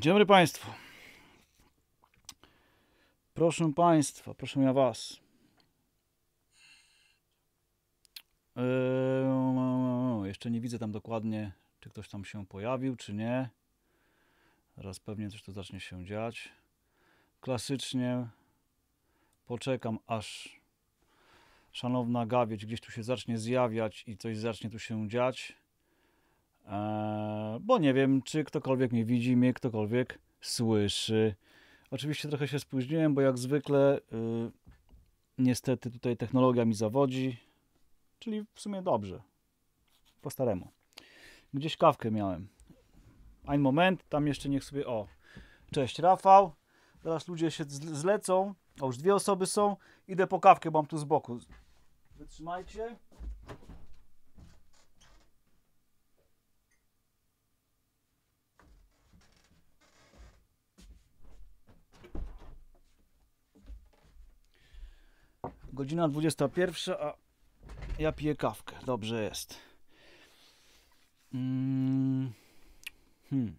Dzień dobry Państwu. Proszę Państwa, proszę ja Was. Eee, jeszcze nie widzę tam dokładnie, czy ktoś tam się pojawił, czy nie. Zaraz pewnie coś tu zacznie się dziać. Klasycznie poczekam, aż szanowna gawieć gdzieś tu się zacznie zjawiać i coś zacznie tu się dziać. E, bo nie wiem, czy ktokolwiek mnie widzi, mnie ktokolwiek słyszy. Oczywiście trochę się spóźniłem, bo jak zwykle y, niestety tutaj technologia mi zawodzi, czyli w sumie dobrze, po staremu. Gdzieś kawkę miałem. Ein moment, tam jeszcze niech sobie, o, cześć Rafał, teraz ludzie się zlecą, o już dwie osoby są, idę po kawkę, bo mam tu z boku. Wytrzymajcie. Godzina 21, a ja piję kawkę. Dobrze jest. Mm, hmm.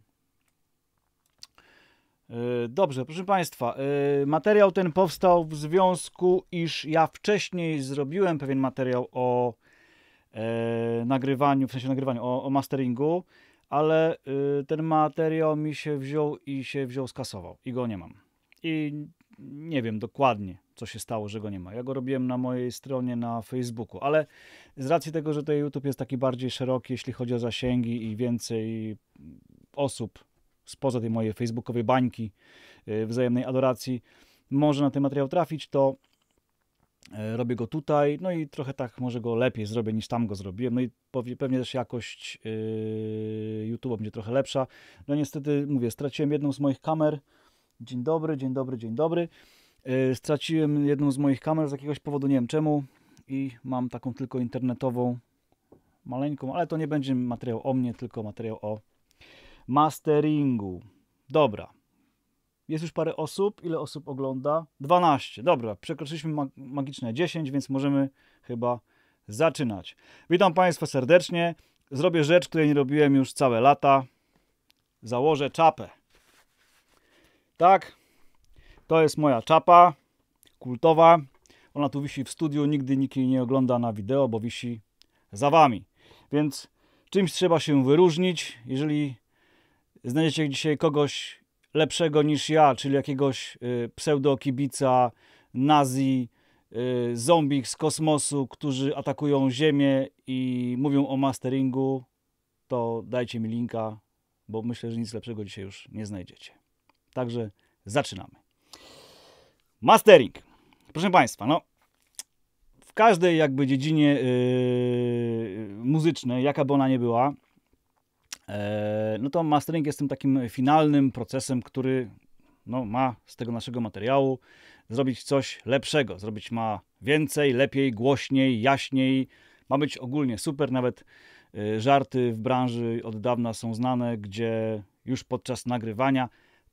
E, dobrze, proszę Państwa, e, materiał ten powstał w związku, iż ja wcześniej zrobiłem pewien materiał o e, nagrywaniu, w sensie nagrywaniu, o, o masteringu, ale ten materiał mi się wziął i się wziął, skasował i go nie mam. I nie wiem dokładnie, co się stało, że go nie ma. Ja go robiłem na mojej stronie na Facebooku, ale z racji tego, że ten YouTube jest taki bardziej szeroki, jeśli chodzi o zasięgi i więcej osób spoza tej mojej facebookowej bańki y, wzajemnej adoracji może na ten materiał trafić, to e, robię go tutaj, no i trochę tak może go lepiej zrobię niż tam go zrobiłem, no i pewnie też jakość y, YouTube'a będzie trochę lepsza. No niestety, mówię, straciłem jedną z moich kamer. Dzień dobry, dzień dobry, dzień dobry. E, straciłem jedną z moich kamer z jakiegoś powodu, nie wiem czemu i mam taką tylko internetową, maleńką, ale to nie będzie materiał o mnie, tylko materiał o masteringu. Dobra. Jest już parę osób. Ile osób ogląda? 12. Dobra, przekroczyliśmy mag magiczne 10, więc możemy chyba zaczynać. Witam Państwa serdecznie. Zrobię rzecz, której nie robiłem już całe lata. Założę czapę. Tak, to jest moja czapa kultowa. Ona tu wisi w studiu, nigdy nikt jej nie ogląda na wideo, bo wisi za wami. Więc czymś trzeba się wyróżnić. Jeżeli znajdziecie dzisiaj kogoś lepszego niż ja, czyli jakiegoś y, pseudo-kibica, nazi, y, zombich z kosmosu, którzy atakują Ziemię i mówią o masteringu, to dajcie mi linka, bo myślę, że nic lepszego dzisiaj już nie znajdziecie. Także zaczynamy. Mastering. Proszę Państwa, no w każdej jakby dziedzinie yy, muzycznej, jaka by ona nie była, yy, no to mastering jest tym takim finalnym procesem, który no, ma z tego naszego materiału zrobić coś lepszego. Zrobić ma więcej, lepiej, głośniej, jaśniej. Ma być ogólnie super, nawet yy, żarty w branży od dawna są znane, gdzie już podczas nagrywania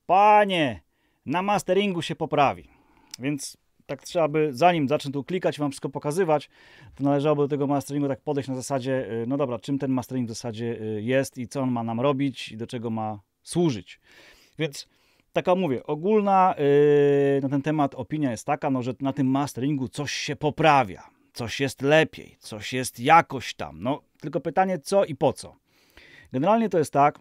Panie, na masteringu się poprawi. Więc tak trzeba by, zanim zacznę tu klikać, wam wszystko pokazywać, to należałoby do tego masteringu tak podejść na zasadzie, y, no dobra, czym ten mastering w zasadzie y, jest i co on ma nam robić i do czego ma służyć. Więc taka mówię, ogólna yy, na ten temat opinia jest taka, no, że na tym masteringu coś się poprawia, coś jest lepiej, coś jest jakoś tam. No, tylko pytanie co i po co. Generalnie to jest tak,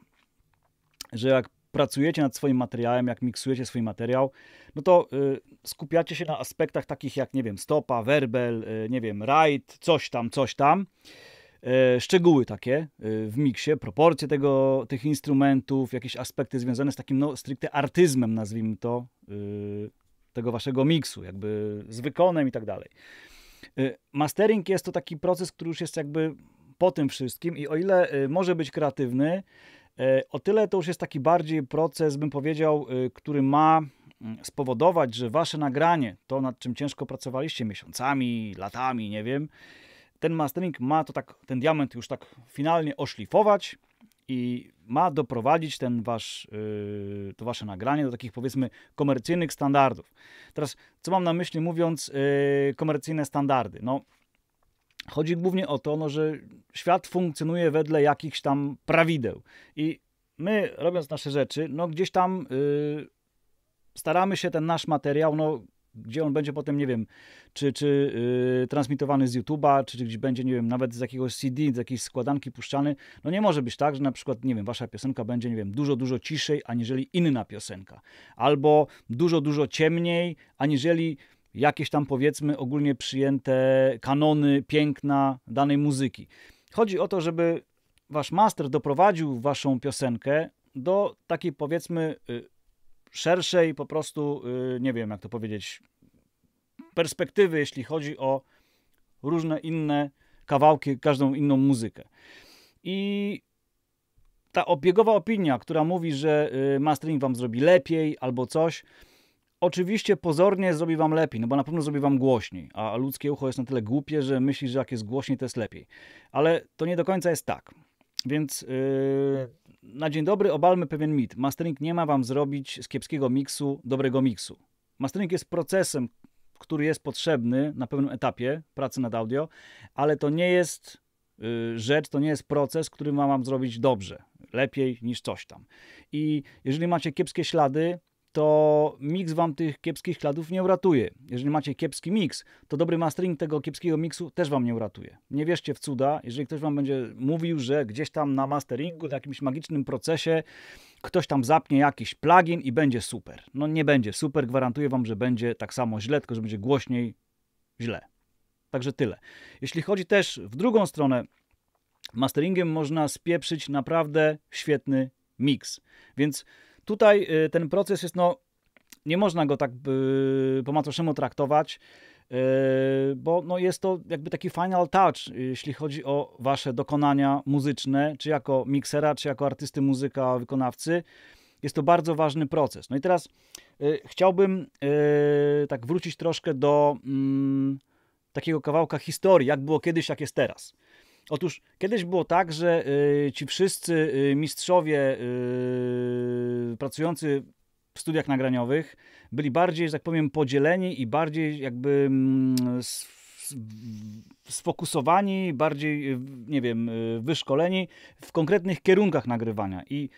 że jak pracujecie nad swoim materiałem, jak miksujecie swój materiał, no to y, skupiacie się na aspektach takich jak, nie wiem, stopa, werbel, y, nie wiem, ride, coś tam, coś tam. Y, szczegóły takie y, w miksie, proporcje tego, tych instrumentów, jakieś aspekty związane z takim no, stricte artyzmem, nazwijmy to, y, tego waszego miksu, jakby z wykonem i tak dalej. Mastering jest to taki proces, który już jest jakby po tym wszystkim i o ile może być kreatywny, E, o tyle to już jest taki bardziej proces, bym powiedział, e, który ma mm, spowodować, że wasze nagranie, to nad czym ciężko pracowaliście miesiącami, latami, nie wiem, ten mastering ma to tak, ten diament już tak finalnie oszlifować i ma doprowadzić ten wasz, e, to wasze nagranie do takich powiedzmy komercyjnych standardów. Teraz, co mam na myśli mówiąc komercyjne standardy? No, Chodzi głównie o to, no, że świat funkcjonuje wedle jakichś tam prawideł. I my, robiąc nasze rzeczy, no gdzieś tam yy, staramy się ten nasz materiał, no gdzie on będzie potem, nie wiem, czy, czy yy, transmitowany z YouTube'a, czy, czy gdzieś będzie, nie wiem, nawet z jakiegoś CD, z jakiejś składanki puszczany. No nie może być tak, że na przykład, nie wiem, wasza piosenka będzie, nie wiem, dużo, dużo ciszej, aniżeli inna piosenka. Albo dużo, dużo ciemniej, aniżeli jakieś tam powiedzmy ogólnie przyjęte kanony piękna danej muzyki. Chodzi o to, żeby wasz master doprowadził waszą piosenkę do takiej powiedzmy y, szerszej po prostu, y, nie wiem jak to powiedzieć, perspektywy, jeśli chodzi o różne inne kawałki, każdą inną muzykę. I ta obiegowa opinia, która mówi, że y, mastering wam zrobi lepiej albo coś, Oczywiście pozornie zrobi wam lepiej, no bo na pewno zrobi wam głośniej, a ludzkie ucho jest na tyle głupie, że myśli, że jak jest głośniej, to jest lepiej. Ale to nie do końca jest tak. Więc yy, na dzień dobry obalmy pewien mit. Mastering nie ma wam zrobić z kiepskiego miksu dobrego miksu. Mastering jest procesem, który jest potrzebny na pewnym etapie pracy nad audio, ale to nie jest y, rzecz, to nie jest proces, który ma wam zrobić dobrze, lepiej niż coś tam. I jeżeli macie kiepskie ślady, to miks wam tych kiepskich śladów nie uratuje. Jeżeli macie kiepski miks, to dobry mastering tego kiepskiego miksu też wam nie uratuje. Nie wierzcie w cuda, jeżeli ktoś wam będzie mówił, że gdzieś tam na masteringu, na jakimś magicznym procesie ktoś tam zapnie jakiś plugin i będzie super. No nie będzie super, gwarantuję wam, że będzie tak samo źle, tylko że będzie głośniej źle. Także tyle. Jeśli chodzi też w drugą stronę, masteringiem można spieprzyć naprawdę świetny miks. Więc Tutaj y, ten proces jest, no, nie można go tak y, po macoszemu traktować, y, bo no, jest to jakby taki final touch, y, jeśli chodzi o wasze dokonania muzyczne, czy jako miksera, czy jako artysty, muzyka, wykonawcy. Jest to bardzo ważny proces. No i teraz chciałbym tak wrócić troszkę do mm, takiego kawałka historii, jak było kiedyś, jak jest teraz. Otóż kiedyś było tak, że y, ci wszyscy y, mistrzowie y, pracujący w studiach nagraniowych byli bardziej, że tak powiem, podzieleni i bardziej jakby mm, sfokusowani, bardziej, nie wiem, wyszkoleni w konkretnych kierunkach nagrywania. I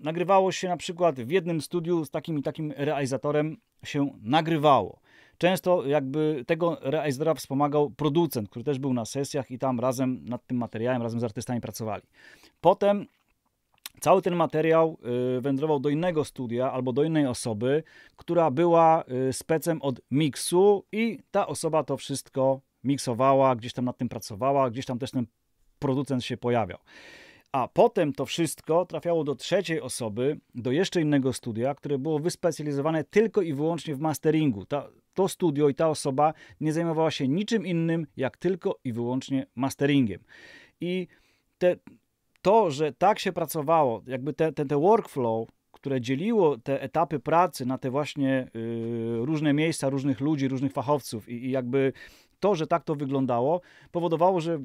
nagrywało się na przykład w jednym studiu z takim i takim realizatorem się nagrywało. Często jakby tego Reizdera wspomagał producent, który też był na sesjach i tam razem nad tym materiałem, razem z artystami pracowali. Potem cały ten materiał y, wędrował do innego studia albo do innej osoby, która była y, specem od miksu i ta osoba to wszystko miksowała, gdzieś tam nad tym pracowała, gdzieś tam też ten producent się pojawiał a potem to wszystko trafiało do trzeciej osoby, do jeszcze innego studia, które było wyspecjalizowane tylko i wyłącznie w masteringu. Ta, to studio i ta osoba nie zajmowała się niczym innym, jak tylko i wyłącznie masteringiem. I te, to, że tak się pracowało, jakby ten te, te workflow, które dzieliło te etapy pracy na te właśnie yy, różne miejsca, różnych ludzi, różnych fachowców i, i jakby to, że tak to wyglądało, powodowało, że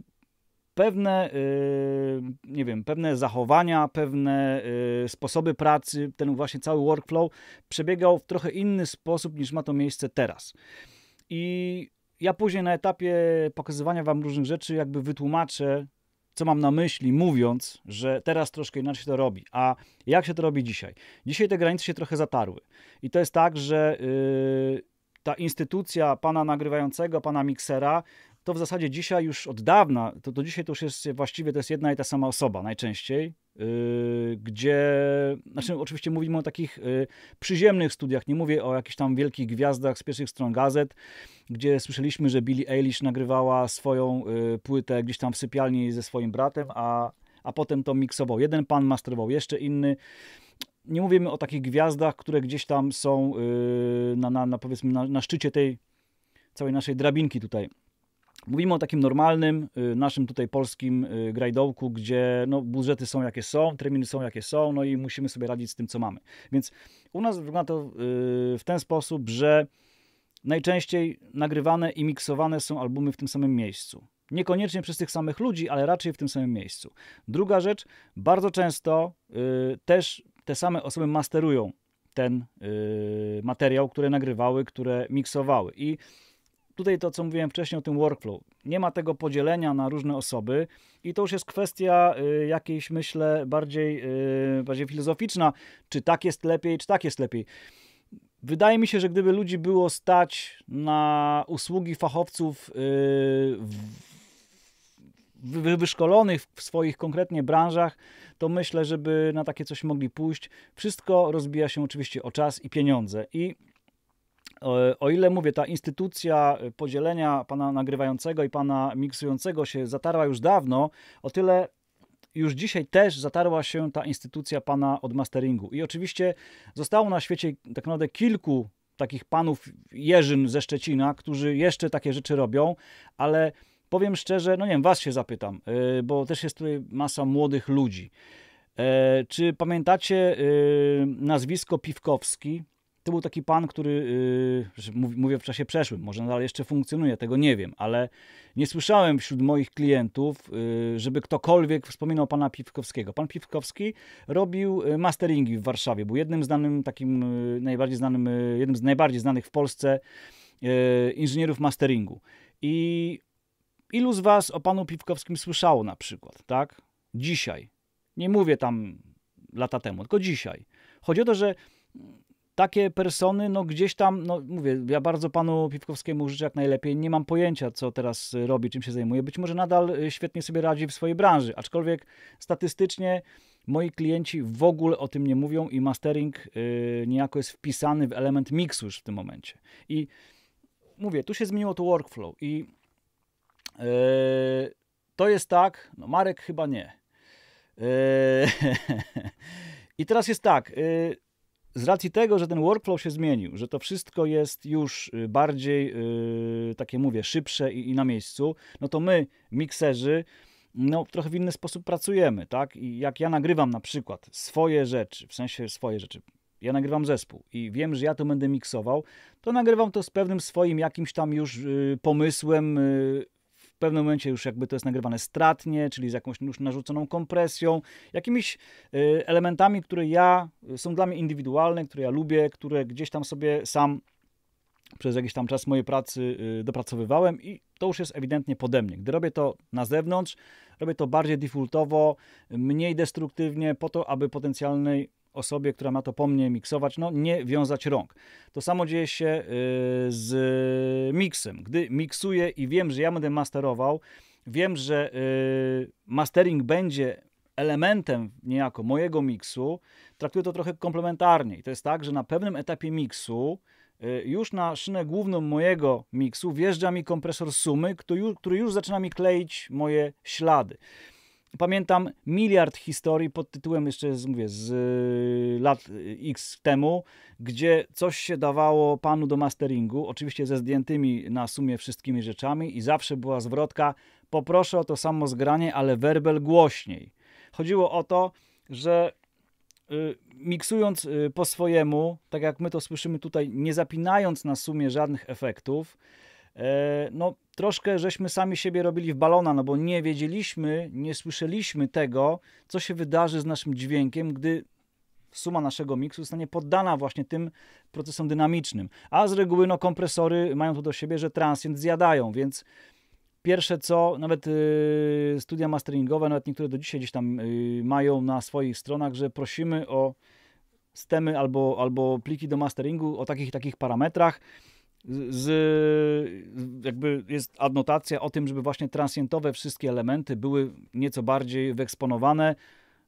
pewne, y, nie wiem, pewne zachowania, pewne y, sposoby pracy, ten właśnie cały workflow przebiegał w trochę inny sposób niż ma to miejsce teraz. I ja później na etapie pokazywania Wam różnych rzeczy jakby wytłumaczę, co mam na myśli, mówiąc, że teraz troszkę inaczej to robi. A jak się to robi dzisiaj? Dzisiaj te granice się trochę zatarły. I to jest tak, że... Yy, ta instytucja pana nagrywającego, pana miksera to w zasadzie dzisiaj już od dawna, to, to dzisiaj to już jest właściwie to jest jedna i ta sama osoba najczęściej, yy, gdzie, znaczy oczywiście mówimy o takich yy, przyziemnych studiach, nie mówię o jakichś tam wielkich gwiazdach z pierwszych stron gazet, gdzie słyszeliśmy, że Billie Eilish nagrywała swoją yy, płytę gdzieś tam w sypialni ze swoim bratem, a, a potem to miksował. Jeden pan masterował, jeszcze inny nie mówimy o takich gwiazdach, które gdzieś tam są yy, na, na, na powiedzmy na, na, szczycie tej całej naszej drabinki tutaj Mówimy o takim normalnym, y, naszym tutaj polskim y, grajdołku, gdzie no, budżety są jakie są, terminy są jakie są, no i musimy sobie radzić z tym, co mamy. Więc u nas wygląda to y, w ten sposób, że najczęściej nagrywane i miksowane są albumy w tym samym miejscu. Niekoniecznie przez tych samych ludzi, ale raczej w tym samym miejscu. Druga rzecz, bardzo często też te same osoby masterują ten materiał, które nagrywały, które miksowały. I tutaj to, co mówiłem wcześniej o tym workflow. Nie ma tego podzielenia na różne osoby i to już jest kwestia y, jakiejś, myślę, bardziej, y, bardziej filozoficzna, czy tak jest lepiej, czy tak jest lepiej. Wydaje mi się, że gdyby ludzi było stać na usługi fachowców y, wyszkolonych w swoich konkretnie branżach, to myślę, żeby na takie coś mogli pójść. Wszystko rozbija się oczywiście o czas i pieniądze. I o ile mówię, ta instytucja podzielenia pana nagrywającego i pana miksującego się zatarła już dawno, o tyle już dzisiaj też zatarła się ta instytucja pana od masteringu. I oczywiście zostało na świecie tak naprawdę kilku takich panów Jerzyn ze Szczecina, którzy jeszcze takie rzeczy robią, ale powiem szczerze, no nie wiem, was się zapytam, y, bo też jest tutaj masa młodych ludzi. E, czy pamiętacie y, nazwisko Piwkowski? To był taki pan, który, y, mówię w czasie przeszłym, może nadal jeszcze funkcjonuje, tego nie wiem, ale nie słyszałem wśród moich klientów, y, żeby ktokolwiek wspominał pana Piwkowskiego. Pan Piwkowski robił y, masteringi w Warszawie, był jednym znanym, takim najbardziej znanym, jednym z najbardziej znanych w Polsce inżynierów masteringu. I ilu z was o panu Piwkowskim słyszało na przykład, tak? Dzisiaj. Nie mówię tam lata temu, tylko dzisiaj. Chodzi o to, że takie persony, no gdzieś tam, no mówię, ja bardzo panu Piwkowskiemu życzę jak najlepiej, nie mam pojęcia, co teraz y, robi, czym się zajmuje. Być może nadal y, świetnie sobie radzi w swojej branży, aczkolwiek statystycznie moi klienci w ogóle o tym nie mówią i mastering yy, niejako jest wpisany w element miksu już w tym momencie. I mówię, tu się zmieniło to workflow i yy, to jest tak, no Marek chyba nie. Yy, I teraz jest tak, y, z racji tego, że ten workflow się zmienił, że to wszystko jest już y, bardziej, yy, takie mówię, szybsze i, i na miejscu, no to my, mikserzy, no, trochę w inny sposób pracujemy, tak? I jak ja nagrywam na przykład swoje rzeczy, w sensie swoje rzeczy, ja nagrywam zespół i wiem, że ja to będę miksował, to nagrywam to z pewnym swoim jakimś tam już y, pomysłem, y, pewnym momencie już jakby to jest nagrywane stratnie, czyli z jakąś już narzuconą kompresją, jakimiś y, elementami, które ja, y, są dla mnie indywidualne, które ja lubię, które gdzieś tam sobie sam przez jakiś tam czas mojej pracy y, dopracowywałem i to już jest ewidentnie pode mnie. Gdy robię to na zewnątrz, robię to bardziej defaultowo, mniej destruktywnie, po to, aby potencjalnej osobie, która ma to po mnie miksować, no nie wiązać rąk. To samo dzieje się y, z miksem. Gdy miksuję i wiem, że ja będę masterował, wiem, że y, mastering będzie elementem niejako mojego miksu, traktuję to trochę komplementarnie. I to jest tak, że na pewnym etapie miksu y, już na szynę główną mojego miksu wjeżdża mi kompresor sumy, który już, który już zaczyna mi kleić moje ślady pamiętam miliard historii pod tytułem jeszcze, z, mówię, z y, lat y, x temu, gdzie coś się dawało panu do masteringu, oczywiście ze zdjętymi na sumie wszystkimi rzeczami i zawsze była zwrotka, poproszę o to samo zgranie, ale werbel głośniej. Chodziło o to, że y, miksując po swojemu, tak jak my to słyszymy tutaj, nie zapinając na sumie żadnych efektów, E, no troszkę żeśmy sami siebie robili w balona, no bo nie wiedzieliśmy, nie słyszeliśmy tego, co się wydarzy z naszym dźwiękiem, gdy suma naszego miksu zostanie poddana właśnie tym procesom dynamicznym. A z reguły no, kompresory mają to do siebie, że transient zjadają, więc pierwsze co, nawet yy, studia masteringowe, nawet niektóre do dzisiaj gdzieś tam yy, mają na swoich stronach, że prosimy o stemy albo, albo pliki do masteringu o takich takich parametrach z, jakby jest adnotacja o tym, żeby właśnie transientowe wszystkie elementy były nieco bardziej wyeksponowane,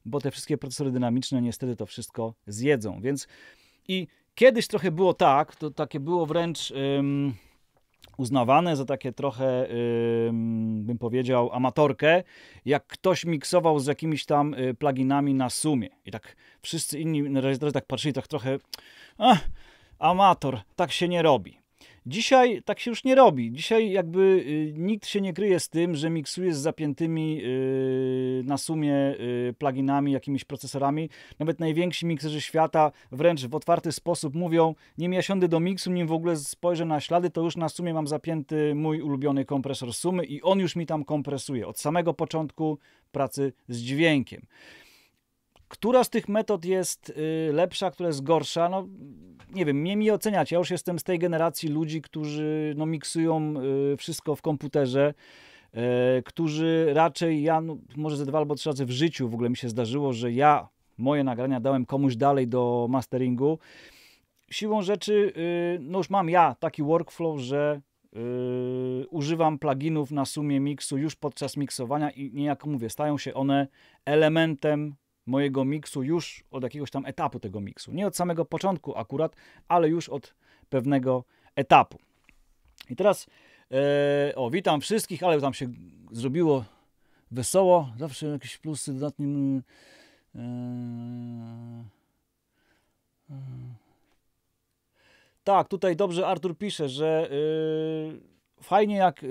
bo te wszystkie procesory dynamiczne niestety to wszystko zjedzą. Więc i kiedyś trochę było tak, to takie było wręcz uznawane za takie trochę, bym powiedział, amatorkę, jak ktoś miksował z jakimiś tam y, pluginami na sumie. I tak wszyscy inni na razie tak patrzyli, tak trochę, ach, amator, tak się nie robi. Dzisiaj tak się już nie robi. Dzisiaj jakby y, nikt się nie kryje z tym, że miksuje z zapiętymi y, na sumie y, pluginami, jakimiś procesorami. Nawet najwięksi mikserzy świata wręcz w otwarty sposób mówią, nim ja siądę do miksu, nim w ogóle spojrzę na ślady, to już na sumie mam zapięty mój ulubiony kompresor sumy i on już mi tam kompresuje od samego początku pracy z dźwiękiem. Która z tych metod jest y, lepsza, która jest gorsza? No, nie wiem, nie mi oceniać. Ja już jestem z tej generacji ludzi, którzy no, miksują y, wszystko w komputerze y, którzy raczej ja, no, może ze dwa albo trzy razy w życiu w ogóle mi się zdarzyło, że ja moje nagrania dałem komuś dalej do masteringu. Siłą rzeczy, no już mam ja taki workflow, że yy, używam pluginów na sumie miksu już podczas miksowania i niejako mówię, stają się one elementem mojego miksu już od jakiegoś tam etapu tego miksu. Nie od samego początku akurat, ale już od pewnego etapu. I teraz, e, o, witam wszystkich, ale tam się zrobiło wesoło. Zawsze jakieś plusy dodatnie. Mm, e, e, tak, tutaj dobrze Artur pisze, że e, fajnie jak e,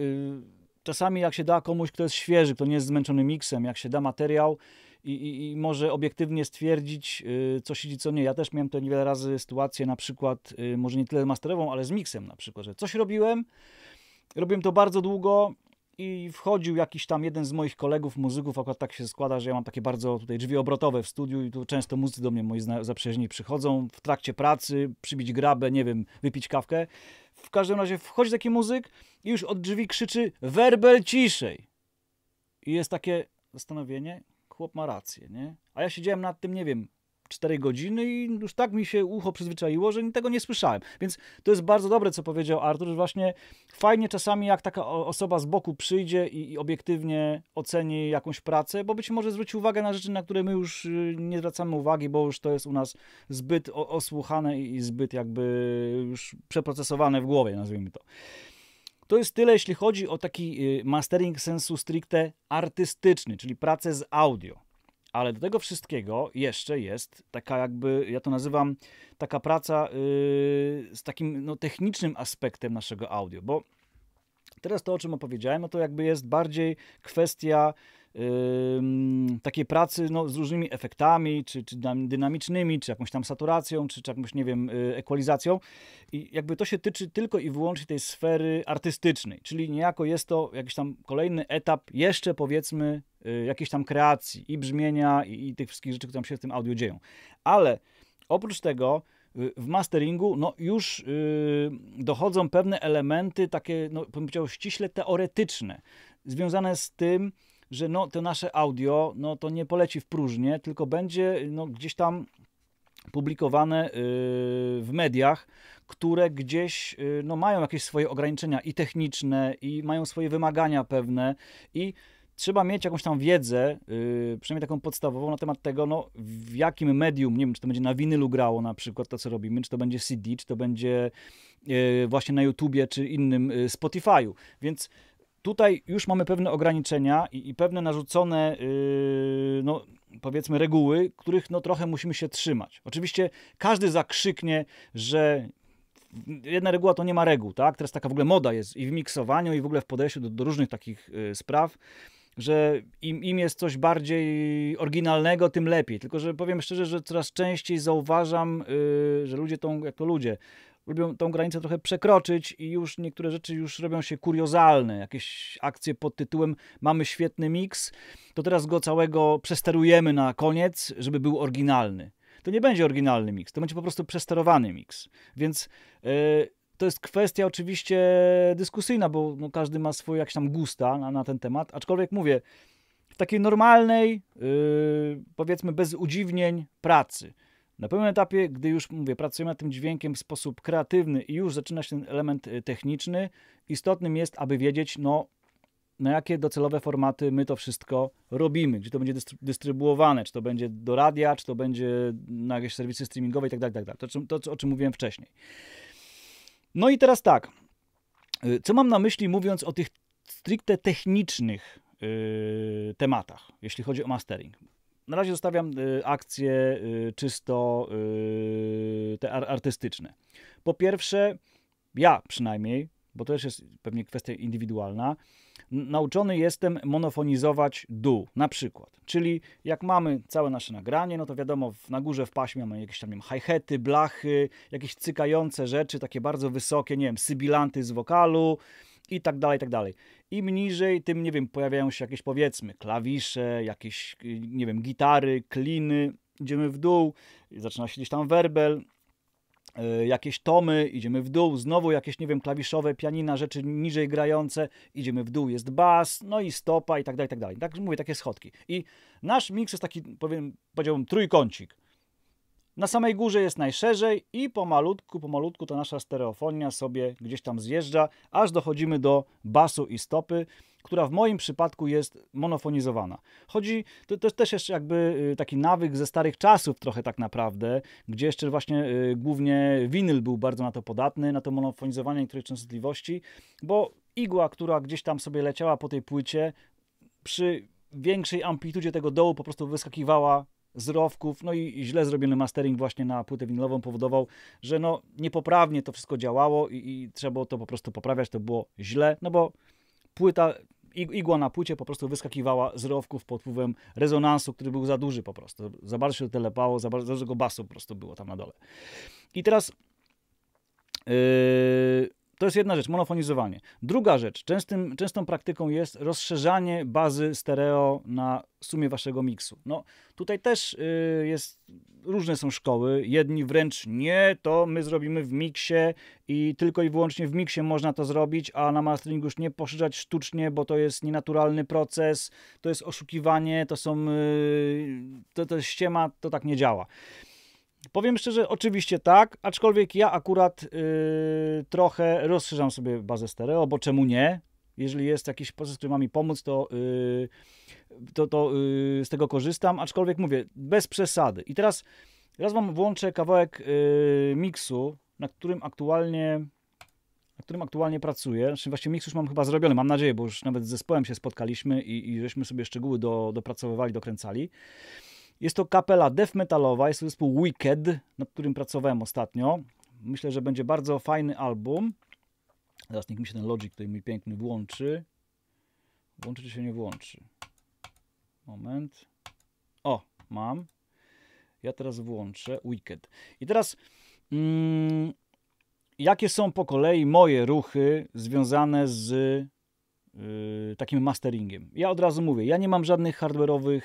czasami jak się da komuś, kto jest świeży, kto nie jest zmęczony miksem, jak się da materiał, i, i, i może obiektywnie stwierdzić, y, co siedzi, co nie. Ja też miałem to niewiele razy sytuację, na przykład, y, może nie tyle masterową, ale z miksem na przykład, że coś robiłem, robiłem to bardzo długo, i wchodził jakiś tam jeden z moich kolegów, muzyków, akurat tak się składa, że ja mam takie bardzo tutaj drzwi obrotowe w studiu i tu często muzycy do mnie moi zaprzyjaźni przychodzą w trakcie pracy, przybić grabę, nie wiem, wypić kawkę. W każdym razie wchodzi taki muzyk i już od drzwi krzyczy werbel ciszej. I jest takie zastanowienie, chłop ma rację, nie? A ja siedziałem nad tym, nie wiem, 4 godziny i już tak mi się ucho przyzwyczaiło, że tego nie słyszałem. Więc to jest bardzo dobre, co powiedział Artur, że właśnie fajnie czasami, jak taka osoba z boku przyjdzie i, i obiektywnie oceni jakąś pracę, bo być może zwróci uwagę na rzeczy, na które my już y, nie zwracamy uwagi, bo już to jest u nas zbyt osłuchane i, i zbyt jakby już przeprocesowane w głowie, nazwijmy to. To jest tyle, jeśli chodzi o taki y, mastering sensu stricte artystyczny, czyli pracę z audio. Ale do tego wszystkiego jeszcze jest taka jakby, ja to nazywam, taka praca yy, z takim no, technicznym aspektem naszego audio, bo teraz to, o czym opowiedziałem, no to jakby jest bardziej kwestia takiej pracy no, z różnymi efektami, czy, czy dynamicznymi, czy jakąś tam saturacją, czy, czy jakąś, nie wiem, y, ekwalizacją. I jakby to się tyczy tylko i wyłącznie tej sfery artystycznej, czyli niejako jest to jakiś tam kolejny etap jeszcze powiedzmy y, jakiejś tam kreacji i brzmienia i, i tych wszystkich rzeczy, które tam się w tym audio dzieją. Ale oprócz tego y, w masteringu no, już yy, dochodzą pewne elementy takie, no, bym powiedział, ściśle teoretyczne, związane z tym, że no, to nasze audio no, to nie poleci w próżnię, tylko będzie no, gdzieś tam publikowane y, w mediach, które gdzieś y, no, mają jakieś swoje ograniczenia i techniczne, i mają swoje wymagania pewne, i trzeba mieć jakąś tam wiedzę, y, przynajmniej taką podstawową na temat tego, no, w jakim medium, nie wiem, czy to będzie na winylu grało na przykład to, co robimy, czy to będzie CD, czy to będzie właśnie na YouTubie, czy innym Spotify'u, więc Tutaj już mamy pewne ograniczenia i, i pewne narzucone, yy, no, powiedzmy, reguły, których no, trochę musimy się trzymać. Oczywiście każdy zakrzyknie, że jedna reguła to nie ma reguł, tak? Teraz taka w ogóle moda jest i w miksowaniu, i w ogóle w podejściu do, do różnych takich yy, spraw że im, im jest coś bardziej oryginalnego, tym lepiej. Tylko, że powiem szczerze, że coraz częściej zauważam, yy, że ludzie tą, jak to ludzie, lubią tą granicę trochę przekroczyć i już niektóre rzeczy już robią się kuriozalne. Jakieś akcje pod tytułem mamy świetny miks, to teraz go całego przesterujemy na koniec, żeby był oryginalny. To nie będzie oryginalny miks, to będzie po prostu przesterowany miks. Więc yy, to jest kwestia oczywiście dyskusyjna, bo no, każdy ma swoje jakieś tam gusta na, na ten temat, aczkolwiek mówię, w takiej normalnej, yy, powiedzmy bez udziwnień pracy. Na pewnym etapie, gdy już mówię, pracujemy nad tym dźwiękiem w sposób kreatywny i już zaczyna się ten element y, techniczny, istotnym jest, aby wiedzieć, no, na jakie docelowe formaty my to wszystko robimy, gdzie to będzie dystrybuowane, czy to będzie do radia, czy to będzie na jakieś serwisy streamingowe i tak dalej, tak dalej. Tak, tak. To, to, o czym mówiłem wcześniej. No i teraz tak, y, co mam na myśli mówiąc o tych stricte technicznych y, tematach, jeśli chodzi o mastering na razie zostawiam y, akcje y, czysto y, te artystyczne. Po pierwsze, ja przynajmniej, bo to też jest pewnie kwestia indywidualna, nauczony jestem monofonizować dół, na przykład. Czyli jak mamy całe nasze nagranie, no to wiadomo, na górze w paśmie mamy jakieś tam, nie hi blachy, jakieś cykające rzeczy, takie bardzo wysokie, nie wiem, sybilanty z wokalu i tak dalej, i tak dalej. Im niżej, tym, nie wiem, pojawiają się jakieś, powiedzmy, klawisze, jakieś, y, nie wiem, gitary, kliny. Idziemy w dół, zaczyna się gdzieś tam werbel, y, jakieś tomy, idziemy w dół, znowu jakieś, nie wiem, klawiszowe, pianina, rzeczy niżej grające, idziemy w dół, jest bas, no i stopa i tak dalej, i tak dalej. Tak mówię, takie schodki. I nasz miks jest taki, powiem, powiedziałbym, trójkącik. Na samej górze jest najszerzej i pomalutku, pomalutku ta nasza stereofonia sobie gdzieś tam zjeżdża, aż dochodzimy do basu i stopy, która w moim przypadku jest monofonizowana. Chodzi, to, to jest też jeszcze jakby y, taki nawyk ze starych czasów trochę tak naprawdę, gdzie jeszcze właśnie y, głównie winyl był bardzo na to podatny, na to monofonizowanie niektórych częstotliwości, bo igła, która gdzieś tam sobie leciała po tej płycie, przy większej amplitudzie tego dołu po prostu wyskakiwała z rowków, no i źle zrobiony mastering właśnie na płytę winylową powodował, że no niepoprawnie to wszystko działało i, i trzeba było to po prostu poprawiać, to było źle, no bo płyta igła na płycie po prostu wyskakiwała z rowków pod wpływem rezonansu, który był za duży po prostu. Za bardzo się telepało, za bardzo dużego basu po prostu było tam na dole. I teraz yy, to jest jedna rzecz, monofonizowanie. Druga rzecz, częstym, częstą praktyką jest rozszerzanie bazy stereo na sumie waszego miksu. No, tutaj też y, jest, różne są szkoły. Jedni wręcz nie, to my zrobimy w miksie i tylko i wyłącznie w miksie można to zrobić, a na masteringu już nie poszerzać sztucznie, bo to jest nienaturalny proces, to jest oszukiwanie, to są, y, to, to jest ściema, to tak nie działa. Powiem szczerze, oczywiście tak, aczkolwiek ja akurat yy, trochę rozszerzam sobie bazę stereo, bo czemu nie? Jeżeli jest jakiś proces, który ma mi pomóc, to, yy, to, to yy, z tego korzystam, aczkolwiek mówię, bez przesady. I teraz raz Wam włączę kawałek y, miksu, na którym aktualnie na którym aktualnie pracuję. Znaczy właśnie miks już mam chyba zrobiony, mam nadzieję, bo już nawet z zespołem się spotkaliśmy i, i żeśmy sobie szczegóły do, dopracowywali, dokręcali. Jest to kapela death metalowa, jest to zespół Wicked, nad którym pracowałem ostatnio. Myślę, że będzie bardzo fajny album. Zaraz niech mi się ten Logic tutaj mój piękny włączy. Włączy czy się nie włączy? Moment. O, mam. Ja teraz włączę Wicked. I teraz mm, jakie są po kolei moje ruchy związane z Yy, takim masteringiem. Ja od razu mówię, ja nie mam żadnych hardware'owych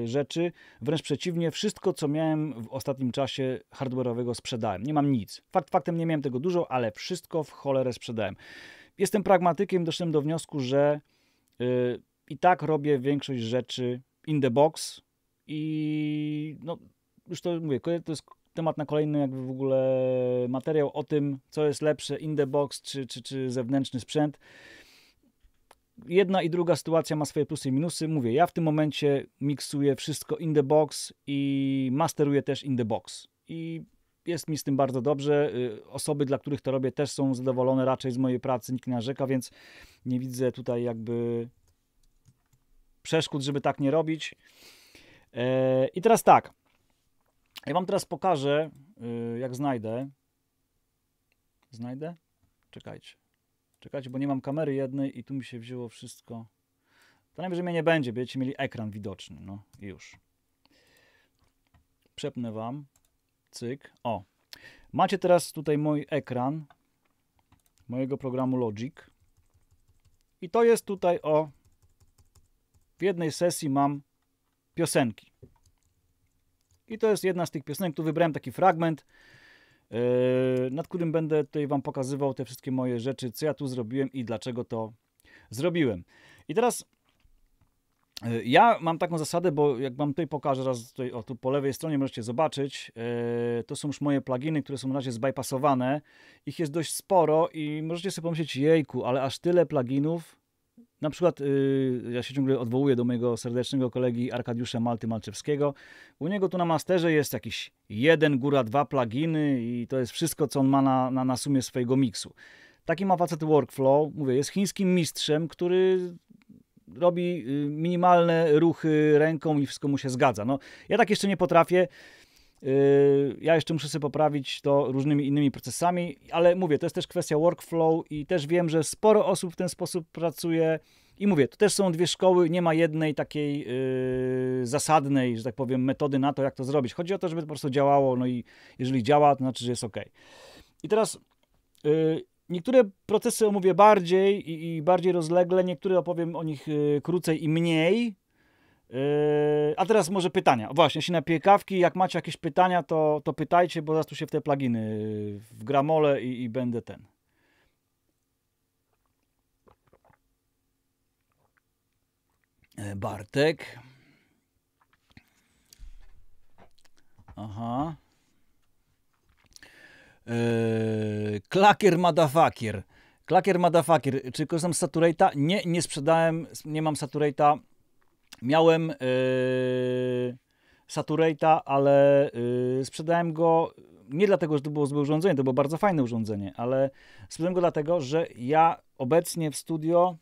yy, rzeczy, wręcz przeciwnie, wszystko co miałem w ostatnim czasie hardware'owego sprzedałem. Nie mam nic. Fakt faktem nie miałem tego dużo, ale wszystko w cholerę sprzedałem. Jestem pragmatykiem, doszedłem do wniosku, że yy, i tak robię większość rzeczy in the box i no, już to mówię, to jest temat na kolejny jakby w ogóle materiał o tym, co jest lepsze in the box czy, czy, czy zewnętrzny sprzęt jedna i druga sytuacja ma swoje plusy i minusy. Mówię, ja w tym momencie miksuję wszystko in the box i masteruję też in the box. I jest mi z tym bardzo dobrze. Y, osoby, dla których to robię, też są zadowolone raczej z mojej pracy, nikt nie narzeka, więc nie widzę tutaj jakby przeszkód, żeby tak nie robić. E, I teraz tak. Ja Wam teraz pokażę, y, jak znajdę. Znajdę? Czekajcie. Czekajcie, bo nie mam kamery jednej i tu mi się wzięło wszystko. To najwyżej mnie nie będzie, będziecie mieli ekran widoczny. No i już. Przepnę wam. Cyk. O. Macie teraz tutaj mój ekran mojego programu Logic. I to jest tutaj o... W jednej sesji mam piosenki. I to jest jedna z tych piosenek. Tu wybrałem taki fragment. Yy, nad którym będę tutaj Wam pokazywał te wszystkie moje rzeczy, co ja tu zrobiłem i dlaczego to zrobiłem. I teraz yy, ja mam taką zasadę, bo jak Wam tutaj pokażę, raz tutaj, o tu po lewej stronie możecie zobaczyć, yy, to są już moje pluginy, które są na razie zbypassowane. Ich jest dość sporo i możecie sobie pomyśleć, jejku, ale aż tyle pluginów, na przykład y, ja się ciągle odwołuję do mojego serdecznego kolegi Arkadiusza Malty Malczewskiego. U niego tu na masterze jest jakiś jeden, góra dwa pluginy i to jest wszystko, co on ma na, na, na sumie swojego miksu. Taki ma facet workflow, mówię, jest chińskim mistrzem, który robi y, minimalne ruchy ręką i wszystko mu się zgadza. No, ja tak jeszcze nie potrafię. Yy, ja jeszcze muszę sobie poprawić to różnymi innymi procesami, ale mówię, to jest też kwestia workflow i też wiem, że sporo osób w ten sposób pracuje. I mówię, to też są dwie szkoły, nie ma jednej takiej yy, zasadnej, że tak powiem, metody na to, jak to zrobić. Chodzi o to, żeby to po prostu działało, no i jeżeli działa, to znaczy, że jest ok. I teraz yy, niektóre procesy omówię bardziej i, i, bardziej rozlegle, niektóre opowiem o nich yy, krócej i mniej, Yy, a teraz może pytania. Właśnie, jeśli na piekawki, Jak macie jakieś pytania, to, to pytajcie, bo zaraz tu się w te pluginy yy, w gramole i, i będę ten. Yy, Bartek. Aha. Yy, klakier madafakier. Klakier madafakier. Czy korzystam z Saturate'a? Nie, nie sprzedałem, nie mam Saturate'a. Miałem yy, Saturate'a, ale yy, sprzedałem go nie dlatego, że to było złe urządzenie, to było bardzo fajne urządzenie, ale sprzedałem go dlatego, że ja obecnie w studio,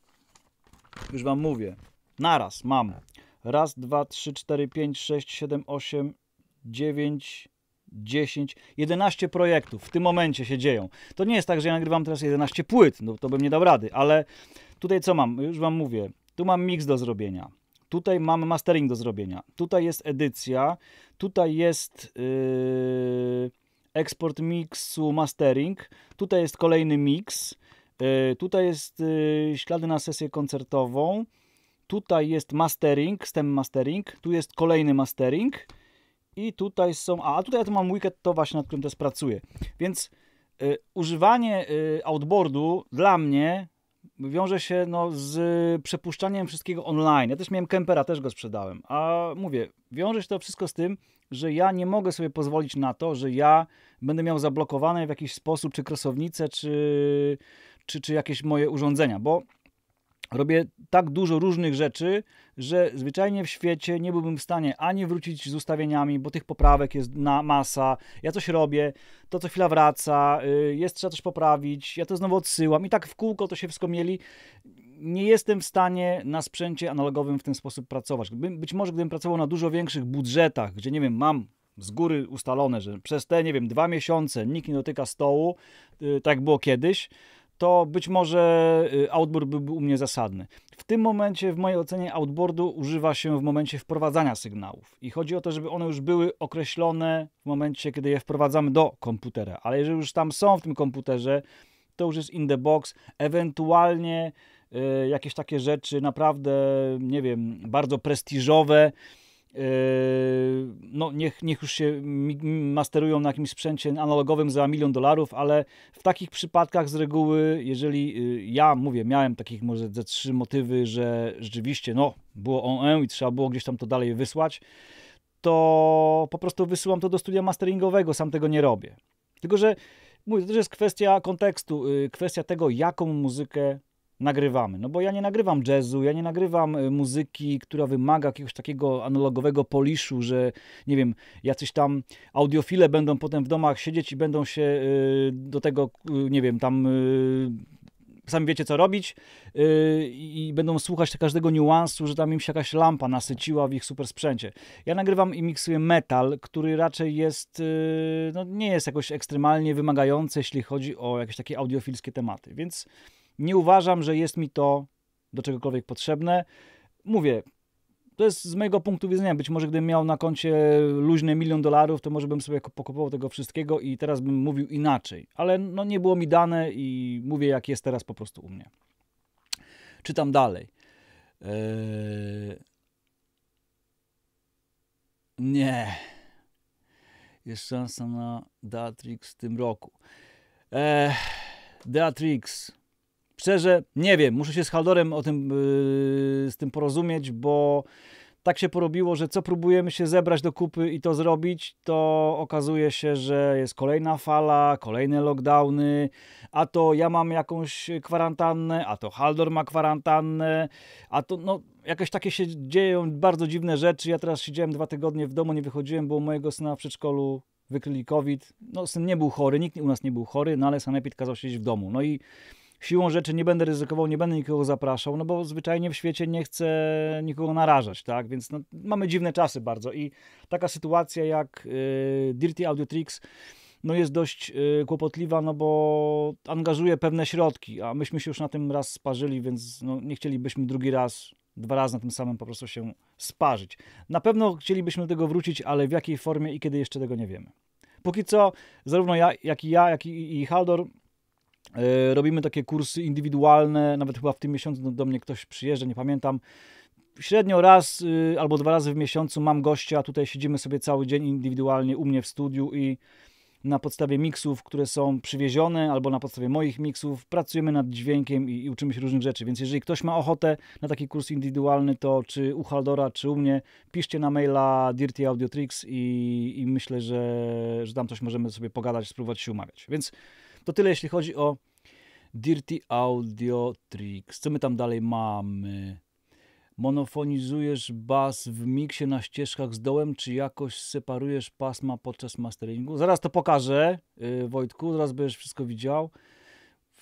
już Wam mówię, naraz mam raz, dwa, trzy, cztery, pięć, sześć, siedem, osiem, dziewięć, 10, 11 projektów w tym momencie się dzieją. To nie jest tak, że ja nagrywam teraz 11 płyt, no to bym nie dał rady, ale tutaj co mam? Już Wam mówię. Tu mam miks do zrobienia. Tutaj mamy mastering do zrobienia. Tutaj jest edycja. Tutaj jest yy, eksport mixu, mastering. Tutaj jest kolejny mix. Yy, tutaj jest yy, ślady na sesję koncertową. Tutaj jest mastering, stem mastering. Tu jest kolejny mastering. I tutaj są... A, tutaj ja tu mam wicket, to właśnie nad którym teraz pracuję. Więc yy, używanie yy, outboardu dla mnie wiąże się no, z przepuszczaniem wszystkiego online. Ja też miałem kempera, też go sprzedałem. A mówię, wiąże się to wszystko z tym, że ja nie mogę sobie pozwolić na to, że ja będę miał zablokowane w jakiś sposób czy krosownice, czy, czy, czy jakieś moje urządzenia, bo Robię tak dużo różnych rzeczy, że zwyczajnie w świecie nie byłbym w stanie ani wrócić z ustawieniami, bo tych poprawek jest na masa. Ja coś robię, to co chwila wraca, y, jest trzeba coś poprawić, ja to znowu odsyłam i tak w kółko to się wszystko mieli. Nie jestem w stanie na sprzęcie analogowym w ten sposób pracować. Być może gdybym pracował na dużo większych budżetach, gdzie nie wiem, mam z góry ustalone, że przez te, nie wiem, dwa miesiące nikt nie dotyka stołu, y, tak było kiedyś, to być może y, outboard byłby u mnie zasadny. W tym momencie, w mojej ocenie, outboardu używa się w momencie wprowadzania sygnałów. I chodzi o to, żeby one już były określone w momencie, kiedy je wprowadzamy do komputera. Ale jeżeli już tam są w tym komputerze, to już jest in the box, ewentualnie y, jakieś takie rzeczy naprawdę, nie wiem, bardzo prestiżowe, Yy, no niech, niech już się masterują na jakimś sprzęcie analogowym za milion dolarów, ale w takich przypadkach z reguły, jeżeli yy, ja mówię, miałem takich może ze trzy motywy, że rzeczywiście no, było on i trzeba było gdzieś tam to dalej wysłać, to po prostu wysyłam to do studia masteringowego, sam tego nie robię. Tylko, że mówię, to też jest kwestia kontekstu, yy, kwestia tego, jaką muzykę nagrywamy. No bo ja nie nagrywam jazzu, ja nie nagrywam y, muzyki, która wymaga jakiegoś takiego analogowego poliszu, że nie wiem, jacyś tam audiofile będą potem w domach siedzieć i będą się y, do tego, y, nie wiem, tam sami wiecie co robić yy, i będą słuchać każdego niuansu, że tam im się jakaś lampa nasyciła w ich super sprzęcie. Ja nagrywam i miksuję metal, który raczej jest, yy, no nie jest jakoś ekstremalnie wymagający, jeśli chodzi o jakieś takie audiofilskie tematy, więc nie uważam, że jest mi to do czegokolwiek potrzebne. Mówię, to jest z mojego punktu widzenia. Być może gdybym miał na koncie luźny milion dolarów, to może bym sobie pokupował tego wszystkiego i teraz bym mówił inaczej. Ale no nie było mi dane i mówię jak jest teraz po prostu u mnie. Czytam dalej. Eee... Nie. Jest szansa na Datrix w tym roku. Eee... Datrix. Szczerze, nie wiem, muszę się z Haldorem o tym, yy, z tym porozumieć, bo tak się porobiło, że co próbujemy się zebrać do kupy i to zrobić, to okazuje się, że jest kolejna fala, kolejne lockdowny, a to ja mam jakąś kwarantannę, a to Haldor ma kwarantannę, a to no jakieś takie się dzieją bardzo dziwne rzeczy. Ja teraz siedziałem dwa tygodnie w domu, nie wychodziłem, bo mojego syna w przedszkolu wykryli COVID. No syn nie był chory, nikt u nas nie był chory, no ale sanepid kazał siedzieć w domu. No i siłą rzeczy nie będę ryzykował, nie będę nikogo zapraszał, no bo zwyczajnie w świecie nie chcę nikogo narażać, tak? Więc no, mamy dziwne czasy bardzo i taka sytuacja jak y, Dirty Audio Tricks no jest dość y, kłopotliwa, no bo angażuje pewne środki, a myśmy się już na tym raz sparzyli, więc no, nie chcielibyśmy drugi raz, dwa razy na tym samym po prostu się sparzyć. Na pewno chcielibyśmy do tego wrócić, ale w jakiej formie i kiedy jeszcze tego nie wiemy. Póki co zarówno ja, jak i ja, jak i, i Haldor E, robimy takie kursy indywidualne, nawet chyba w tym miesiącu do mnie ktoś przyjeżdża, nie pamiętam. Średnio raz y, albo dwa razy w miesiącu mam gościa, tutaj siedzimy sobie cały dzień indywidualnie u mnie w studiu i na podstawie miksów, które są przywiezione, albo na podstawie moich miksów, pracujemy nad dźwiękiem i, i, uczymy się różnych rzeczy. Więc jeżeli ktoś ma ochotę na taki kurs indywidualny, to czy u Haldora, czy u mnie, piszcie na maila Dirty Audio Tricks i, i myślę, że, że tam coś możemy sobie pogadać, spróbować się umawiać. Więc to tyle, jeśli chodzi o Dirty Audio Tricks. Co my tam dalej mamy? Monofonizujesz bas w miksie na ścieżkach z dołem, czy jakoś separujesz pasma podczas masteringu? Zaraz to pokażę, y, Wojtku, zaraz będziesz wszystko widział.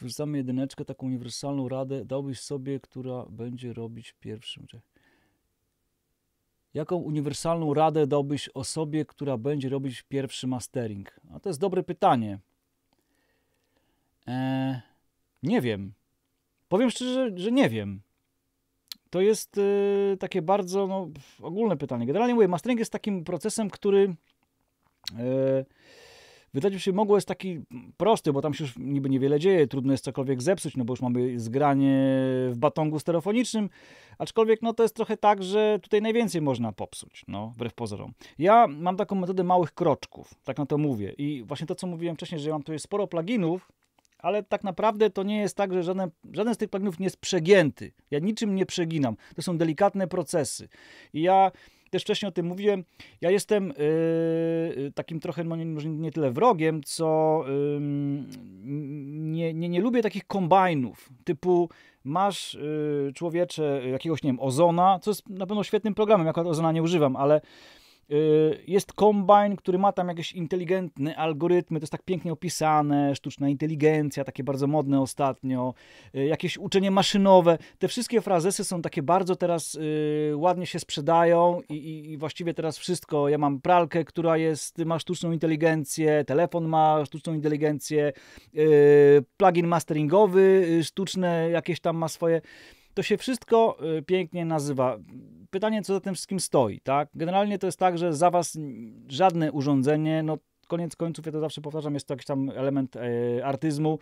Wrzucamy jedyneczkę, taką uniwersalną radę dałbyś sobie, która będzie robić pierwszym. Jaką uniwersalną radę dałbyś osobie, która będzie robić pierwszy mastering? A to jest dobre pytanie. E, nie wiem. Powiem szczerze, że nie wiem. To jest e, takie bardzo no, ogólne pytanie. Generalnie mówię, mastering jest takim procesem, który e, wydaje mi się mogło jest taki prosty, bo tam się już niby niewiele dzieje, trudno jest cokolwiek zepsuć, no bo już mamy zgranie w batongu stereofonicznym, aczkolwiek no to jest trochę tak, że tutaj najwięcej można popsuć, no wbrew pozorom. Ja mam taką metodę małych kroczków, tak na to mówię i właśnie to, co mówiłem wcześniej, że ja mam tutaj sporo pluginów, ale tak naprawdę to nie jest tak, że żaden, żaden z tych pluginów nie jest przegięty. Ja niczym nie przeginam. To są delikatne procesy. I ja też wcześniej o tym mówiłem, ja jestem yy, yy takim trochę, no nie, może nie tyle wrogiem, co yy, nie, nie, nie lubię takich kombajnów, typu masz yy, człowiecze jakiegoś, nie wiem, Ozona, co jest na pewno świetnym programem, ja akurat Ozona nie używam, ale Y, jest kombajn, który ma tam jakieś inteligentne algorytmy, to jest tak pięknie opisane, sztuczna inteligencja, takie bardzo modne ostatnio, y, jakieś uczenie maszynowe. Te wszystkie frazesy są takie bardzo teraz y, ładnie się sprzedają i, i właściwie teraz wszystko. Ja mam pralkę, która jest, ma sztuczną inteligencję, telefon ma sztuczną inteligencję, plugin masteringowy sztuczne jakieś tam ma swoje. To się wszystko pięknie nazywa pytanie, co za tym wszystkim stoi, tak? Generalnie to jest tak, że za was żadne urządzenie, no koniec końców, ja to zawsze powtarzam, jest to jakiś tam element e, artyzmu,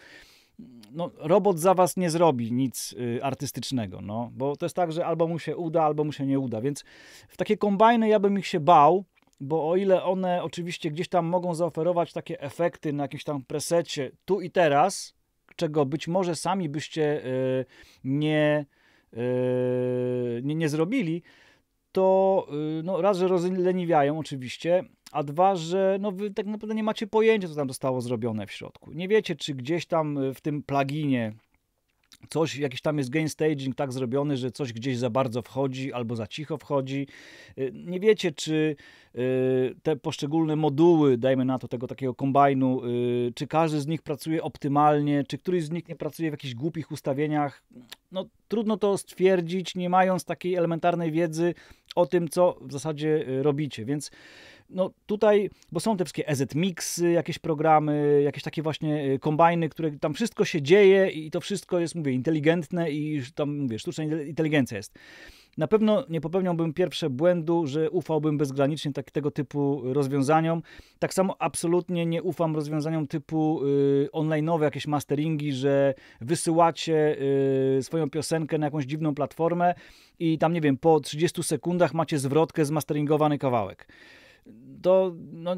no, robot za was nie zrobi nic y, artystycznego, no, bo to jest tak, że albo mu się uda, albo mu się nie uda, więc w takie kombajny ja bym ich się bał, bo o ile one oczywiście gdzieś tam mogą zaoferować takie efekty na jakimś tam presecie tu i teraz, czego być może sami byście y, nie, y, nie, nie zrobili, to y, no, raz, że rozleniwiają oczywiście, a dwa, że no, wy tak naprawdę nie macie pojęcia, co tam zostało zrobione w środku. Nie wiecie, czy gdzieś tam y, w tym pluginie coś, jakiś tam jest gain staging tak zrobiony, że coś gdzieś za bardzo wchodzi albo za cicho wchodzi. Y, nie wiecie, czy y, te poszczególne moduły, dajmy na to tego takiego kombajnu, y, czy każdy z nich pracuje optymalnie, czy któryś z nich nie pracuje w jakichś głupich ustawieniach. No, trudno to stwierdzić, nie mając takiej elementarnej wiedzy o tym, co w zasadzie robicie, więc no tutaj, bo są te wszystkie EZ Mixy, jakieś programy, jakieś takie właśnie y, kombajny, które tam wszystko się dzieje i to wszystko jest, mówię, inteligentne i tam, mówię, sztuczna inteligencja jest. Na pewno nie popełniałbym pierwsze błędu, że ufałbym bezgranicznie tak, tego typu rozwiązaniom. Tak samo absolutnie nie ufam rozwiązaniom typu y, online'owe, jakieś masteringi, że wysyłacie y, swoją piosenkę na jakąś dziwną platformę i tam, nie wiem, po 30 sekundach macie zwrotkę zmasteringowany kawałek to no,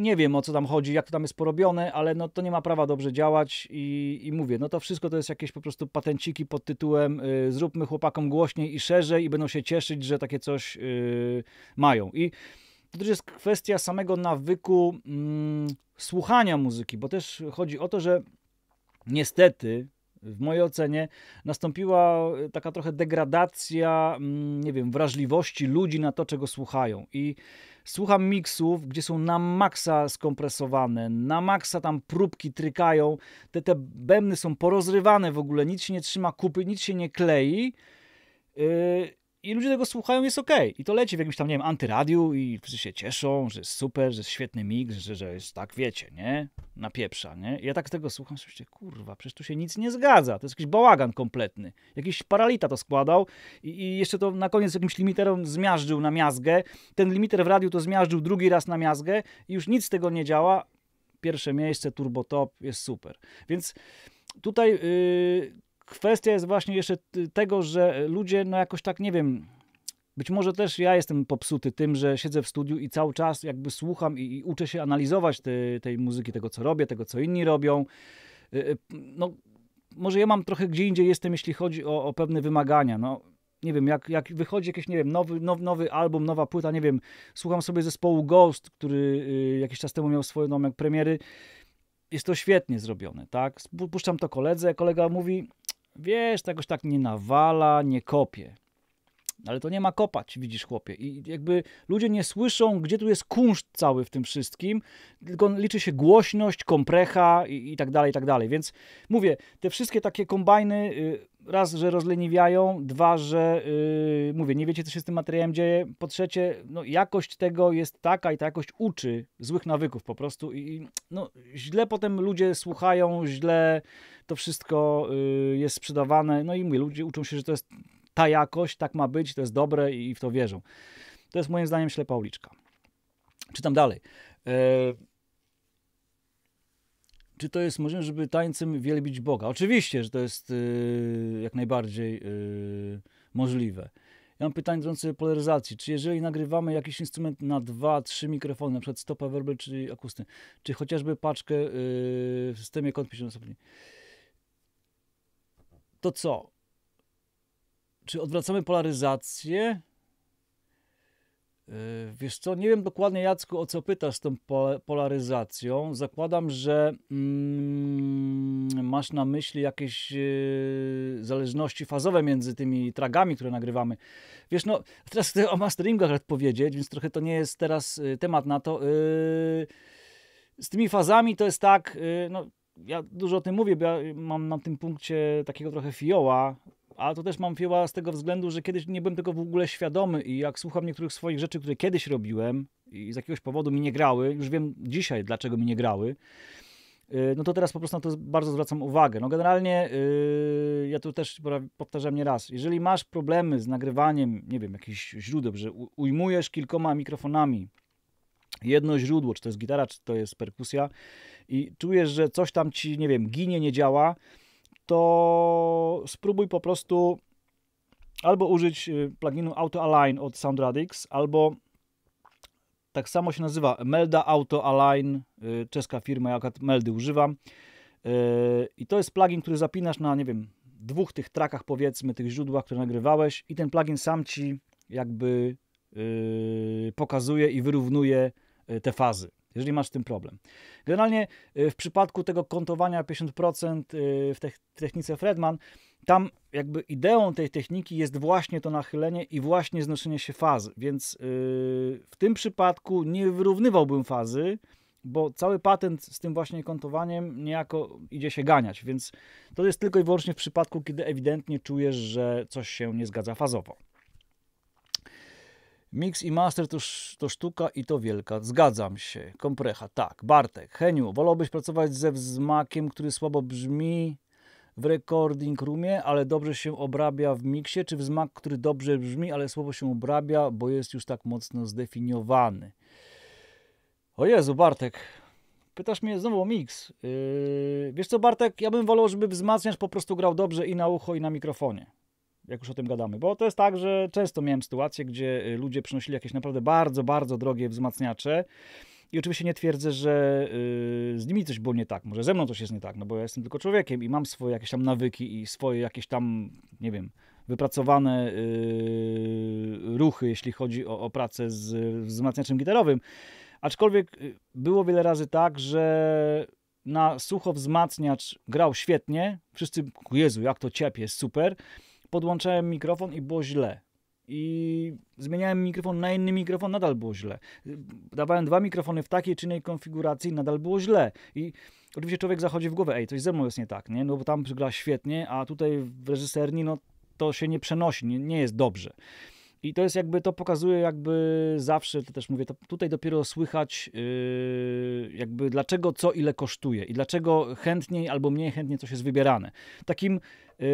nie wiem o co tam chodzi, jak to tam jest porobione, ale no, to nie ma prawa dobrze działać i, i mówię, no to wszystko to jest jakieś po prostu patenciki pod tytułem y, zróbmy chłopakom głośniej i szerzej i będą się cieszyć, że takie coś y, mają. I to też jest kwestia samego nawyku mm, słuchania muzyki, bo też chodzi o to, że niestety w mojej ocenie nastąpiła y, taka trochę degradacja, mm, nie wiem, wrażliwości ludzi na to, czego słuchają. I Słucham miksów, gdzie są na maksa skompresowane, na maksa tam próbki trykają, te, te bębny są porozrywane w ogóle, nic się nie trzyma kupy, nic się nie klei. Yy, i ludzie tego słuchają, jest ok. I to leci w jakimś tam, nie wiem, antyradiu i wszyscy się cieszą, że jest super, że jest świetny miks, że, że jest tak, wiecie, nie? Na pieprza, nie? I ja tak tego słucham, oczywiście, kurwa, przecież tu się nic nie zgadza. To jest jakiś bałagan kompletny. Jakiś paralita to składał i, i jeszcze to na koniec jakimś limiterem zmiażdżył na miazgę. Ten limiter w radiu to zmiażdżył drugi raz na miazgę i już nic z tego nie działa. Pierwsze miejsce, turbo top, jest super. Więc tutaj yy, kwestia jest właśnie jeszcze tego, że ludzie, no jakoś tak, nie wiem, być może też ja jestem popsuty tym, że siedzę w studiu i cały czas jakby słucham i, i uczę się analizować te, tej muzyki, tego co robię, tego co inni robią. Y, y, no, może ja mam trochę gdzie indziej jestem, jeśli chodzi o, o pewne wymagania. No, nie wiem, jak, jak wychodzi jakiś, nie wiem, nowy, nowy, album, nowa płyta, nie wiem, słucham sobie zespołu Ghost, który y, jakiś czas temu miał swoją domek no, premiery. Jest to świetnie zrobione, tak? Puszczam to koledze, kolega mówi, Wiesz, to jakoś tak nie nawala, nie kopie. Ale to nie ma kopać, widzisz, chłopie. I jakby ludzie nie słyszą, gdzie tu jest kunszt cały w tym wszystkim, tylko liczy się głośność, komprecha i, i tak dalej, i tak dalej. Więc mówię, te wszystkie takie kombajny. Y, raz, że rozleniwiają, dwa, że yy, mówię, nie wiecie, co się z tym materiałem dzieje, po trzecie, no, jakość tego jest taka i ta jakość uczy złych nawyków po prostu i no, źle potem ludzie słuchają, źle to wszystko yy, jest sprzedawane, no i mówię, ludzie uczą się, że to jest ta jakość, tak ma być, to jest dobre i w to wierzą. To jest moim zdaniem ślepa uliczka. Czytam dalej. Yy, czy to jest możliwe, żeby tańcem wielbić Boga? Oczywiście, że to jest yy, jak najbardziej yy, możliwe. Ja mam pytanie dotyczące polaryzacji. Czy jeżeli nagrywamy jakiś instrument na dwa, trzy mikrofony, na przykład stopa werbel czy akusty, czy chociażby paczkę yy, w systemie kąt 50 to co? Czy odwracamy polaryzację? Yy, wiesz co, nie wiem dokładnie Jacku o co pytasz z tą polaryzacją. Zakładam, że mm, masz na myśli jakieś yy, zależności fazowe między tymi tragami, które nagrywamy. Wiesz no, teraz chcę o masteringach odpowiedzieć, więc trochę to nie jest teraz y, temat na to. Yy, z tymi fazami to jest tak, y, no, ja dużo o tym mówię, bo ja mam na tym punkcie takiego trochę fioła, a to też mam fioła z tego względu, że kiedyś nie byłem tego w ogóle świadomy i jak słucham niektórych swoich rzeczy, które kiedyś robiłem i z jakiegoś powodu mi nie grały, już wiem dzisiaj, dlaczego mi nie grały, y, no to teraz po prostu na to bardzo zwracam uwagę. No generalnie, yy, ja tu też powtarzam nie raz, jeżeli masz problemy z nagrywaniem, nie wiem, jakichś źródeł, że ujmujesz kilkoma mikrofonami jedno źródło, czy to jest gitara, czy to jest perkusja i czujesz, że coś tam ci, nie wiem, ginie, nie działa, to spróbuj po prostu albo użyć y, pluginu Auto Align od SoundRadix, albo tak samo się nazywa Melda Auto Align, y, czeska firma, jaka Meldy używam. Y, I to jest plugin, który zapinasz na, nie wiem, dwóch tych trakach, powiedzmy, tych źródłach, które nagrywałeś, i ten plugin sam ci jakby pokazuje i wyrównuje te fazy jeżeli masz z tym problem. Generalnie y, w przypadku tego kontowania 50% y, w technice Fredman, tam jakby ideą tej techniki jest właśnie to nachylenie i właśnie znoszenie się faz, więc y, w tym przypadku nie wyrównywałbym fazy, bo cały patent z tym właśnie kontowaniem niejako idzie się ganiać, więc to jest tylko i wyłącznie w przypadku, kiedy ewidentnie czujesz, że coś się nie zgadza fazowo. Mix i master to, to sztuka i to wielka. Zgadzam się. Komprecha, tak. Bartek, Heniu, wolałbyś pracować ze wzmakiem, który słabo brzmi w recording roomie, ale dobrze się obrabia w miksie, czy wzmak, który dobrze brzmi, ale słabo się obrabia, bo jest już tak mocno zdefiniowany. O Jezu, Bartek, pytasz mnie znowu o mix. Yy, wiesz co, Bartek, ja bym wolał, żeby wzmacniacz po prostu grał dobrze i na ucho, i na mikrofonie jak już o tym gadamy. Bo to jest tak, że często miałem sytuacje, gdzie y, ludzie przynosili jakieś naprawdę bardzo, bardzo drogie wzmacniacze. I oczywiście nie twierdzę, że yy, z nimi coś było nie tak, może ze mną coś jest nie tak, no bo ja jestem tylko człowiekiem i mam swoje jakieś tam nawyki i swoje jakieś tam, nie wiem, wypracowane yy, ruchy, jeśli chodzi o, o pracę z, wzmacniaczem gitarowym. Aczkolwiek y, było wiele razy tak, że na sucho wzmacniacz grał świetnie, wszyscy, Jezu, jak to ciepie, jest super, podłączałem mikrofon i było źle. I zmieniałem mikrofon na inny mikrofon, nadal było źle. Dawałem dwa mikrofony w takiej czy innej konfiguracji, nadal było źle. I oczywiście człowiek zachodzi w głowę, ej, coś ze mną jest nie tak, nie? No bo tam gra świetnie, a tutaj w reżyserni, no to się nie przenosi, nie, nie jest dobrze. I to jest jakby, to pokazuje jakby zawsze, to też mówię, to tutaj dopiero słychać yy, jakby dlaczego co ile kosztuje i dlaczego chętniej albo mniej chętnie coś jest wybierane. Takim yy,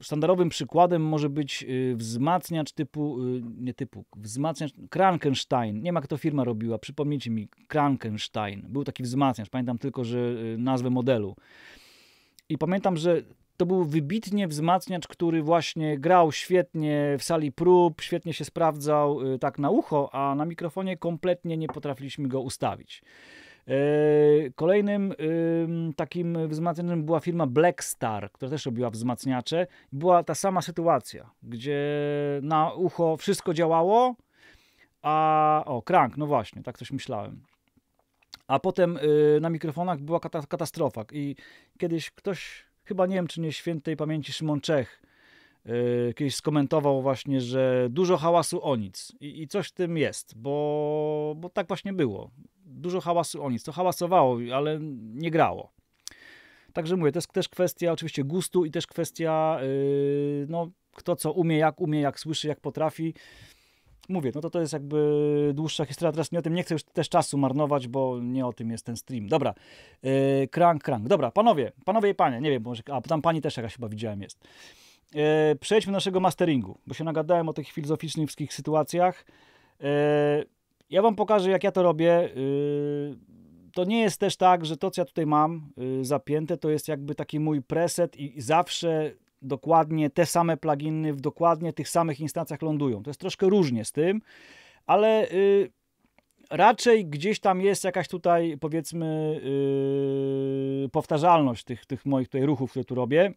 sztandarowym przykładem może być yy, wzmacniacz typu, yy, nie typu, wzmacniacz Krankenstein. Nie ma kto firma robiła, przypomnijcie mi, Krankenstein. Był taki wzmacniacz, pamiętam tylko, że yy, nazwę modelu. I pamiętam, że to był wybitnie wzmacniacz, który właśnie grał świetnie w sali prób, świetnie się sprawdzał y, tak na ucho, a na mikrofonie kompletnie nie potrafiliśmy go ustawić. Y, kolejnym takim wzmacniaczem była firma Blackstar, która też robiła wzmacniacze. Była ta sama sytuacja, gdzie na ucho wszystko działało, a o, krank, no właśnie, tak coś myślałem. A potem y, na mikrofonach była kata katastrofa. I kiedyś ktoś chyba nie wiem, czy nie świętej pamięci Szymon Czech, y, kiedyś skomentował właśnie, że dużo hałasu o nic. I, i coś w tym jest, bo, bo tak właśnie było. Dużo hałasu o nic. To hałasowało, ale nie grało. Także mówię, to jest też kwestia oczywiście gustu i też kwestia, yy, no, kto co umie, jak umie, jak słyszy, jak potrafi mówię, no to to jest jakby dłuższa historia, teraz nie o tym, nie chcę już też czasu marnować, bo nie o tym jest ten stream. Dobra, yy, krank, krank. Dobra, panowie, panowie i panie, nie wiem, może, a tam pani też jakaś chyba widziałem jest. Yy, przejdźmy do naszego masteringu, bo się nagadałem o tych filozoficznych wszystkich sytuacjach. Yy, ja wam pokażę, jak ja to robię. Yy, to nie jest też tak, że to, co ja tutaj mam y, zapięte, to jest jakby taki mój preset i zawsze dokładnie te same pluginy w dokładnie tych samych instancjach lądują. To jest troszkę różnie z tym, ale y, raczej gdzieś tam jest jakaś tutaj, powiedzmy, y, powtarzalność tych, tych moich tutaj ruchów, które tu robię.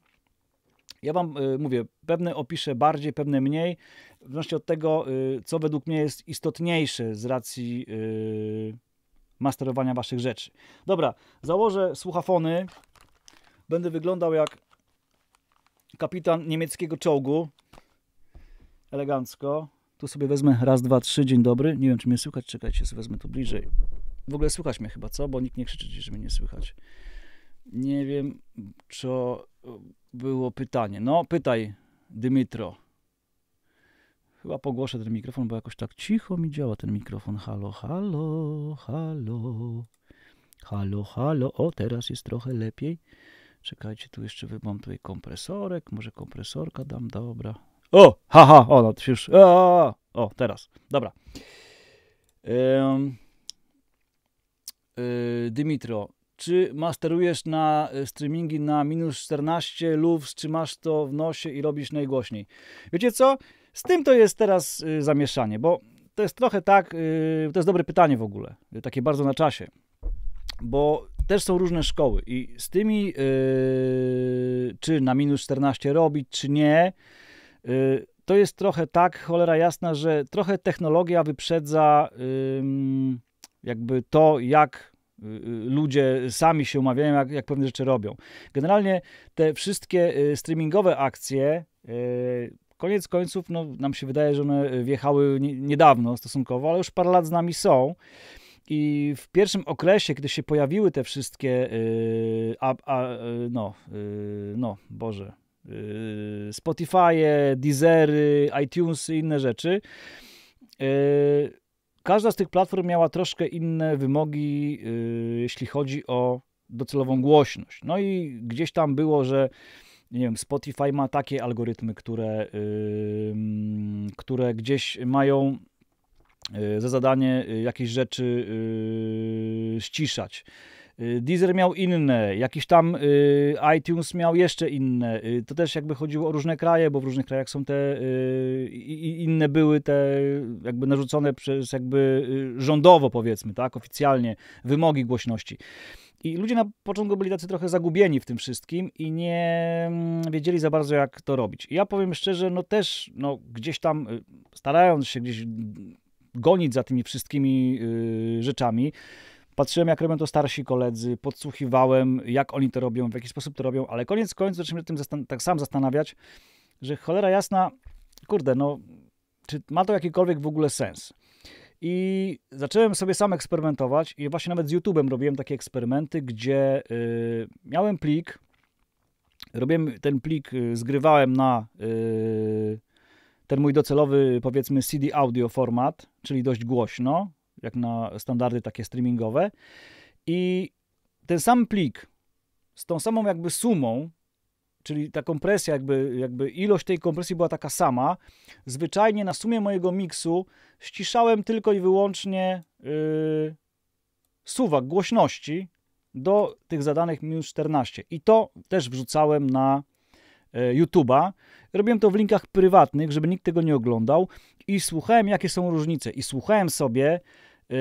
Ja Wam y, mówię, pewne opiszę bardziej, pewne mniej, w zależności od tego, co według mnie jest istotniejsze z racji masterowania Waszych rzeczy. Dobra, założę słuchafony. Będę wyglądał jak kapitan niemieckiego czołgu. Elegancko. Tu sobie wezmę raz, dwa, trzy, dzień dobry. Nie wiem, czy mnie słychać, czekajcie, sobie wezmę tu bliżej. W ogóle słychać mnie chyba, co? Bo nikt nie krzyczy, że mnie nie słychać. Nie wiem, co było pytanie. No, pytaj, Dymitro. Chyba pogłoszę ten mikrofon, bo jakoś tak cicho mi działa ten mikrofon. Halo, halo, halo. Halo, halo. O, teraz jest trochę lepiej. Czekajcie, tu jeszcze wybam tutaj kompresorek. Może kompresorka dam, dobra. O, haha, o, no już, o, o teraz, dobra. Um, czy masterujesz na y, streamingi na minus 14 luf, czy masz to w nosie i robisz najgłośniej? Wiecie co? Z tym to jest teraz y, zamieszanie, bo to jest trochę tak, to jest dobre pytanie w ogóle, takie bardzo na czasie, bo też są różne szkoły i z tymi, yy, czy na minus 14 robić, czy nie, yy, to jest trochę tak, cholera jasna, że trochę technologia wyprzedza yy, jakby to, jak yy, ludzie sami się umawiają, jak, jak pewne rzeczy robią. Generalnie te wszystkie yy, streamingowe akcje, yy, koniec końców, no, nam się wydaje, że one wjechały niedawno stosunkowo, ale już parę lat z nami są. I w pierwszym okresie, gdy się pojawiły te wszystkie, y, a, a, y, no, y, no, Boże, Spotify'e, Deezery, iTunesy i inne rzeczy, każda z tych platform miała troszkę inne wymogi, jeśli chodzi o docelową głośność. No i gdzieś tam było, że nie wiem, Spotify ma takie algorytmy, które, które gdzieś mają Y, za zadanie y, jakieś rzeczy y, ściszać. Deezer miał inne, jakiś tam iTunes miał jeszcze inne. To też jakby chodziło o różne kraje, bo w różnych krajach są te inne były te jakby narzucone przez jakby rządowo powiedzmy, tak, oficjalnie wymogi głośności. I ludzie na początku byli tacy trochę zagubieni w tym wszystkim i nie mm, wiedzieli za bardzo, jak to robić. I ja powiem szczerze, no też no, gdzieś tam starając się gdzieś gonić za tymi wszystkimi y, rzeczami. Patrzyłem, jak robią to starsi koledzy, podsłuchiwałem, jak oni to robią, w jaki sposób to robią, ale koniec końców zacząłem się tym tak sam zastanawiać, że cholera jasna, kurde, no, czy ma to jakikolwiek w ogóle sens? I zacząłem sobie sam eksperymentować i właśnie nawet z YouTube'em robiłem takie eksperymenty, gdzie yy, miałem plik, robiłem ten plik, yy, zgrywałem na... Yy, ten mój docelowy, powiedzmy, CD audio format, czyli dość głośno, jak na standardy takie streamingowe. I ten sam plik z tą samą jakby sumą, czyli ta kompresja, jakby, jakby ilość tej kompresji była taka sama, zwyczajnie na sumie mojego miksu ściszałem tylko i wyłącznie yy, suwak głośności do tych zadanych minus 14. I to też wrzucałem na E, YouTube'a. Robiłem to w linkach prywatnych, żeby nikt tego nie oglądał i słuchałem, jakie są różnice. I słuchałem sobie, yy,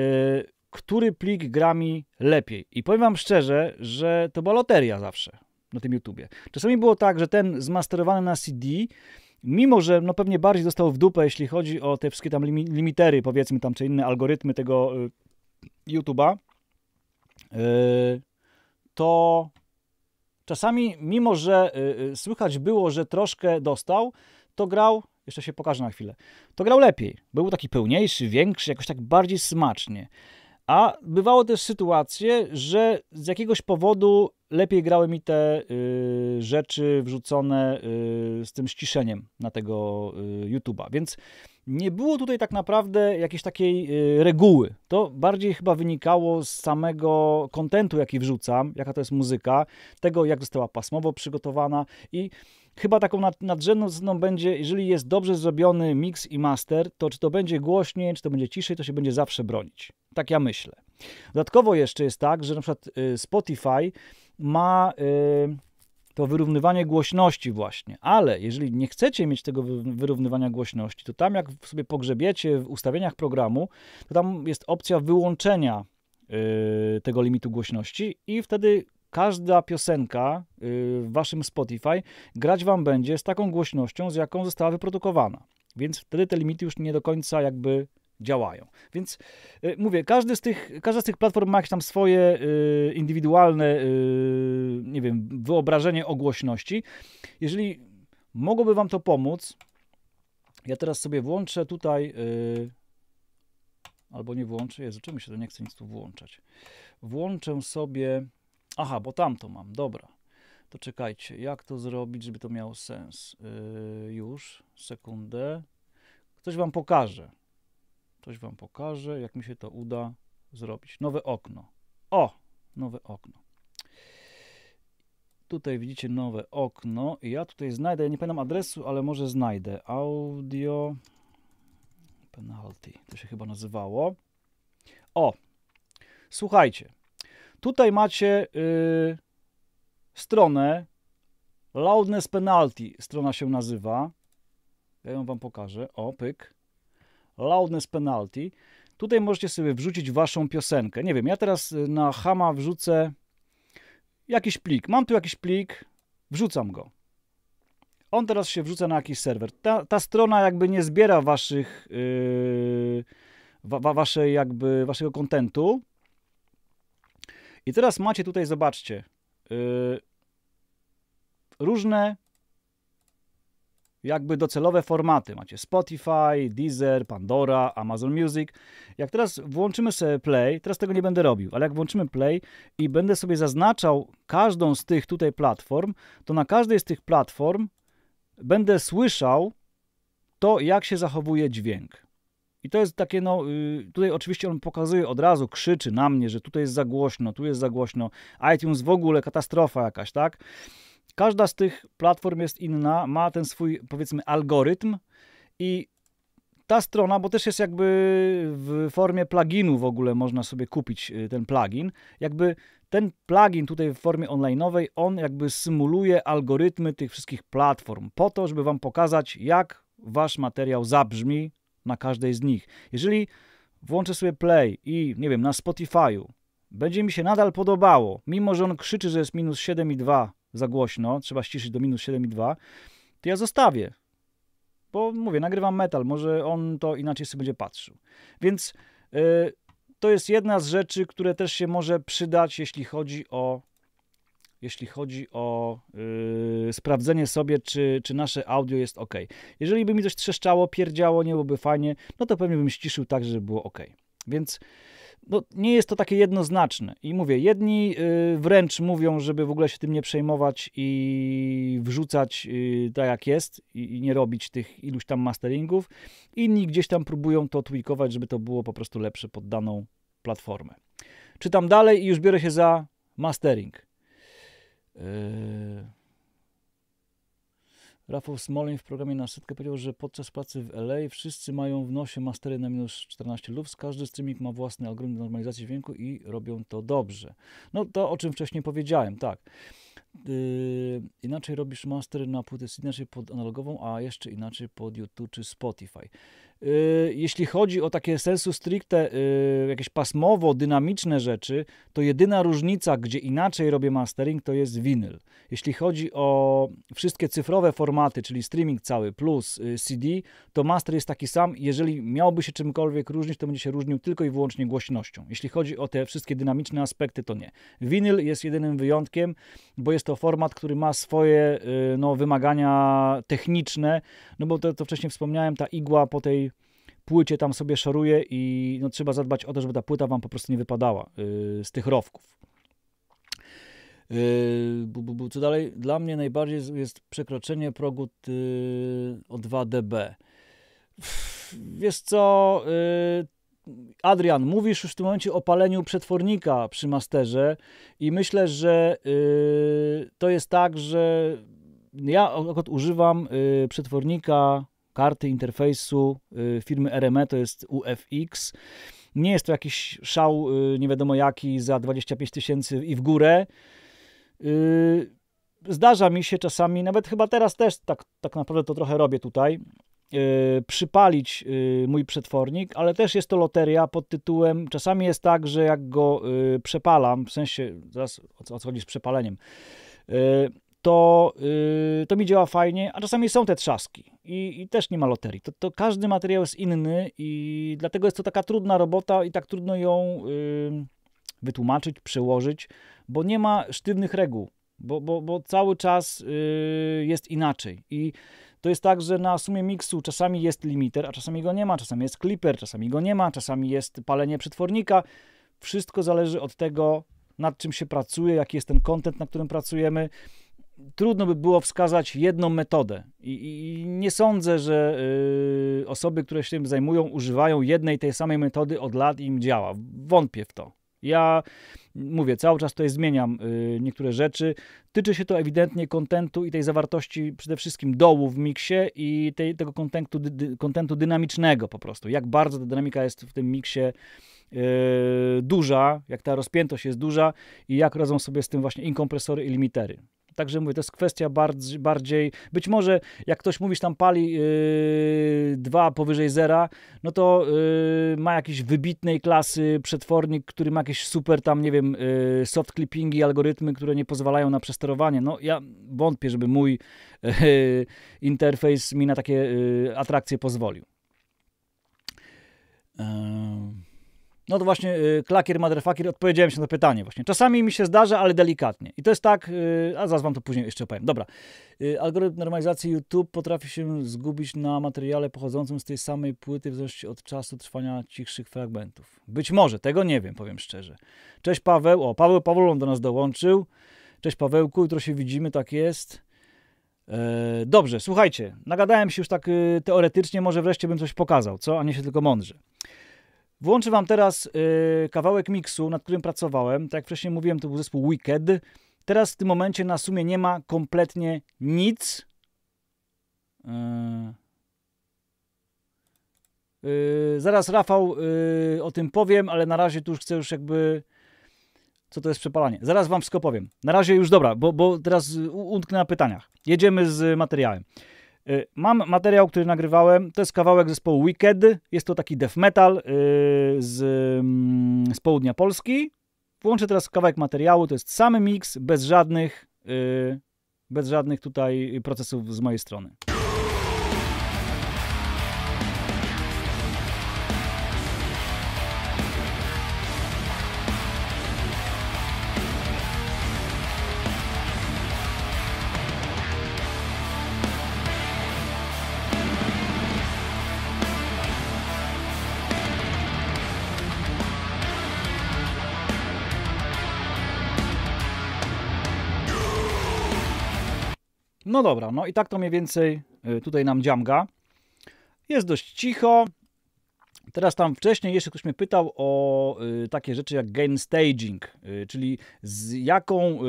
który plik gra mi lepiej. I powiem Wam szczerze, że to była loteria zawsze na tym YouTubie. Czasami było tak, że ten zmasterowany na CD, mimo że no pewnie bardziej został w dupę, jeśli chodzi o te wszystkie tam limitery, powiedzmy tam, czy inne algorytmy tego y, YouTube'a, y, to Czasami, mimo że y, y, słychać było, że troszkę dostał, to grał, jeszcze się pokażę na chwilę, to grał lepiej. Był taki pełniejszy, większy, jakoś tak bardziej smacznie. A bywało też sytuacje, że z jakiegoś powodu lepiej grały mi te y, rzeczy wrzucone y, z tym ściszeniem na tego y, YouTube'a. Więc nie było tutaj tak naprawdę jakiejś takiej y, reguły. To bardziej chyba wynikało z samego kontentu, jaki wrzucam, jaka to jest muzyka, tego, jak została pasmowo przygotowana i chyba taką nad, nadrzędną zasadą będzie, jeżeli jest dobrze zrobiony mix i master, to czy to będzie głośniej, czy to będzie ciszej, to się będzie zawsze bronić. Tak ja myślę. Dodatkowo jeszcze jest tak, że na przykład y, Spotify ma... Yy, to wyrównywanie głośności właśnie. Ale jeżeli nie chcecie mieć tego wyrównywania głośności, to tam jak sobie pogrzebiecie w ustawieniach programu, to tam jest opcja wyłączenia yy, tego limitu głośności i wtedy każda piosenka yy, w waszym Spotify grać wam będzie z taką głośnością, z jaką została wyprodukowana. Więc wtedy te limity już nie do końca jakby działają. Więc y, mówię, każdy z tych, każda z tych platform ma jakieś tam swoje y, indywidualne, y, nie wiem, wyobrażenie o głośności. Jeżeli mogłoby Wam to pomóc, ja teraz sobie włączę tutaj, y, albo nie włączę, Jezu, czemu się to nie chce nic tu włączać. Włączę sobie, aha, bo tam to mam, dobra. To czekajcie, jak to zrobić, żeby to miało sens? Y, już, sekundę. Ktoś Wam pokaże. Coś Wam pokażę, jak mi się to uda zrobić. Nowe okno. O! Nowe okno. Tutaj widzicie nowe okno. Ja tutaj znajdę, nie pamiętam adresu, ale może znajdę. Audio penalty. To się chyba nazywało. O! Słuchajcie. Tutaj macie yy, stronę Loudness Penalty. Strona się nazywa. Ja ją wam pokażę. O, pyk. Loudness Penalty. Tutaj możecie sobie wrzucić waszą piosenkę. Nie wiem, ja teraz y, na Hama wrzucę jakiś plik. Mam tu jakiś plik, wrzucam go. On teraz się wrzuca na jakiś serwer. Ta, ta strona jakby nie zbiera waszych, yy, wa, waszej jakby, waszego kontentu. I teraz macie tutaj, zobaczcie, yy, różne jakby docelowe formaty. Macie Spotify, Deezer, Pandora, Amazon Music. Jak teraz włączymy sobie play, teraz tego nie będę robił, ale jak włączymy play i będę sobie zaznaczał każdą z tych tutaj platform, to na każdej z tych platform będę słyszał to, jak się zachowuje dźwięk. I to jest takie, no, y, tutaj oczywiście on pokazuje od razu, krzyczy na mnie, że tutaj jest za głośno, tu jest za głośno, iTunes w ogóle katastrofa jakaś, tak? Każda z tych platform jest inna, ma ten swój, powiedzmy, algorytm i ta strona, bo też jest jakby w formie pluginu w ogóle można sobie kupić y, ten plugin, jakby ten plugin tutaj w formie online'owej, on jakby symuluje algorytmy tych wszystkich platform po to, żeby Wam pokazać, jak Wasz materiał zabrzmi na każdej z nich. Jeżeli włączę sobie play i, nie wiem, na Spotify'u będzie mi się nadal podobało, mimo że on krzyczy, że jest minus 7,2 za głośno, trzeba ściszyć do minus 7,2, to ja zostawię. Bo mówię, nagrywam metal, może on to inaczej sobie będzie patrzył. Więc yy, to jest jedna z rzeczy, które też się może przydać, jeśli chodzi o jeśli chodzi o yy, sprawdzenie sobie, czy, czy nasze audio jest ok. Jeżeli by mi coś trzeszczało, pierdziało, nie byłoby fajnie, no to pewnie bym ściszył tak, żeby było ok. Więc no, nie jest to takie jednoznaczne. I mówię, jedni y, wręcz mówią, żeby w ogóle się tym nie przejmować i wrzucać y, tak jak jest i nie robić tych iluś tam masteringów. Inni gdzieś tam próbują to tweakować, żeby to było po prostu lepsze pod daną platformę. Czytam dalej i już biorę się za mastering. Yy... Rafał Smolin w programie na setkę powiedział, że podczas pracy w LA wszyscy mają w nosie mastery na minus 14 lufs, każdy streaming ma własny algorytm normalizacji dźwięku i robią to dobrze. No to, o czym wcześniej powiedziałem, tak. Yy, inaczej robisz mastery na płytę, inaczej pod analogową, a jeszcze inaczej pod YouTube czy Spotify. Y, jeśli chodzi o takie sensu stricte, y, jakieś pasmowo, dynamiczne rzeczy, to jedyna różnica, gdzie inaczej robię mastering, to jest winyl. Jeśli chodzi o wszystkie cyfrowe formaty, czyli streaming cały plus y, CD, to master jest taki sam. Jeżeli miałby się czymkolwiek różnić, to będzie się różnił tylko i wyłącznie głośnością. Jeśli chodzi o te wszystkie dynamiczne aspekty, to nie. Winyl jest jedynym wyjątkiem, bo jest to format, który ma swoje no, wymagania techniczne, no bo to, to wcześniej wspomniałem, ta igła po tej płycie tam sobie szoruje i no, trzeba zadbać o to, żeby ta płyta wam po prostu nie wypadała y, z tych rowków. Y, co dalej? Dla mnie najbardziej jest przekroczenie progu y, o 2 dB. Wiesz co, Adrian, mówisz już w tym momencie o paleniu przetwornika przy masterze i myślę, że to jest tak, że ja akurat używam przetwornika karty interfejsu y, firmy RME to jest UFX. Nie jest to jakiś szał, y, nie wiadomo jaki, za 25 tysięcy i w górę. Y, zdarza mi się czasami, nawet chyba teraz też tak, tak naprawdę to trochę robię tutaj, przypalić mój przetwornik, ale też jest to loteria pod tytułem. Czasami jest tak, że jak go przepalam, w sensie, zaraz o co chodzi z przepaleniem to, yy, to mi działa fajnie, a czasami są te trzaski i, i też nie ma loterii. To, to, każdy materiał jest inny i dlatego jest to taka trudna robota i tak trudno ją yy, wytłumaczyć, przełożyć, bo nie ma sztywnych reguł, bo, bo, bo cały czas yy, jest inaczej. I to jest tak, że na sumie miksu czasami jest limiter, a czasami go nie ma, czasami jest clipper, czasami go nie ma, czasami jest palenie przetwornika. Wszystko zależy od tego, nad czym się pracuje, jaki jest ten kontent, na którym pracujemy trudno by było wskazać jedną metodę. I, i nie sądzę, że y, osoby, które się tym zajmują, używają jednej tej samej metody od lat i im działa. Wątpię w to. Ja mówię, cały czas tutaj zmieniam y, niektóre rzeczy. Tyczy się to ewidentnie kontentu i tej zawartości przede wszystkim dołu w miksie i tej, tego kontentu, dy, kontentu dynamicznego po prostu. Jak bardzo ta dynamika jest w tym miksie y, duża, jak ta rozpiętość jest duża i jak radzą sobie z tym właśnie inkompresory i limitery. Także mówię, to jest kwestia bardziej, bardziej być może jak ktoś mówisz tam pali yy, dwa powyżej zera, no to yy, ma jakiś wybitnej klasy przetwornik, który ma jakieś super tam, nie wiem, yy, soft clippingi, algorytmy, które nie pozwalają na przesterowanie. No ja wątpię, żeby mój yy, interfejs mi na takie yy, atrakcje pozwolił. Um. No to właśnie y, klakier, motherfucker, odpowiedziałem się na pytanie właśnie. Czasami mi się zdarza, ale delikatnie. I to jest tak, y, a zaraz wam to później jeszcze opowiem. Dobra. Y, algorytm normalizacji YouTube potrafi się zgubić na materiale pochodzącym z tej samej płyty w zależności od czasu trwania cichszych fragmentów. Być może, tego nie wiem, powiem szczerze. Cześć Paweł. O, Paweł Pawulon do nas dołączył. Cześć Pawełku, jutro się widzimy, tak jest. E, dobrze, słuchajcie, nagadałem się już tak y, teoretycznie, może wreszcie bym coś pokazał, co? A nie się tylko mądrze. Włączę Wam teraz yy, kawałek miksu, nad którym pracowałem. Tak jak wcześniej mówiłem, to był zespół Wicked. Teraz w tym momencie na sumie nie ma kompletnie nic. Yy, zaraz Rafał y, o tym powiem, ale na razie tu już chcę już jakby... Co to jest przepalanie? Zaraz Wam wszystko powiem. Na razie już dobra, bo, bo teraz utknę na pytaniach. Jedziemy z materiałem. Y, mam materiał, który nagrywałem. To jest kawałek zespołu Wicked. Jest to taki death metal y, z, mm, z południa Polski. Włączę teraz kawałek materiału. To jest samy miks, bez żadnych, y, bez żadnych tutaj procesów z mojej strony. No dobra, no i tak to mniej więcej y, tutaj nam dziamga. Jest dość cicho. Teraz tam wcześniej jeszcze ktoś mnie pytał o y, takie rzeczy jak gain staging, y, czyli z, jaką, y,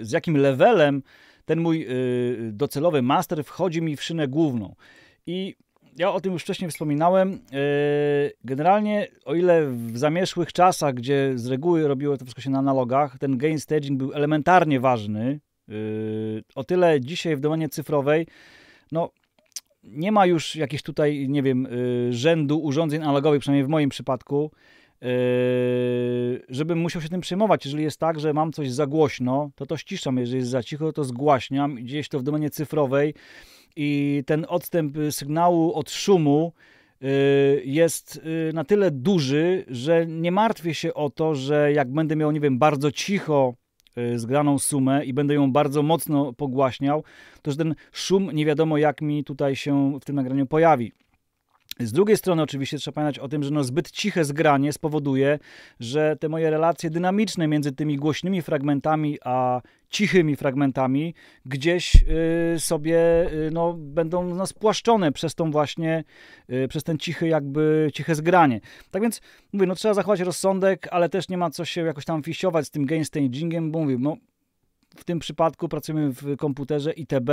z jakim levelem ten mój y, docelowy master wchodzi mi w szynę główną. I ja o tym już wcześniej wspominałem. Y, generalnie, o ile w zamierzchłych czasach, gdzie z reguły robiło to wszystko się na analogach, ten gain staging był elementarnie ważny, Yy, o tyle dzisiaj w domenie cyfrowej, no nie ma już jakichś tutaj, nie wiem, yy, rzędu urządzeń analogowych, przynajmniej w moim przypadku, yy, żebym musiał się tym przejmować. Jeżeli jest tak, że mam coś za głośno, to to ściszam. Jeżeli jest za cicho, to zgłaśniam. Gdzieś to w domenie cyfrowej i ten odstęp sygnału od szumu jest na tyle duży, że nie martwię się o to, że jak będę miał, nie wiem, bardzo cicho Y, zgraną sumę i będę ją bardzo mocno pogłaśniał, to że ten szum nie wiadomo jak mi tutaj się w tym nagraniu pojawi. Z drugiej strony oczywiście trzeba pamiętać o tym, że no zbyt ciche zgranie spowoduje, że te moje relacje dynamiczne między tymi głośnymi fragmentami a cichymi fragmentami gdzieś y, sobie y, no, będą no, spłaszczone przez tą właśnie, y, przez ten cichy jakby, ciche zgranie. Tak więc mówię, no trzeba zachować rozsądek, ale też nie ma co się jakoś tam fisiować z tym gain stagingiem, bo mówię, no w tym przypadku pracujemy w komputerze ITB,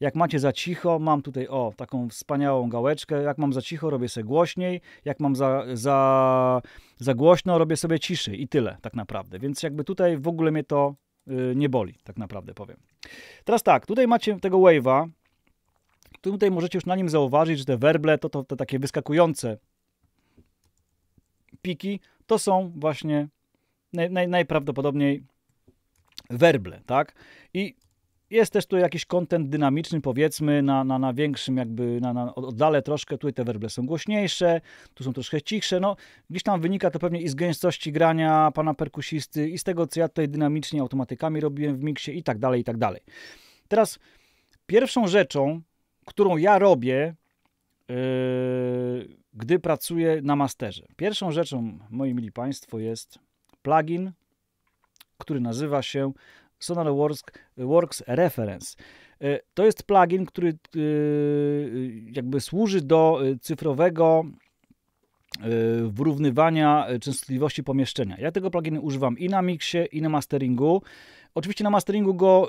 jak macie za cicho, mam tutaj o taką wspaniałą gałeczkę. Jak mam za cicho, robię sobie głośniej. Jak mam za, za, za głośno, robię sobie ciszy i tyle tak naprawdę. Więc jakby tutaj w ogóle mnie to y, nie boli, tak naprawdę powiem. Teraz tak, tutaj macie tego wave'a. Tutaj możecie już na nim zauważyć, że te werble, to, to te takie wyskakujące piki, to są właśnie naj, naj, najprawdopodobniej werble, tak? I jest też tu jakiś kontent dynamiczny, powiedzmy, na, na, na większym jakby, na, na oddale troszkę. Tutaj te werble są głośniejsze, tu są troszkę cichsze. No, gdzieś tam wynika to pewnie i z gęstości grania pana perkusisty i z tego, co ja tutaj dynamicznie automatykami robiłem w miksie i tak dalej, i tak dalej. Teraz pierwszą rzeczą, którą ja robię, yy, gdy pracuję na masterze. Pierwszą rzeczą, moi mili państwo, jest plugin, który nazywa się SonarWorks Works Reference. E, to jest plugin, który e, jakby służy do e, cyfrowego wyrównywania częstotliwości pomieszczenia. Ja tego pluginu używam i na miksie, i na masteringu. Oczywiście na masteringu go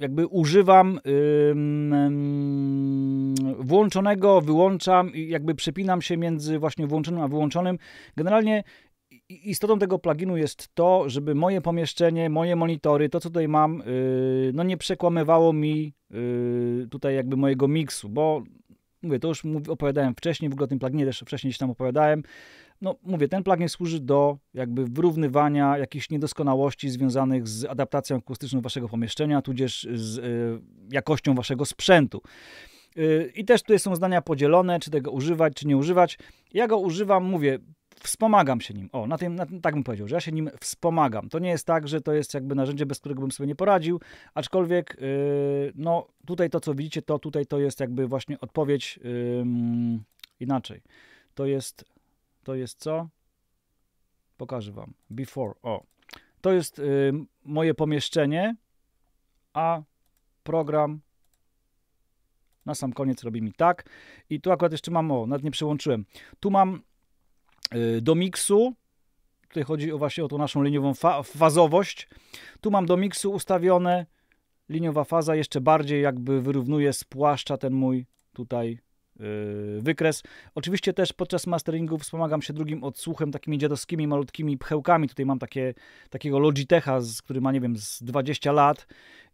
jakby używam mm, włączonego, wyłączam i jakby przepinam się między właśnie włączonym a wyłączonym. Generalnie istotą tego pluginu jest to, żeby moje pomieszczenie, moje monitory, to co tutaj mam, y, no nie przekłamywało mi y, tutaj jakby mojego miksu, bo mówię, to już opowiadałem wcześniej, w ogóle o tym pluginie też wcześniej tam opowiadałem. No mówię, ten plugin służy do jakby wyrównywania jakichś niedoskonałości związanych z adaptacją akustyczną waszego pomieszczenia, tudzież z y, jakością waszego sprzętu. I też tutaj są zdania podzielone, czy tego używać, czy nie używać. Ja go używam, mówię, wspomagam się nim. O, na tym, na tym, tak bym powiedział, że ja się nim wspomagam. To nie jest tak, że to jest jakby narzędzie, bez którego bym sobie nie poradził, aczkolwiek yy, no tutaj to, co widzicie, to tutaj to jest jakby właśnie odpowiedź yy, inaczej. To jest, to jest co? Pokażę wam. Before, o. To jest yy, moje pomieszczenie, a program na sam koniec robi mi tak. I tu akurat jeszcze mam, o, nawet nie przełączyłem. Tu mam Y, do miksu. Tutaj chodzi o właśnie o tą naszą liniową fa fazowość. Tu mam do miksu ustawione. Liniowa faza jeszcze bardziej jakby wyrównuje, spłaszcza ten mój tutaj Y, wykres. Oczywiście też podczas masteringu wspomagam się drugim odsłuchem, takimi dziadowskimi, malutkimi pchełkami. Tutaj mam takie, takiego Logitecha, z, który ma, nie wiem, z 20 lat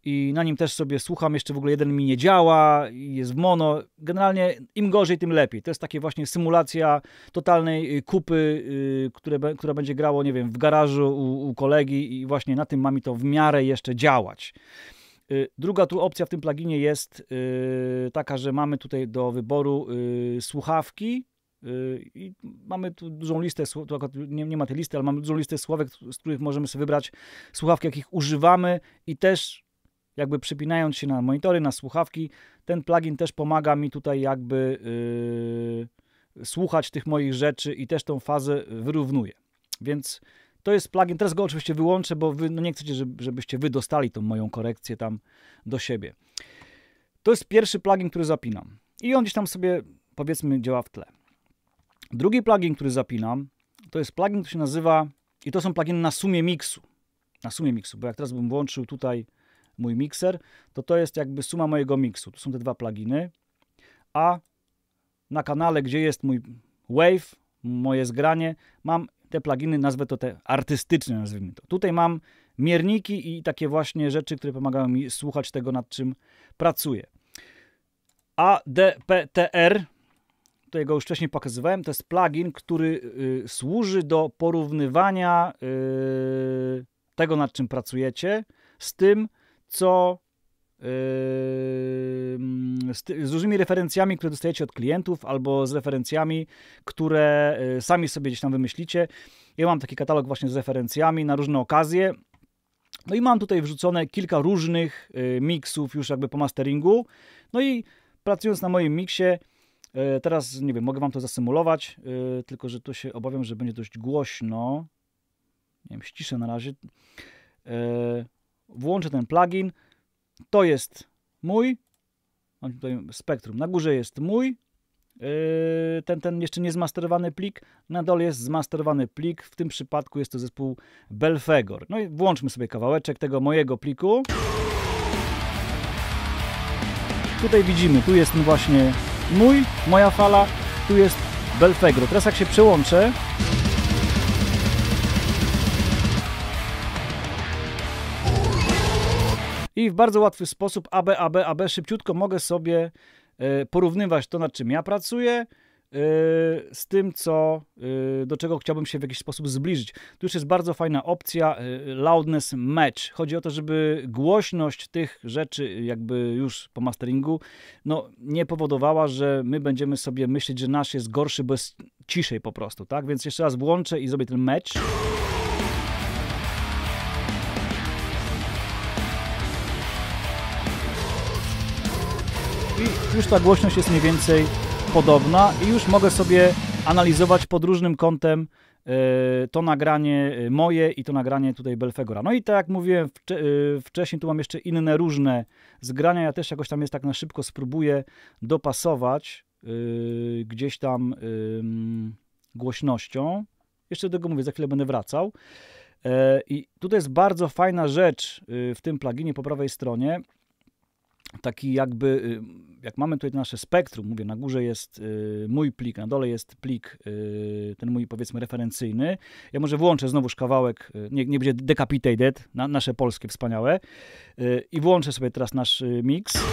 i na nim też sobie słucham, jeszcze w ogóle jeden mi nie działa, jest w mono. Generalnie im gorzej, tym lepiej. To jest takie właśnie symulacja totalnej y, kupy, yy, które, która będzie grało, nie wiem, w garażu u, u kolegi i właśnie na tym ma mi to w miarę jeszcze działać. Y, druga tu opcja w tym pluginie jest y, taka, że mamy tutaj do wyboru y, słuchawki i mamy tu dużą listę, tu akurat nie, nie ma tej listy, ale mamy dużą listę sławek, z których możemy sobie wybrać słuchawki, jakich używamy i też jakby przypinając się na monitory, na słuchawki, ten plugin też pomaga mi tutaj jakby yy, słuchać tych moich rzeczy i też tą fazę wyrównuje. Więc to jest plugin, teraz go oczywiście wyłączę, bo wy, no nie chcecie, żebyście wy dostali tą moją korekcję tam do siebie. To jest pierwszy plugin, który zapinam. I on gdzieś tam sobie, powiedzmy, działa w tle. Drugi plugin, który zapinam, to jest plugin, który się nazywa, i to są pluginy na sumie miksu. Na sumie miksu, bo jak teraz bym włączył tutaj mój mikser, to to jest jakby suma mojego miksu. To są te dwa pluginy. A na kanale, gdzie jest mój wave, moje zgranie, mam te pluginy, nazwę to te artystyczne, nazwijmy to. Tutaj mam mierniki i takie właśnie rzeczy, które pomagają mi słuchać tego, nad czym pracuję. ADPTR, tutaj go już wcześniej pokazywałem, to jest plugin, który y, służy do porównywania y, tego, nad czym pracujecie, z tym, co Yy, z, z różnymi referencjami, które dostajecie od klientów, albo z referencjami, które yy, sami sobie gdzieś tam wymyślicie. Ja mam taki katalog właśnie z referencjami na różne okazje. No i mam tutaj wrzucone kilka różnych yy, miksów już jakby po masteringu. No i pracując na moim miksie, teraz nie wiem, mogę wam to zasymulować, tylko że tu się obawiam, że będzie dość głośno. Nie wiem, ściszę na razie. Włączę ten plugin. To jest mój. Mam tutaj spektrum. Na górze jest mój. Yy, ten, ten jeszcze niezmasterowany plik. Na dole jest zmasterowany plik. W tym przypadku jest to zespół Belfegor. No i włączmy sobie kawałeczek tego mojego pliku. Tutaj widzimy, tu jest właśnie mój, moja fala, tu jest Belfegor. Teraz jak się przełączę, I w bardzo łatwy sposób AB, AB, AB szybciutko mogę sobie e, porównywać to, nad czym ja pracuję, e, z tym, co, e, do czego chciałbym się w jakiś sposób zbliżyć. Tu już jest bardzo fajna opcja loudness match. Chodzi o to, żeby głośność tych rzeczy jakby już po masteringu no, nie powodowała, że my będziemy sobie myśleć, że nasz jest gorszy, bo jest ciszej po prostu, tak? Więc jeszcze raz włączę i zrobię ten match. już ta głośność jest mniej więcej podobna i już mogę sobie analizować pod różnym kątem e, to nagranie e, moje i to nagranie tutaj Belfegora. No i tak jak mówiłem e, wcześniej, tu mam jeszcze inne różne zgrania. Ja też jakoś tam jest tak na szybko spróbuję dopasować yy, gdzieś tam yy, głośnością. Jeszcze do tego mówię, za chwilę będę wracał. Yy, I tutaj jest bardzo fajna rzecz w tym pluginie po prawej stronie taki jakby, y, jak mamy tutaj nasze spektrum, mówię, na górze jest y, mój plik, na dole jest plik, y, ten mój powiedzmy referencyjny. Ja może włączę znowuż kawałek, nie, nie będzie decapitated, na, nasze polskie wspaniałe i włączę sobie teraz nasz mix.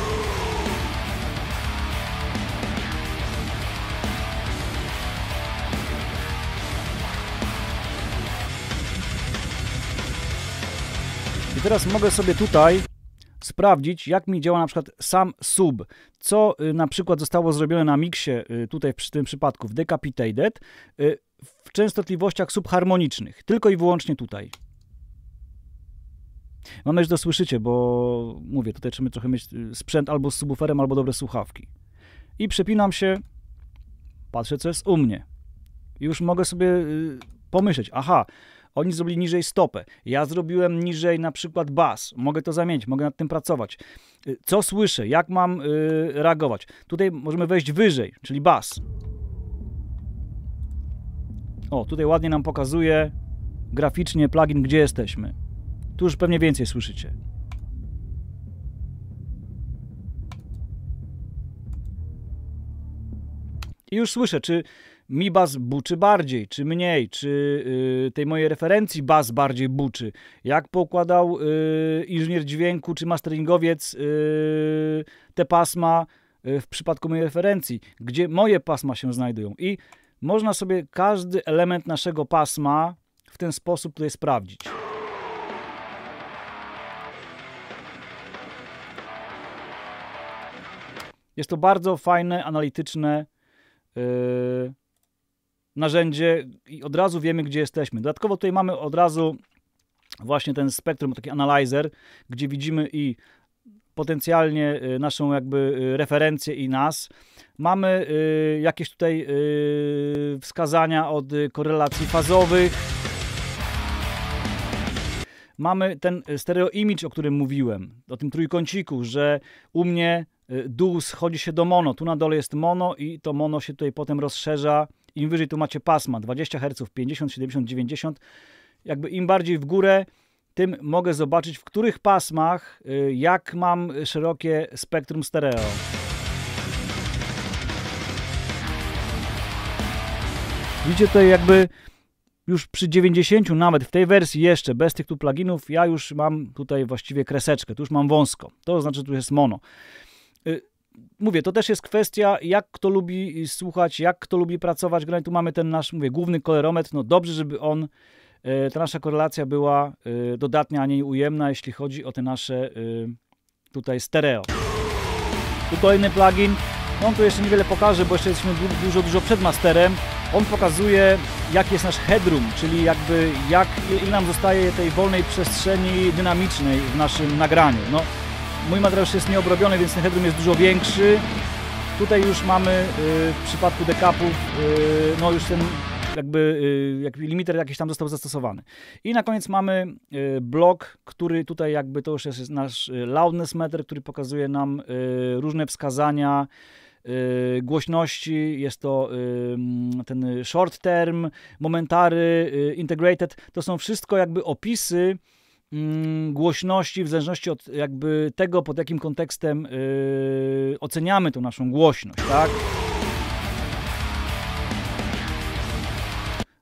I teraz mogę sobie tutaj sprawdzić, jak mi działa na przykład sam sub, co y, na przykład zostało zrobione na miksie, y, tutaj w tym przypadku w Decapitated, y, w częstotliwościach subharmonicznych, tylko i wyłącznie tutaj. Mam nadzieję, że to słyszycie, bo mówię, tutaj trzeba trochę mieć sprzęt albo z subwooferem, albo dobre słuchawki. I przepinam się, patrzę, co jest u mnie. Już mogę sobie pomyśleć, aha, oni zrobili niżej stopę. Ja zrobiłem niżej na przykład bas. Mogę to zamienić, mogę nad tym pracować. Y, co słyszę? Jak mam yy, reagować? Tutaj możemy wejść wyżej, czyli bas. O, tutaj ładnie nam pokazuje graficznie plugin, gdzie jesteśmy. Tu już pewnie więcej słyszycie. I już słyszę, czy mi bas buczy bardziej, czy mniej, czy y, tej mojej referencji bas bardziej buczy, jak pokładał y, inżynier dźwięku czy masteringowiec y, te pasma y, w przypadku mojej referencji, gdzie moje pasma się znajdują. I można sobie każdy element naszego pasma w ten sposób tutaj sprawdzić. Jest to bardzo fajne, analityczne. Yy, narzędzie i od razu wiemy, gdzie jesteśmy. Dodatkowo tutaj mamy od razu właśnie ten spektrum, taki analyzer, gdzie widzimy i potencjalnie y, naszą jakby y, referencję i nas. Mamy y, jakieś tutaj wskazania od korelacji fazowych. Mamy ten stereo image, o którym mówiłem, o tym trójkąciku, że u mnie dół schodzi się do mono, tu na dole jest mono i to mono się tutaj potem rozszerza im wyżej tu macie pasma 20 Hz, 50, 70, 90, jakby im bardziej w górę, tym mogę zobaczyć w których pasmach y, jak mam szerokie spektrum stereo. Widzicie tutaj jakby już przy 90 nawet w tej wersji jeszcze bez tych tu pluginów ja już mam tutaj właściwie kreseczkę, tu już mam wąsko. To znaczy tu jest mono mówię, to też jest kwestia, jak kto lubi słuchać, jak kto lubi pracować. Granie. Tu mamy ten nasz, mówię, główny kolerometr. No dobrze, żeby on, e, ta nasza korelacja była e, dodatnia, a nie ujemna, jeśli chodzi o te nasze e, tutaj stereo. Tu kolejny plugin. On tu jeszcze niewiele pokaże, bo jeszcze jesteśmy dużo, dużo przed masterem. On pokazuje, jaki jest nasz headroom, czyli jakby jak, ile nam zostaje tej wolnej przestrzeni dynamicznej w naszym nagraniu. No, Mój materiał jest nieobrobiony, więc ten headroom jest dużo większy. Tutaj już mamy y, w przypadku dekapów, y, no już ten jakby, y, jakby limiter jakiś tam został zastosowany. I na koniec mamy blok, który tutaj jakby to już jest nasz loudness meter, który pokazuje nam różne wskazania głośności, jest to ten short term, momentary, integrated, to są wszystko jakby opisy Mm, głośności, w zależności od jakby tego, pod jakim kontekstem yy, oceniamy tą naszą głośność, tak?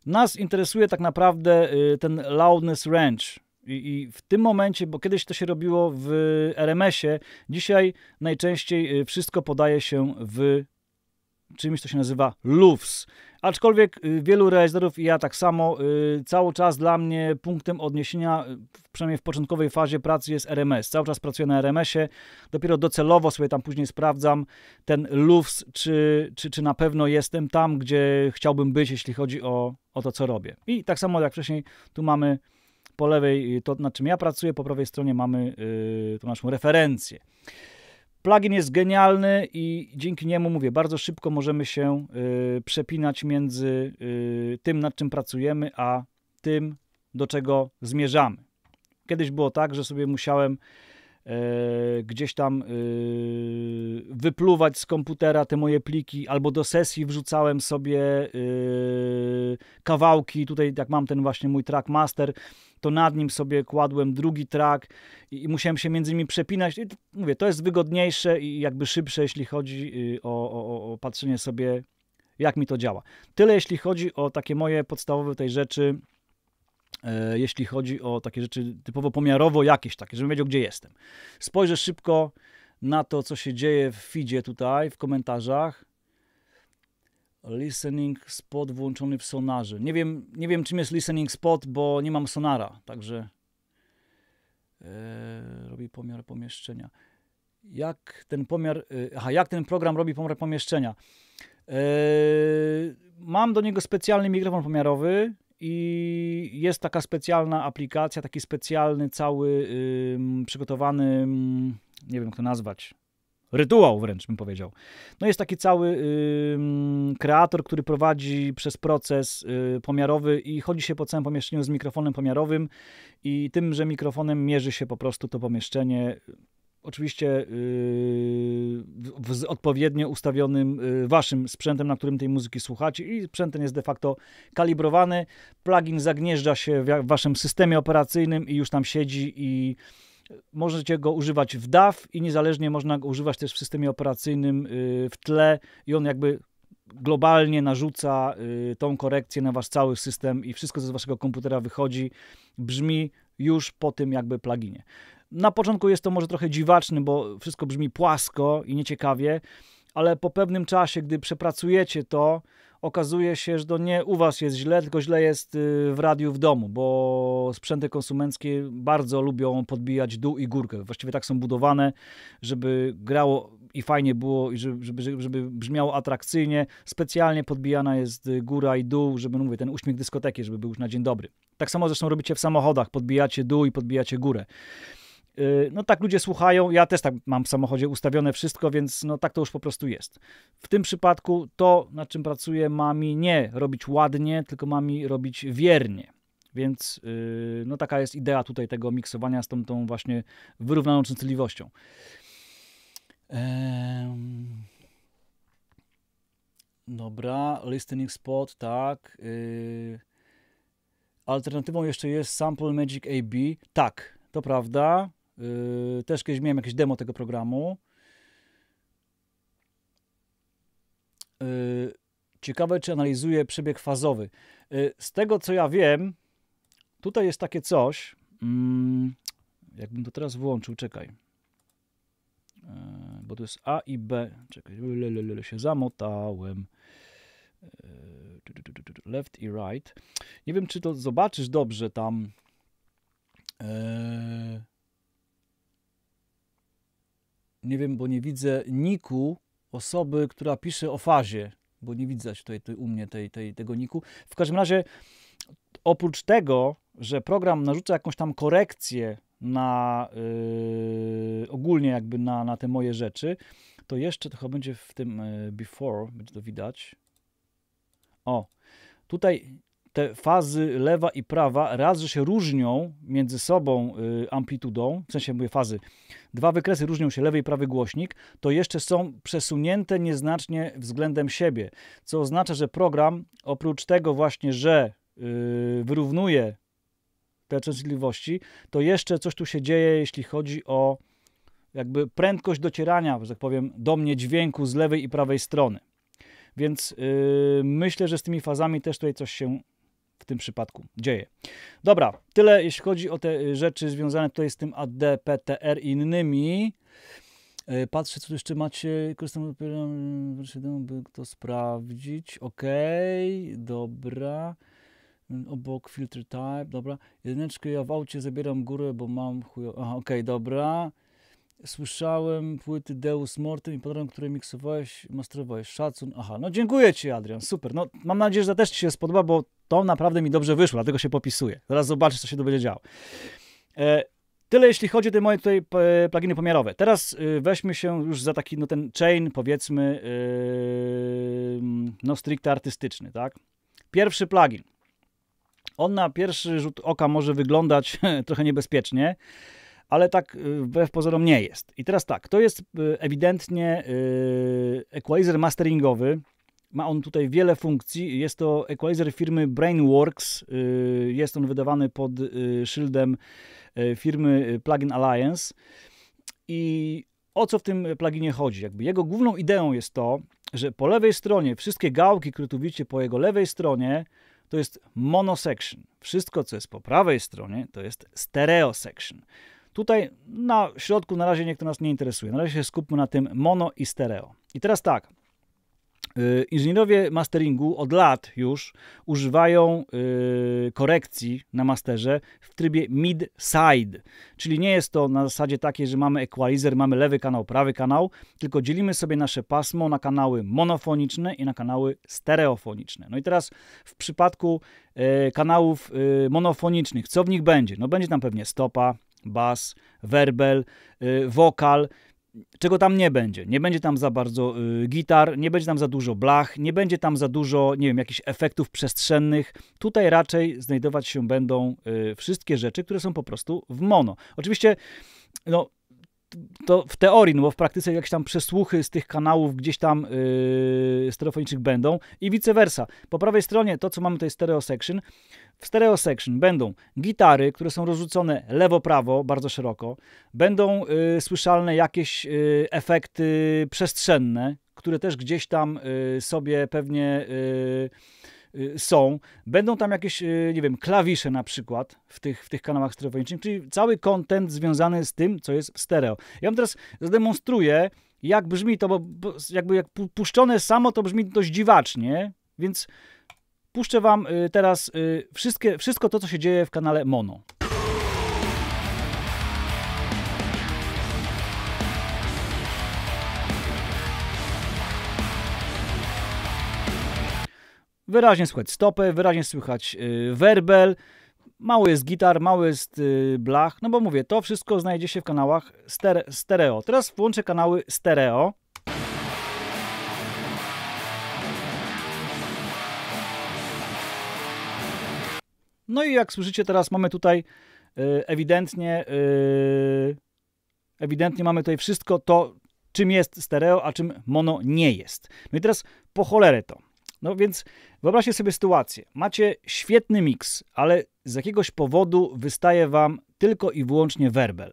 Nas interesuje tak naprawdę yy, ten loudness range. I, I, w tym momencie, bo kiedyś to się robiło w RMS-ie, dzisiaj najczęściej yy, wszystko podaje się w czymś, co się nazywa LUFS. Aczkolwiek y, wielu realizatorów i ja tak samo, y, cały czas dla mnie punktem odniesienia, y, przynajmniej w początkowej fazie pracy jest RMS. Cały czas pracuję na RMS-ie, dopiero docelowo sobie tam później sprawdzam ten LUFS, czy, czy, czy na pewno jestem tam, gdzie chciałbym być, jeśli chodzi o, o to, co robię. I tak samo jak wcześniej, tu mamy po lewej to, nad czym ja pracuję, po prawej stronie mamy yy, tą naszą referencję. Plugin jest genialny i dzięki niemu, mówię, bardzo szybko możemy się y, przepinać między y, tym, nad czym pracujemy, a tym, do czego zmierzamy. Kiedyś było tak, że sobie musiałem E, gdzieś tam e, wypluwać z komputera te moje pliki, albo do sesji wrzucałem sobie e, kawałki. Tutaj, jak mam ten właśnie mój track master, to nad nim sobie kładłem drugi track i, musiałem się między nimi przepinać. I mówię, to jest wygodniejsze i jakby szybsze, jeśli chodzi y, o, o, o patrzenie sobie, jak mi to działa. Tyle, jeśli chodzi o takie moje podstawowe tej rzeczy E, jeśli chodzi o takie rzeczy typowo pomiarowo jakieś takie, żebym wiedział, gdzie jestem. Spojrzę szybko na to, co się dzieje w feedzie tutaj, w komentarzach. Listening spot włączony w sonarze. Nie wiem, nie wiem czym jest listening spot, bo nie mam sonara, także e, robi pomiar pomieszczenia. Jak ten pomiar, e, aha, jak ten program robi pomiar pomieszczenia? E, mam do niego specjalny mikrofon pomiarowy, i jest taka specjalna aplikacja, taki specjalny cały przygotowany, nie wiem jak to nazwać, rytuał wręcz bym powiedział. No jest taki cały y, kreator, który prowadzi przez proces y, pomiarowy i chodzi się po całym pomieszczeniu z mikrofonem pomiarowym i tym, że mikrofonem mierzy się po prostu to pomieszczenie oczywiście y, z odpowiednio ustawionym y, waszym sprzętem, na którym tej muzyki słuchacie i sprzęt ten jest de facto kalibrowany. Plugin zagnieżdża się w waszym systemie operacyjnym i już tam siedzi i możecie go używać w DAW i niezależnie można go używać też w systemie operacyjnym y, w tle i on jakby globalnie narzuca tą korekcję na wasz cały system i wszystko, co z waszego komputera wychodzi, brzmi już po tym jakby pluginie. Na początku jest to może trochę dziwaczny, bo wszystko brzmi płasko i nieciekawie, ale po pewnym czasie, gdy przepracujecie to, okazuje się, że to nie u was jest źle, tylko źle jest y, w radiu w domu, bo sprzęty konsumenckie bardzo lubią podbijać dół i górkę. Właściwie tak są budowane, żeby grało i fajnie było, i żeby, żeby brzmiało atrakcyjnie. Specjalnie podbijana jest y, góra i dół, żeby, no mówię, ten uśmiech dyskoteki, żeby był już na dzień dobry. Tak samo zresztą robicie w samochodach, podbijacie dół i podbijacie górę. Y, no tak ludzie słuchają, ja też tak mam w samochodzie ustawione wszystko, więc no tak to już po prostu jest. W tym przypadku to, nad czym pracuję, ma mi nie robić ładnie, tylko ma mi robić wiernie. Więc y, no taka jest idea tutaj tego miksowania z tą, tą właśnie wyrównaną częstotliwością. Ehm... Dobra, listening spot, tak. Yy... Alternatywą jeszcze jest Sample Magic AB. Tak, to prawda. Yy, też kiedyś miałem jakieś demo tego programu. Yy, ciekawe, czy analizuje przebieg fazowy. Yy, z tego, co ja wiem, tutaj jest takie coś. Mm, jakbym to teraz włączył, czekaj. Yy, bo to jest A i B. Czekaj, lelelele, się zamotałem. Yy, left i right. Nie wiem, czy to zobaczysz dobrze tam. Yy, nie wiem, bo nie widzę niku osoby, która pisze o fazie, bo nie widzę tutaj, tutaj u mnie tej, tej, tego niku. W każdym razie, oprócz tego, że program narzuca jakąś tam korekcję na yy, ogólnie jakby na, na te moje rzeczy, to jeszcze trochę będzie w tym yy, before, będzie to widać. O, tutaj te fazy lewa i prawa raz, że się różnią między sobą y, amplitudą, w sensie mówię fazy, dwa wykresy różnią się lewy i prawy głośnik, to jeszcze są przesunięte nieznacznie względem siebie, co oznacza, że program oprócz tego właśnie, że y, wyrównuje te częstotliwości, to jeszcze coś tu się dzieje, jeśli chodzi o jakby prędkość docierania, że tak powiem, do mnie dźwięku z lewej i prawej strony. Więc yy, myślę, że z tymi fazami też tutaj coś się w tym przypadku dzieje. Dobra, tyle jeśli chodzi o te y, rzeczy związane tutaj z tym AD, PTR i innymi. Y, patrzę, co tu jeszcze macie. Korzystam dopiero, by to sprawdzić. Ok, dobra. Obok filtr type, dobra. Jedyneczkę ja w aucie zabieram górę, bo mam chuj... Aha, dobra. Słyszałem płyty Deus Mortem i Patron, które miksowałeś, masterowałeś. Szacun. Aha, no dziękuję Ci, Adrian, super. No, mam nadzieję, że też Ci się spodoba, bo to naprawdę mi dobrze wyszło, dlatego się popisuję. Zaraz zobaczysz, co się to będzie działo. E, tyle jeśli chodzi o te moje tutaj e, pluginy pomiarowe. Teraz e, weźmy się już za taki, no ten chain, powiedzmy, e, no stricte artystyczny, tak? Pierwszy plugin. On na pierwszy rzut oka może wyglądać trochę niebezpiecznie, ale tak y, wbrew pozorom nie jest. I teraz tak, to jest y, ewidentnie y, equalizer masteringowy. Ma on tutaj wiele funkcji. Jest to equalizer firmy Brainworks. Jest on wydawany pod szyldem firmy Plugin Alliance. I o co w tym pluginie chodzi? Jakby jego główną ideą jest to, że po lewej stronie wszystkie gałki, które tu widzicie po jego lewej stronie, to jest mono section. Wszystko, co jest po prawej stronie, to jest stereo section. Tutaj na środku na razie niech to nas nie interesuje. Na razie się skupmy na tym mono i stereo. I teraz tak. Y, inżynierowie masteringu od lat już używają y, korekcji na masterze w trybie mid-side, czyli nie jest to na zasadzie takiej, że mamy equalizer, mamy lewy kanał, prawy kanał, tylko dzielimy sobie nasze pasmo na kanały monofoniczne i na kanały stereofoniczne. No i teraz w przypadku y, kanałów monofonicznych, co w nich będzie? No będzie tam pewnie stopa, bas, werbel, y, wokal, czego tam nie będzie. Nie będzie tam za bardzo y, gitar, nie będzie tam za dużo blach, nie będzie tam za dużo, nie wiem, jakichś efektów przestrzennych. Tutaj raczej znajdować się będą y, wszystkie rzeczy, które są po prostu w mono. Oczywiście no, to w teorii, no bo w praktyce jakieś tam przesłuchy z tych kanałów gdzieś tam yy, stereofonicznych będą i vice versa. Po prawej stronie to, co mamy tutaj stereo section, w stereo section będą gitary, które są rozrzucone lewo-prawo, bardzo szeroko, będą yy, słyszalne jakieś yy, efekty przestrzenne, które też gdzieś tam yy, sobie pewnie Y, są. Będą tam jakieś, y, nie wiem, klawisze na przykład w tych, w tych kanałach stereofonicznych, czyli cały content związany z tym, co jest w stereo. Ja wam teraz zademonstruję, jak brzmi to, bo, bo jakby jak puszczone samo, to brzmi dość dziwacznie, więc puszczę wam y, teraz wszystkie, wszystko to, co się dzieje w kanale Mono. Wyraźnie słychać stopę, wyraźnie słychać yy, werbel, mało jest gitar, mało jest yy, blach, no bo mówię, to wszystko znajdzie się w kanałach stere stereo. Teraz włączę kanały stereo. No i jak słyszycie teraz mamy tutaj yy, ewidentnie y, ewidentnie mamy tutaj wszystko to, czym jest stereo, a czym mono nie jest. No i teraz po cholerę to. No więc wyobraźcie sobie sytuację. Macie świetny miks, ale z jakiegoś powodu wystaje wam tylko i wyłącznie werbel.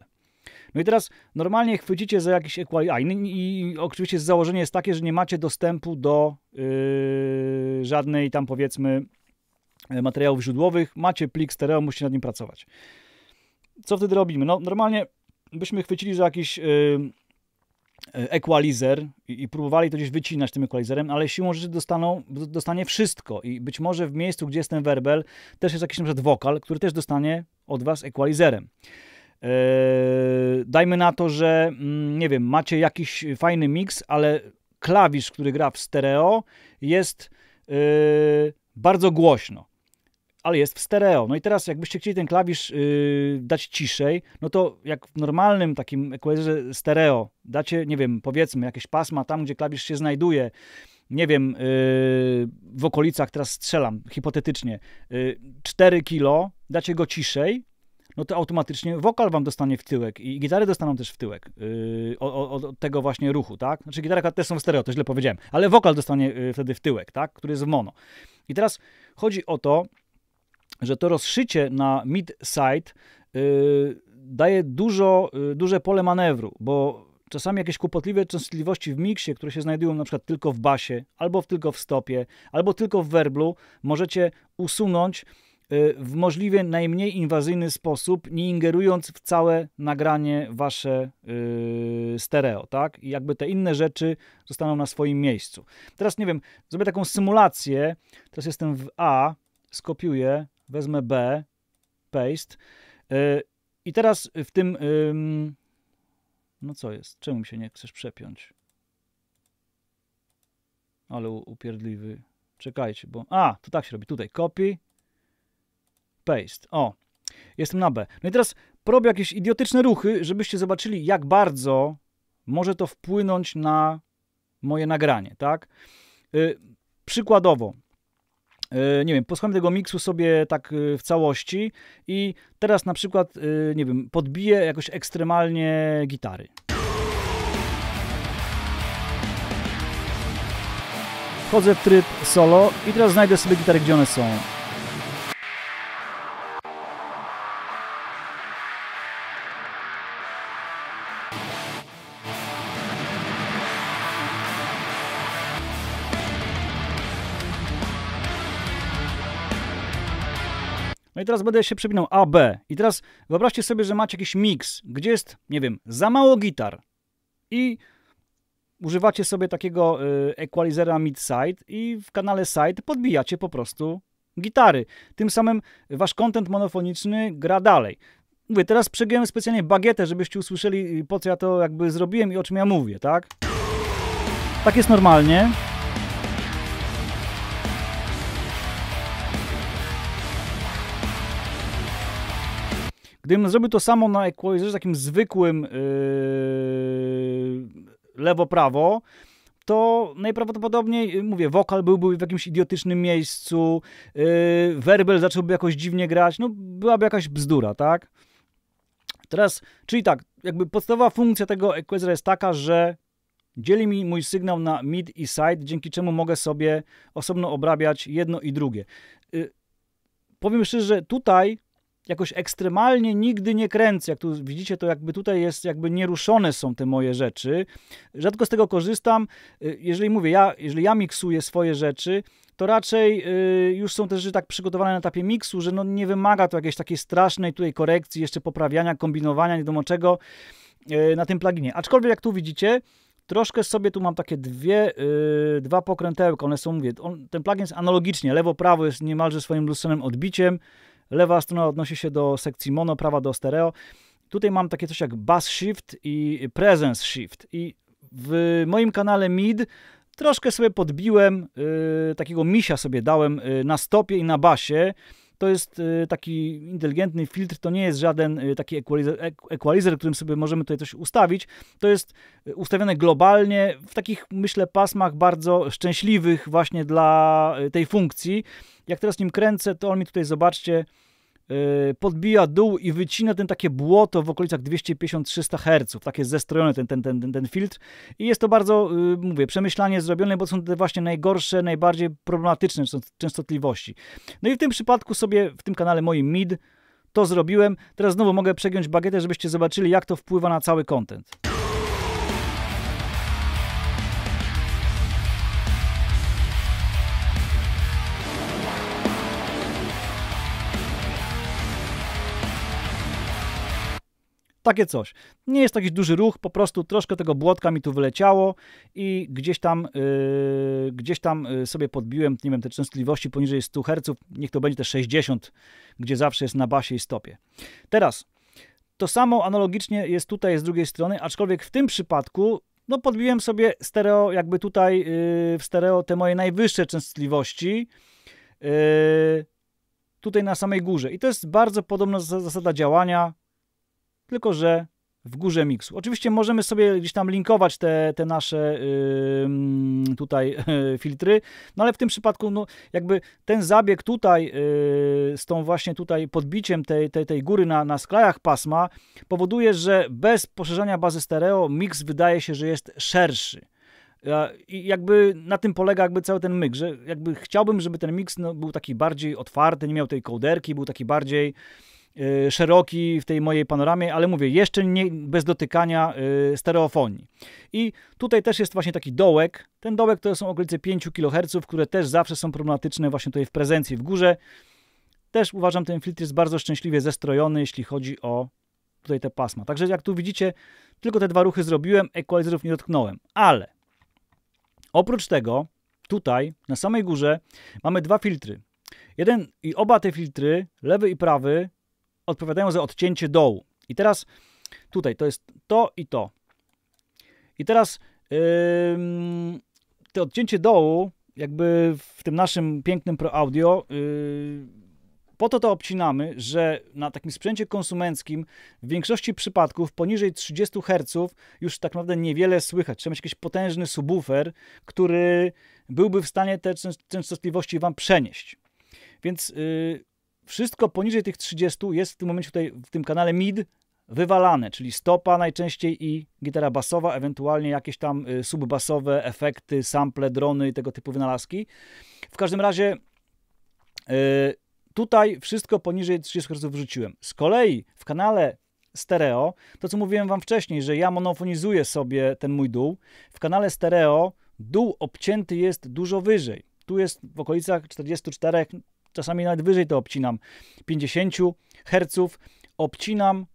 No i teraz normalnie chwycicie za jakiś equalizer i oczywiście założenie jest takie, że nie macie dostępu do yy, żadnej tam powiedzmy materiałów źródłowych, macie plik stereo, musicie nad nim pracować. Co wtedy robimy? No normalnie byśmy chwycili za jakiś yy, E, equalizer i, i próbowali to gdzieś wycinać tym equalizerem, no ale siłą rzeczy dostaną, dostanie wszystko i być może w miejscu, gdzie jest ten werbel, też jest jakiś na przykład wokal, który też dostanie od was equalizerem. E, dajmy na to, że mm, nie wiem, macie jakiś fajny miks, ale klawisz, który gra w stereo jest e, bardzo głośno ale jest w stereo. No i teraz jakbyście chcieli ten klawisz yy, dać ciszej, no to jak w normalnym takim equalizerze stereo dacie, nie wiem, powiedzmy jakieś pasma tam, gdzie klawisz się znajduje, nie wiem, yy, w okolicach, teraz strzelam hipotetycznie, yy, 4 kilo, dacie go ciszej, no to automatycznie wokal wam dostanie w tyłek i gitary dostaną też w tyłek yy, od, od, tego właśnie ruchu, tak? Znaczy gitary też są w stereo, to źle powiedziałem, ale wokal dostanie y, wtedy w tyłek, tak? Który jest w mono. I teraz chodzi o to, że to rozszycie na mid-side y, daje dużo, y, duże pole manewru, bo czasami jakieś kłopotliwe częstotliwości w miksie, które się znajdują na przykład tylko w basie, albo tylko w stopie, albo tylko w werblu, możecie usunąć y, w możliwie najmniej inwazyjny sposób, nie ingerując w całe nagranie wasze yy, stereo, tak? I jakby te inne rzeczy zostaną na swoim miejscu. Teraz nie wiem, zrobię taką symulację. Teraz jestem w A, skopiuję, Wezmę B, paste. E, I teraz w tym... No co jest? Czemu się nie chcesz przepiąć? Ale upierdliwy. Czekajcie, bo... A, to tak się robi. Tutaj copy, paste. O, jestem na B. No i teraz probię jakieś idiotyczne ruchy, żebyście zobaczyli, jak bardzo może to wpłynąć na moje nagranie, tak? Yy, przykładowo, E, nie wiem, posłucham tego miksu sobie tak e, w całości i teraz na przykład, e, nie wiem, podbiję jakoś ekstremalnie gitary. Wchodzę w tryb solo i teraz znajdę sobie gitary, gdzie one są. teraz będę się przypinał A, B. I teraz wyobraźcie sobie, że macie jakiś miks, gdzie jest, nie wiem, za mało gitar i używacie sobie takiego y, equalizera mid-side i w kanale side podbijacie po prostu gitary. Tym samym wasz kontent monofoniczny gra dalej. Mówię, teraz przegiąłem specjalnie bagietę, żebyście usłyszeli y, po co ja to jakby zrobiłem i o czym ja mówię, tak? Tak jest normalnie. Gdybym zrobił to samo na equalizerze takim zwykłym yy, lewo-prawo, to najprawdopodobniej, yy, mówię, wokal byłby w jakimś idiotycznym miejscu, yy, werbel zacząłby jakoś dziwnie grać, no byłaby jakaś bzdura, tak? Teraz, czyli tak, jakby podstawowa funkcja tego equalizera jest taka, że dzieli mi mój sygnał na mid i side, dzięki czemu mogę sobie osobno obrabiać jedno i drugie. Yy, powiem szczerze, że tutaj jakoś ekstremalnie nigdy nie kręcę. Jak tu widzicie, to jakby tutaj jest, jakby nieruszone są te moje rzeczy. Rzadko z tego korzystam. Y, jeżeli mówię, ja, jeżeli ja miksuję swoje rzeczy, to raczej y, już są te rzeczy tak przygotowane na etapie miksu, że no nie wymaga to jakiejś takiej strasznej tutaj korekcji, jeszcze poprawiania, kombinowania, nie wiadomo czego y, na tym pluginie. Aczkolwiek jak tu widzicie, troszkę sobie tu mam takie dwie, y, dwa pokrętełka, one są, mówię, on, ten plugin jest analogicznie, lewo-prawo jest niemalże swoim lustrzanym odbiciem, Lewa strona odnosi się do sekcji mono, prawa do stereo. Tutaj mam takie coś jak bass shift i presence shift. I w moim kanale mid troszkę sobie podbiłem, y, takiego misia sobie dałem y, na stopie i na basie. To jest y, taki inteligentny filtr, to nie jest żaden y, taki equalizer, e, equalizer, którym sobie możemy tutaj coś ustawić. To jest y, ustawione globalnie w takich, myślę, pasmach bardzo szczęśliwych właśnie dla y, tej funkcji jak teraz nim kręcę, to on mi tutaj, zobaczcie, y, podbija dół i wycina ten takie błoto w okolicach 250-300 Hz, takie zestrojone ten, ten, ten, ten, filtr i jest to bardzo, y, mówię, przemyślanie zrobione, bo są te właśnie najgorsze, najbardziej problematyczne częstotliwości. No i w tym przypadku sobie w tym kanale moim MID to zrobiłem. Teraz znowu mogę przegiąć bagietę, żebyście zobaczyli jak to wpływa na cały content. Takie coś. Nie jest jakiś duży ruch, po prostu troszkę tego błotka mi tu wyleciało i gdzieś tam, yy, gdzieś tam y, sobie podbiłem, nie wiem, te częstotliwości poniżej 100 Hz, niech to będzie te 60, gdzie zawsze jest na basie i stopie. Teraz, to samo analogicznie jest tutaj z drugiej strony, aczkolwiek w tym przypadku no podbiłem sobie stereo, jakby tutaj yy, w stereo te moje najwyższe częstotliwości yy, tutaj na samej górze. I to jest bardzo podobna zasada działania tylko że w górze miksu. Oczywiście możemy sobie gdzieś tam linkować te, te nasze yy, tutaj yy, filtry, no ale w tym przypadku no, jakby ten zabieg tutaj yy, z tą właśnie tutaj podbiciem tej, tej, tej góry na, na skrajach pasma powoduje, że bez poszerzania bazy stereo miks wydaje się, że jest szerszy. I jakby na tym polega jakby cały ten myk, że jakby chciałbym, żeby ten miks no, był taki bardziej otwarty, nie miał tej kołderki, był taki bardziej Y, szeroki w tej mojej panoramie, ale mówię, jeszcze nie, bez dotykania y, stereofonii. I tutaj też jest właśnie taki dołek. Ten dołek to są okolice 5 kHz, które też zawsze są problematyczne właśnie tutaj w prezencji w górze. Też uważam, ten filtr jest bardzo szczęśliwie zestrojony, jeśli chodzi o tutaj te pasma. Także jak tu widzicie, tylko te dwa ruchy zrobiłem, equalizerów nie dotknąłem. Ale oprócz tego, tutaj na samej górze mamy dwa filtry. Jeden i oba te filtry, lewy i prawy, odpowiadają za odcięcie dołu. I teraz tutaj to jest to i to. I teraz yy, to odcięcie dołu, jakby w tym naszym pięknym Pro Audio, yy, po to to obcinamy, że na takim sprzęcie konsumenckim w większości przypadków poniżej 30 Hz już tak naprawdę niewiele słychać. Trzeba mieć jakiś potężny subwoofer, który byłby w stanie te częstotliwości Wam przenieść. Więc yy, wszystko poniżej tych 30 jest w tym momencie tutaj w tym kanale mid wywalane, czyli stopa najczęściej i gitara basowa, ewentualnie jakieś tam y, subbasowe efekty, sample, drony i tego typu wynalazki. W każdym razie y, tutaj wszystko poniżej 30 Hz wrzuciłem. Z kolei w kanale stereo, to co mówiłem Wam wcześniej, że ja monofonizuję sobie ten mój dół, w kanale stereo dół obcięty jest dużo wyżej. Tu jest w okolicach 44, czasami nawet wyżej to obcinam, 50 Hz, obcinam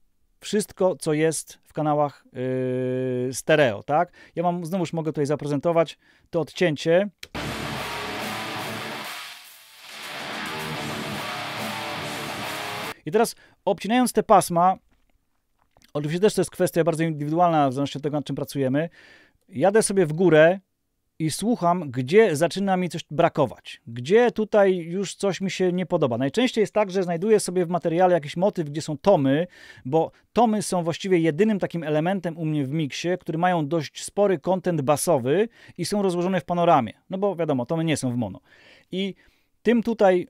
wszystko, co jest w kanałach yy, stereo, tak? Ja mam, znowuż mogę tutaj zaprezentować to odcięcie. I teraz obcinając te pasma, oczywiście też to jest kwestia bardzo indywidualna, w zależności od tego, nad czym pracujemy, jadę sobie w górę, i słucham, gdzie zaczyna mi coś brakować, gdzie tutaj już coś mi się nie podoba. Najczęściej jest tak, że znajduję sobie w materiale jakiś motyw, gdzie są tomy, bo tomy są właściwie jedynym takim elementem u mnie w miksie, który mają dość spory kontent basowy i są rozłożone w panoramie. No bo wiadomo, tomy nie są w mono. I tym tutaj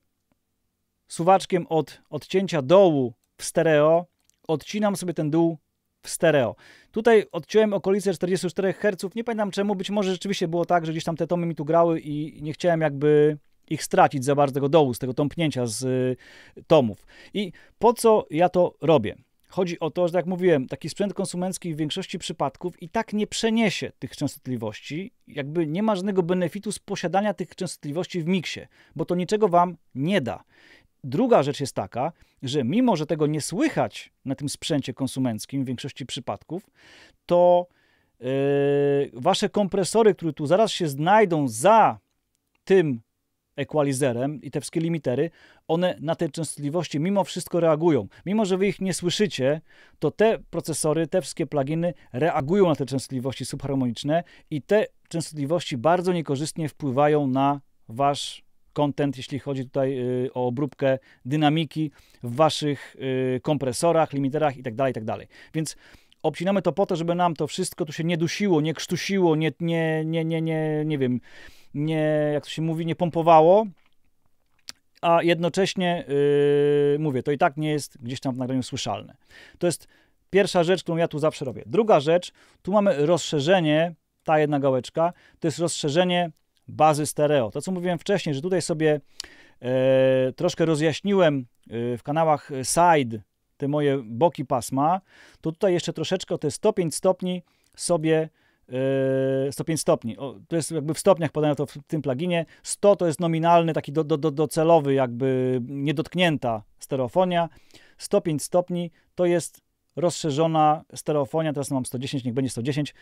suwaczkiem od odcięcia dołu w stereo odcinam sobie ten dół w stereo. Tutaj odciąłem okolice 44 Hz, nie pamiętam czemu, być może rzeczywiście było tak, że gdzieś tam te tomy mi tu grały i nie chciałem jakby ich stracić za bardzo tego dołu, z tego tąpnięcia z y, tomów. I po co ja to robię? Chodzi o to, że tak jak mówiłem, taki sprzęt konsumencki w większości przypadków i tak nie przeniesie tych częstotliwości, jakby nie ma żadnego benefitu z posiadania tych częstotliwości w miksie, bo to niczego wam nie da. Druga rzecz jest taka, że mimo, że tego nie słychać na tym sprzęcie konsumenckim w większości przypadków, to yy, wasze kompresory, które tu zaraz się znajdą za tym equalizerem i te wszystkie limitery, one na te częstotliwości mimo wszystko reagują. Mimo, że wy ich nie słyszycie, to te procesory, te wszystkie pluginy reagują na te częstotliwości subharmoniczne i te częstotliwości bardzo niekorzystnie wpływają na wasz content, jeśli chodzi tutaj y, o obróbkę dynamiki w Waszych y, kompresorach, limiterach itd., tak itd. Tak Więc obcinamy to po to, żeby nam to wszystko tu się nie dusiło, nie krztusiło, nie, nie, nie, nie, nie, nie wiem, nie, jak to się mówi, nie pompowało, a jednocześnie, yy, mówię, to i tak nie jest gdzieś tam w nagraniu słyszalne. To jest pierwsza rzecz, którą ja tu zawsze robię. Druga rzecz, tu mamy rozszerzenie, ta jedna gałeczka, to jest rozszerzenie bazy stereo. To, co mówiłem wcześniej, że tutaj sobie e, troszkę rozjaśniłem e, w kanałach side te moje boki pasma, to tutaj jeszcze troszeczkę te 105 stopni sobie 105 e, stopni. O, to jest jakby w stopniach podane to w tym pluginie. 100 to jest nominalny, taki do, do, do, docelowy, jakby niedotknięta stereofonia. 105 stopni to jest rozszerzona stereofonia. Teraz mam 110, niech będzie 110.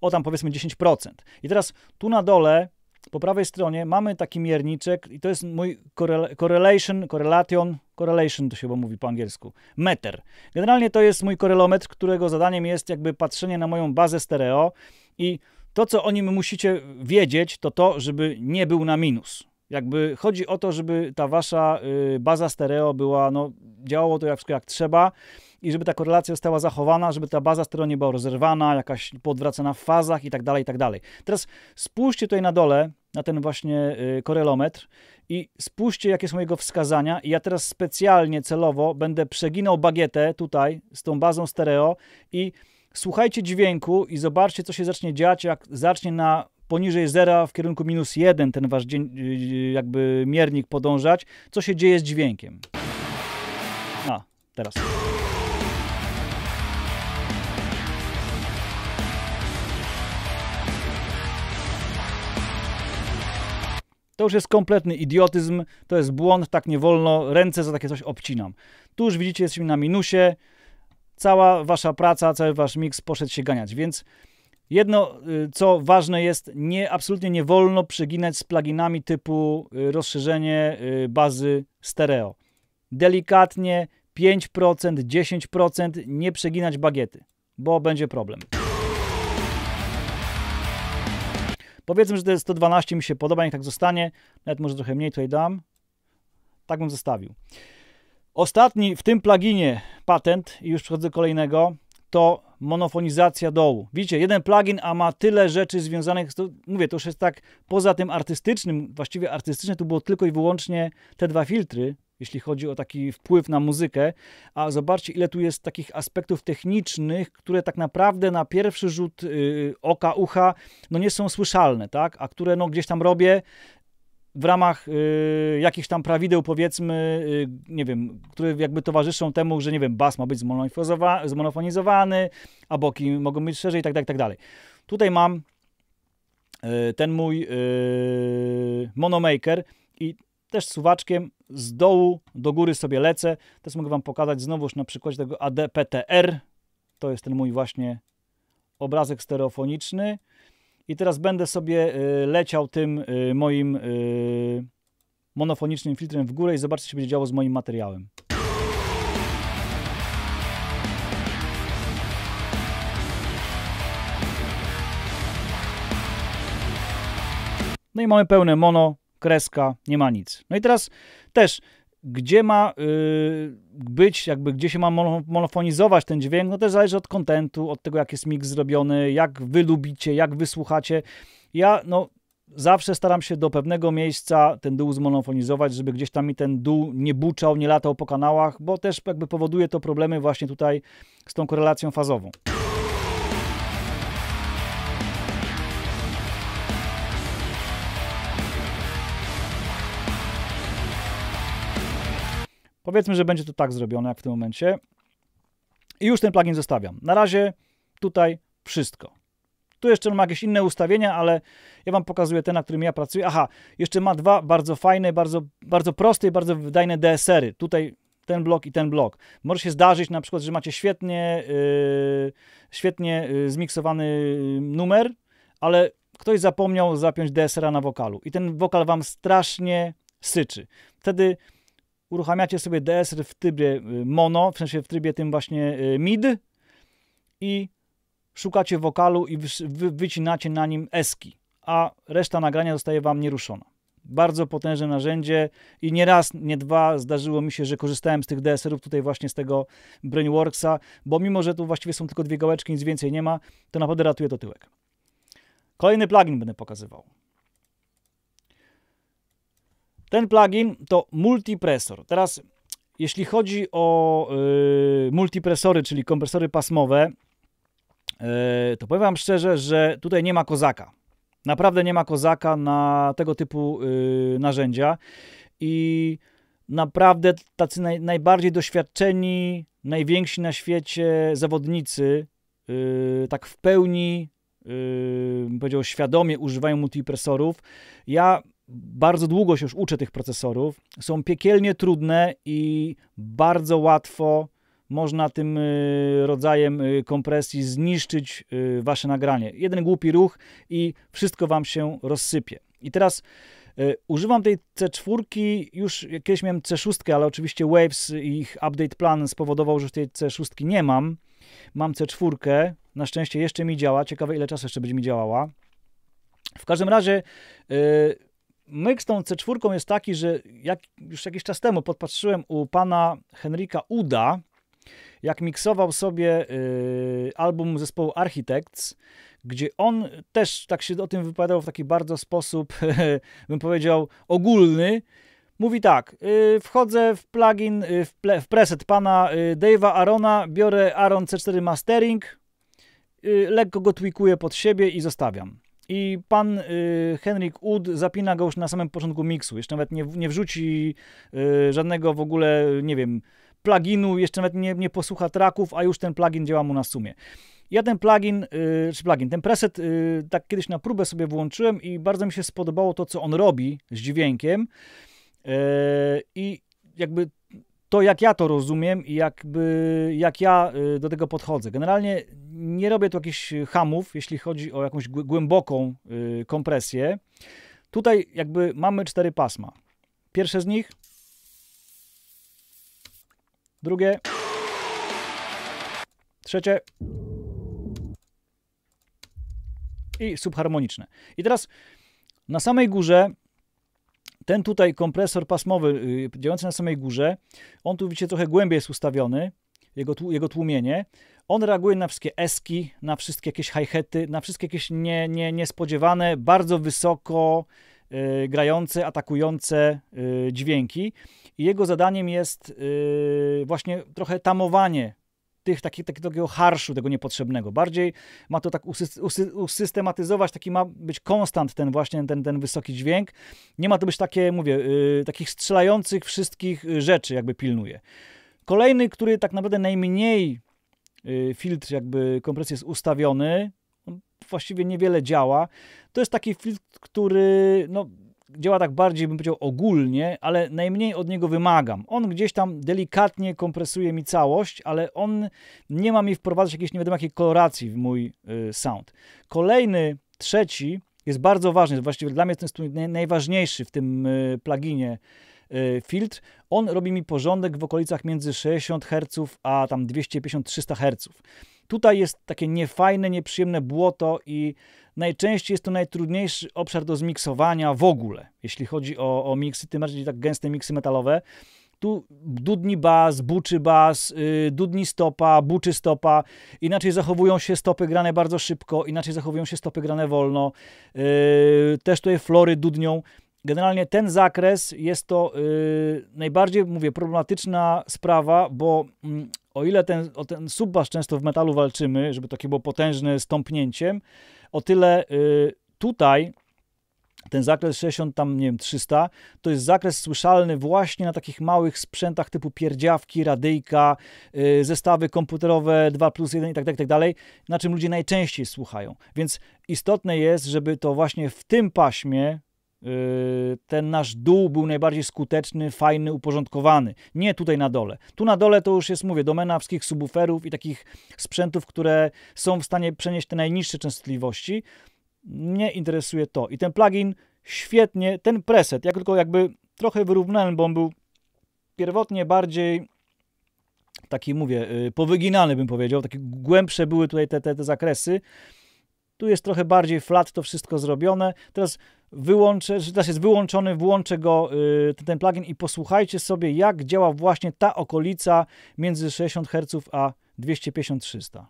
O tam powiedzmy 10%. I teraz tu na dole po prawej stronie mamy taki mierniczek i to jest mój correlation, correlation, correlation to się bo mówi po angielsku, meter. Generalnie to jest mój korelometr, którego zadaniem jest jakby patrzenie na moją bazę stereo i to, co o nim musicie wiedzieć, to to, żeby nie był na minus. Jakby chodzi o to, żeby ta wasza y, baza stereo była, no, działało to jak, jak trzeba i żeby ta korelacja została zachowana, żeby ta baza stereo nie była rozerwana, jakaś podwracana w fazach i tak dalej, i tak dalej. Teraz spójrzcie tutaj na dole, na ten właśnie y, korelometr i spójrzcie, jakie są jego wskazania. I ja teraz specjalnie, celowo będę przeginał bagietę tutaj z tą bazą stereo i słuchajcie dźwięku i zobaczcie, co się zacznie dziać, jak zacznie na poniżej zera w kierunku minus jeden ten wasz y, y, jakby miernik podążać, co się dzieje z dźwiękiem. A, teraz. To już jest kompletny idiotyzm, to jest błąd, tak nie wolno, ręce za takie coś obcinam. Tu już widzicie, jesteśmy na minusie, cała wasza praca, cały wasz miks poszedł się ganiać, więc jedno, y, co ważne jest, nie, absolutnie nie wolno przeginać z pluginami typu y, rozszerzenie y, bazy stereo. Delikatnie 5%, 10%, nie przeginać bagiety, bo będzie problem. Powiedzmy, że to jest 112, mi się podoba, niech tak zostanie. Nawet może trochę mniej tutaj dam. Tak bym zostawił. Ostatni w tym pluginie patent, i już przechodzę do kolejnego, to monofonizacja dołu. Widzicie, jeden plugin, a ma tyle rzeczy związanych, z, to, mówię, to już jest tak poza tym artystycznym, właściwie artystyczne to było tylko i wyłącznie te dwa filtry, jeśli chodzi o taki wpływ na muzykę, a zobaczcie, ile tu jest takich aspektów technicznych, które tak naprawdę na pierwszy rzut yy, oka, ucha, no nie są słyszalne, tak, a które no gdzieś tam robię w ramach y, jakichś tam prawideł, powiedzmy, y, nie wiem, które jakby towarzyszą temu, że nie wiem, bas ma być zmonofonizowany, a boki mogą być szerzej, tak, tak, tak dalej. Tutaj mam y, ten mój monomaker i też suwaczkiem z dołu do góry sobie lecę. Teraz mogę Wam pokazać znowuż na przykładzie tego ADPTR. To jest ten mój właśnie obrazek stereofoniczny. I teraz będę sobie y, leciał tym y, moim y, monofonicznym filtrem w górę i zobaczcie, co będzie działo z moim materiałem. No i mamy pełne mono, kreska, nie ma nic. No i teraz też, gdzie ma y, być, jakby gdzie się ma monofonizować ten dźwięk, no też zależy od kontentu, od tego, jak jest mix zrobiony, jak wy lubicie, jak wysłuchacie. Ja, no, zawsze staram się do pewnego miejsca ten dół zmonofonizować, żeby gdzieś tam mi ten dół nie buczał, nie latał po kanałach, bo też jakby powoduje to problemy właśnie tutaj z tą korelacją fazową. Powiedzmy, że będzie to tak zrobione, jak w tym momencie. I już ten plugin zostawiam. Na razie tutaj wszystko. Tu jeszcze ma jakieś inne ustawienia, ale ja Wam pokazuję te, na którym ja pracuję. Aha, jeszcze ma dwa bardzo fajne, bardzo, bardzo proste i bardzo wydajne DSR-y. Tutaj ten blok i ten blok. Może się zdarzyć na przykład, że macie świetnie, yy, świetnie yy, zmiksowany yy, numer, ale ktoś zapomniał zapiąć DSR-a y na wokalu i ten wokal Wam strasznie syczy. Wtedy uruchamiacie sobie DSR w trybie y, mono, w sensie w trybie tym właśnie y, mid i szukacie wokalu i wycinacie na nim eski, a reszta nagrania zostaje wam nieruszona. Bardzo potężne narzędzie i nie raz, nie dwa zdarzyło mi się, że korzystałem z tych DSR-ów tutaj właśnie z tego Brainworksa, bo mimo, że tu właściwie są tylko dwie gałeczki, nic więcej nie ma, to naprawdę ratuje to tyłek. Kolejny plugin będę pokazywał. Ten plugin to multipresor. Teraz jeśli chodzi o y, multipresory, czyli kompresory pasmowe, y, to powiem Wam szczerze, że tutaj nie ma kozaka. Naprawdę nie ma kozaka na tego typu y, narzędzia i naprawdę tacy naj, najbardziej doświadczeni, najwięksi na świecie zawodnicy y, tak w pełni, powiedziałbym, y, powiedział, świadomie używają multipresorów. Ja bardzo długo się już uczę tych procesorów. Są piekielnie trudne i bardzo łatwo można tym y, rodzajem y, kompresji zniszczyć y, wasze nagranie. Jeden głupi ruch i wszystko wam się rozsypie. I teraz używam tej C4, już kiedyś miałem C6, ale oczywiście Waves i ich update plan spowodował, że już tej C6 nie mam. Mam C4, na szczęście jeszcze mi działa, ciekawe ile czasu jeszcze będzie mi działała. W każdym razie myk z tą C4 jest taki, że jak już jakiś czas temu podpatrzyłem u pana Henrika Uda, jak miksował sobie y, album zespołu Architects, gdzie on też tak się o tym wypowiadał w taki bardzo sposób, bym powiedział, ogólny. Mówi tak, y, wchodzę w plugin, y, w, ple, w preset pana y, Dave'a Arona, biorę Aron C4 Mastering, y, lekko go tweakuję pod siebie i zostawiam. I pan y, Henrik Ud zapina go już na samym początku miksu. Jeszcze nawet nie, nie wrzuci y, żadnego w ogóle, nie wiem, pluginu, jeszcze nawet nie, nie posłucha traków, a już ten plugin działa mu na sumie. Ja ten plugin, y, czy plugin, ten preset y, tak kiedyś na próbę sobie włączyłem i bardzo mi się spodobało to, co on robi z dźwiękiem. Y, I jakby to, jak ja to rozumiem i jakby, jak ja y, do tego podchodzę. Generalnie nie robię tu jakichś hamów, jeśli chodzi o jakąś głęboką y, kompresję. Tutaj jakby mamy cztery pasma. Pierwsze z nich, drugie, trzecie i subharmoniczne. I teraz na samej górze ten tutaj kompresor pasmowy y, działający na samej górze, on tu widzicie trochę głębiej jest ustawiony, jego, jego tłumienie. On reaguje na wszystkie eski, na wszystkie jakieś hi-hety, na wszystkie jakieś nie, nie, niespodziewane, bardzo wysoko y, grające, atakujące y, dźwięki. I jego zadaniem jest y, właśnie trochę tamowanie tych, taki, takiego harszu, tego niepotrzebnego. Bardziej ma to tak usy, usy, usystematyzować, taki ma być konstant ten właśnie, ten, ten wysoki dźwięk. Nie ma to być takie, mówię, y, takich strzelających wszystkich y, rzeczy jakby pilnuje. Kolejny, który tak naprawdę najmniej y, filtr jakby kompresji jest ustawiony, właściwie niewiele działa, to jest taki filtr, który no, działa tak bardziej, bym powiedział, ogólnie, ale najmniej od niego wymagam. On gdzieś tam delikatnie kompresuje mi całość, ale on nie ma mi wprowadzać jakiejś nie wiadomo jakiej koloracji w mój y, sound. Kolejny, trzeci jest bardzo ważny, właściwie dla mnie jest ten najważniejszy w tym y, pluginie Y, filtr, on robi mi porządek w okolicach między 60 Hz a tam 250-300 Hz. Tutaj jest takie niefajne, nieprzyjemne błoto i najczęściej jest to najtrudniejszy obszar do zmiksowania w ogóle, jeśli chodzi o, o miksy, tym bardziej tak gęste miksy metalowe. Tu dudni bas, buczy bas, yy, dudni stopa, buczy stopa. Inaczej zachowują się stopy grane bardzo szybko, inaczej zachowują się stopy grane wolno. Yy, też tutaj flory dudnią. Generalnie ten zakres jest to y, najbardziej, mówię, problematyczna sprawa, bo mm, o ile ten, o ten subbasz często w metalu walczymy, żeby takie było potężne stąpnięciem, o tyle y, tutaj ten zakres 60, tam nie wiem, 300, to jest zakres słyszalny właśnie na takich małych sprzętach typu pierdziawki, radyjka, y, zestawy komputerowe 2 plus 1 i tak, tak, tak dalej, na czym ludzie najczęściej słuchają. Więc istotne jest, żeby to właśnie w tym paśmie, Yy, ten nasz dół był najbardziej skuteczny, fajny, uporządkowany. Nie tutaj na dole. Tu na dole to już jest, mówię, domena wszystkich subwooferów i takich sprzętów, które są w stanie przenieść te najniższe częstotliwości. Mnie interesuje to. I ten plugin świetnie, ten preset, ja tylko jakby trochę wyrównałem, bo on był pierwotnie bardziej taki, mówię, yy, powyginany bym powiedział, takie głębsze były tutaj te, te, te zakresy. Tu jest trochę bardziej flat to wszystko zrobione. Teraz wyłączę, że też jest wyłączony, włączę go, y, ten, ten plugin i posłuchajcie sobie, jak działa właśnie ta okolica między 60 Hz a 250-300.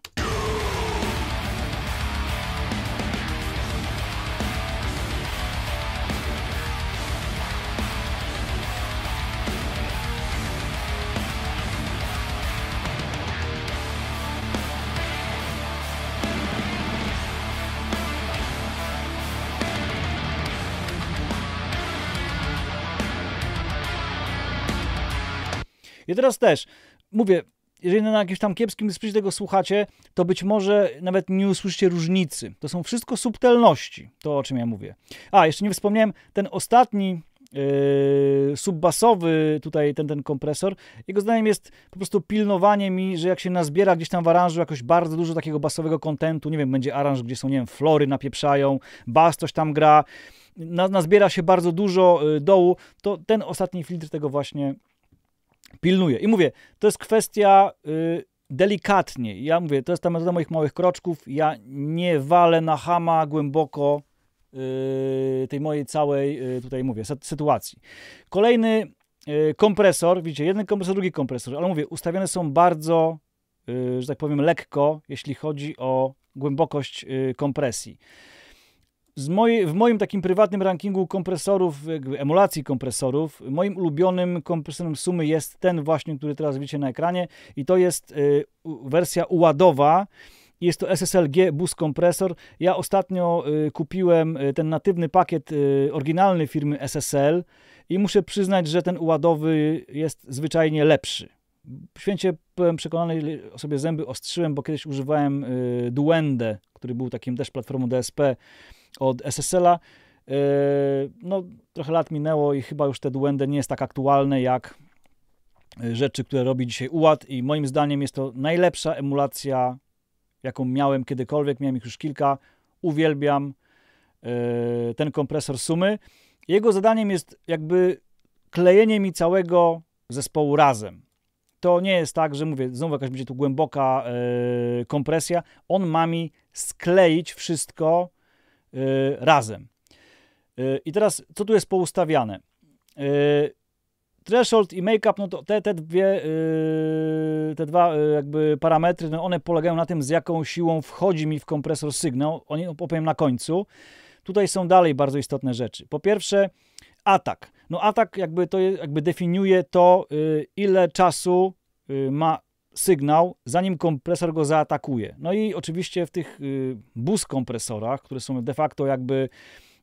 i teraz też mówię, jeżeli na jakimś tam kiepskim sprzęcie tego słuchacie, to być może nawet nie usłyszycie różnicy. To są wszystko subtelności, to o czym ja mówię. A, jeszcze nie wspomniałem, ten ostatni Yy, subbasowy tutaj ten, ten kompresor. Jego zdaniem jest po prostu pilnowanie mi, że jak się nazbiera gdzieś tam w aranżu jakoś bardzo dużo takiego basowego kontentu, nie wiem, będzie aranż, gdzie są, nie wiem, flory napieprzają, bas coś tam gra, na, nazbiera się bardzo dużo yy, dołu, to ten ostatni filtr tego właśnie pilnuje. I mówię, to jest kwestia y, delikatnie. Ja mówię, to jest ta metoda moich małych kroczków. Ja nie walę na hama głęboko y, tej mojej całej, y, tutaj mówię, sytuacji. Kolejny y, kompresor, widzicie, jeden kompresor, drugi kompresor, ale mówię, ustawione są bardzo, y, że tak powiem, lekko, jeśli chodzi o głębokość y, kompresji mojej, w moim takim prywatnym rankingu kompresorów, emulacji kompresorów, moim ulubionym kompresorem Sumy jest ten właśnie, który teraz widzicie na ekranie i to jest y, wersja uładowa. Jest to SSLG Bus Kompresor. Ja ostatnio y, kupiłem y, ten natywny pakiet y, oryginalny firmy SSL i muszę przyznać, że ten uładowy jest zwyczajnie lepszy. Święcie byłem przekonany, sobie zęby ostrzyłem, bo kiedyś używałem y, Duende, który był takim też platformą DSP od SSL-a. E, no, trochę lat minęło i chyba już te Duende nie jest tak aktualne jak e, rzeczy, które robi dzisiaj UAT i moim zdaniem jest to najlepsza emulacja, jaką miałem kiedykolwiek. Miałem ich już kilka. Uwielbiam e, ten kompresor Sumy. Jego zadaniem jest jakby klejenie mi całego zespołu razem. To nie jest tak, że mówię, znowu jakaś będzie tu głęboka kompresja. On ma mi skleić wszystko Y, razem. Y, I teraz, co tu jest poustawiane? Y, threshold i makeup, no to te, te dwie, te dwa jakby parametry, no one polegają na tym, z jaką siłą wchodzi mi w kompresor sygnał. O no, nim opowiem na końcu. Tutaj są dalej bardzo istotne rzeczy. Po pierwsze, atak. No atak jakby to jakby definiuje to, ile czasu ma sygnał, zanim kompresor go zaatakuje. No i oczywiście w tych y, bus kompresorach, które są de facto jakby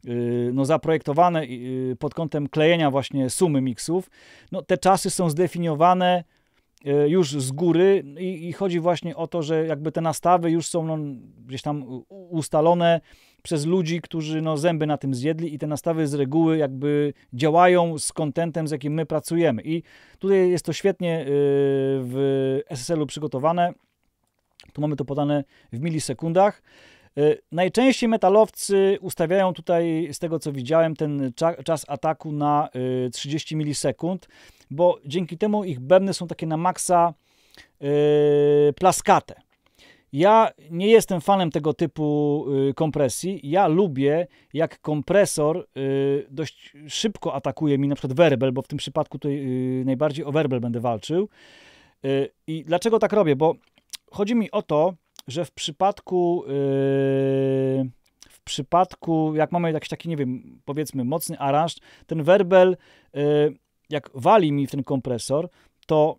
y, no, zaprojektowane y, pod kątem klejenia właśnie sumy miksów, no, te czasy są zdefiniowane już z góry i, i chodzi właśnie o to, że jakby te nastawy już są no, gdzieś tam ustalone przez ludzi, którzy no, zęby na tym zjedli i te nastawy z reguły jakby działają z kontentem, z jakim my pracujemy. I tutaj jest to świetnie y, w SSL-u przygotowane. Tu mamy to podane w milisekundach. Y, najczęściej metalowcy ustawiają tutaj, z tego co widziałem, ten czas ataku na 30 y, milisekund, bo dzięki temu ich bębny są takie na maksa plaskate. Ja nie jestem fanem tego typu y, kompresji. Ja lubię, jak kompresor y, dość szybko atakuje mi na przykład werbel, bo w tym przypadku tutaj y, najbardziej o werbel będę walczył. I dlaczego tak robię? Bo chodzi mi o to, że w przypadku w przypadku, jak mamy jakiś taki, nie wiem, powiedzmy mocny aranż, ten werbel jak wali mi w ten kompresor, to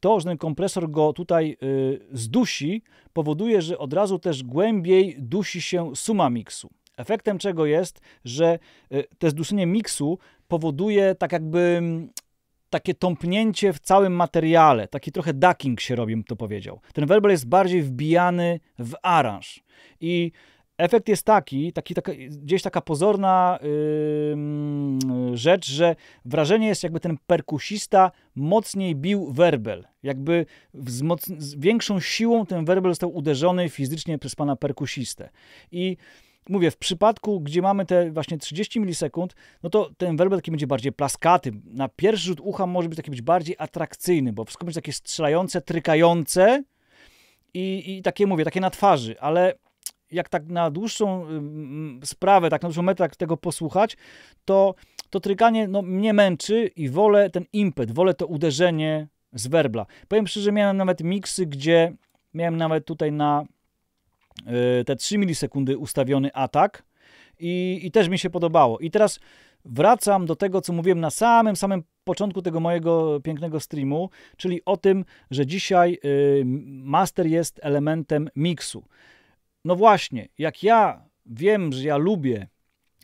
to, że ten kompresor go tutaj y, zdusi, powoduje, że od razu też głębiej dusi się suma miksu. Efektem czego jest, że y, to zduszenie miksu powoduje tak jakby mm, takie tąpnięcie w całym materiale, taki trochę ducking się robi, bym to powiedział. Ten werbel jest bardziej wbijany w aranż i efekt jest taki, taki taka, gdzieś taka pozorna yy, rzecz, że wrażenie jest jakby ten perkusista mocniej bił werbel. Jakby z, moc, z większą siłą ten werbel został uderzony fizycznie przez pana perkusistę. I mówię, w przypadku, gdzie mamy te właśnie 30 milisekund, no to ten werbel taki będzie bardziej plaskaty. Na pierwszy rzut ucha może być taki być bardziej atrakcyjny, bo wszystko będzie takie strzelające, trykające i, i takie, mówię, takie na twarzy, ale jak tak na dłuższą sprawę, tak na dłuższą metę tego posłuchać, to to tryganie no, mnie męczy i wolę ten impet, wolę to uderzenie z werbla. Powiem szczerze, miałem nawet miksy, gdzie miałem nawet tutaj na y, te 3 milisekundy ustawiony atak i, i też mi się podobało. I teraz wracam do tego, co mówiłem na samym, samym początku tego mojego pięknego streamu, czyli o tym, że dzisiaj y, master jest elementem miksu. No właśnie, jak ja wiem, że ja lubię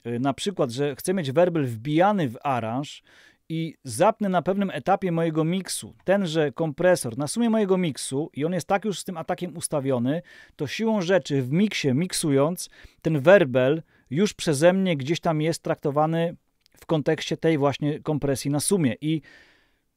y, na przykład, że chcę mieć werbel wbijany w aranż i zapnę na pewnym etapie mojego miksu tenże kompresor na sumie mojego miksu i on jest tak już z tym atakiem ustawiony, to siłą rzeczy w miksie, miksując, ten werbel już przeze mnie gdzieś tam jest traktowany w kontekście tej właśnie kompresji na sumie i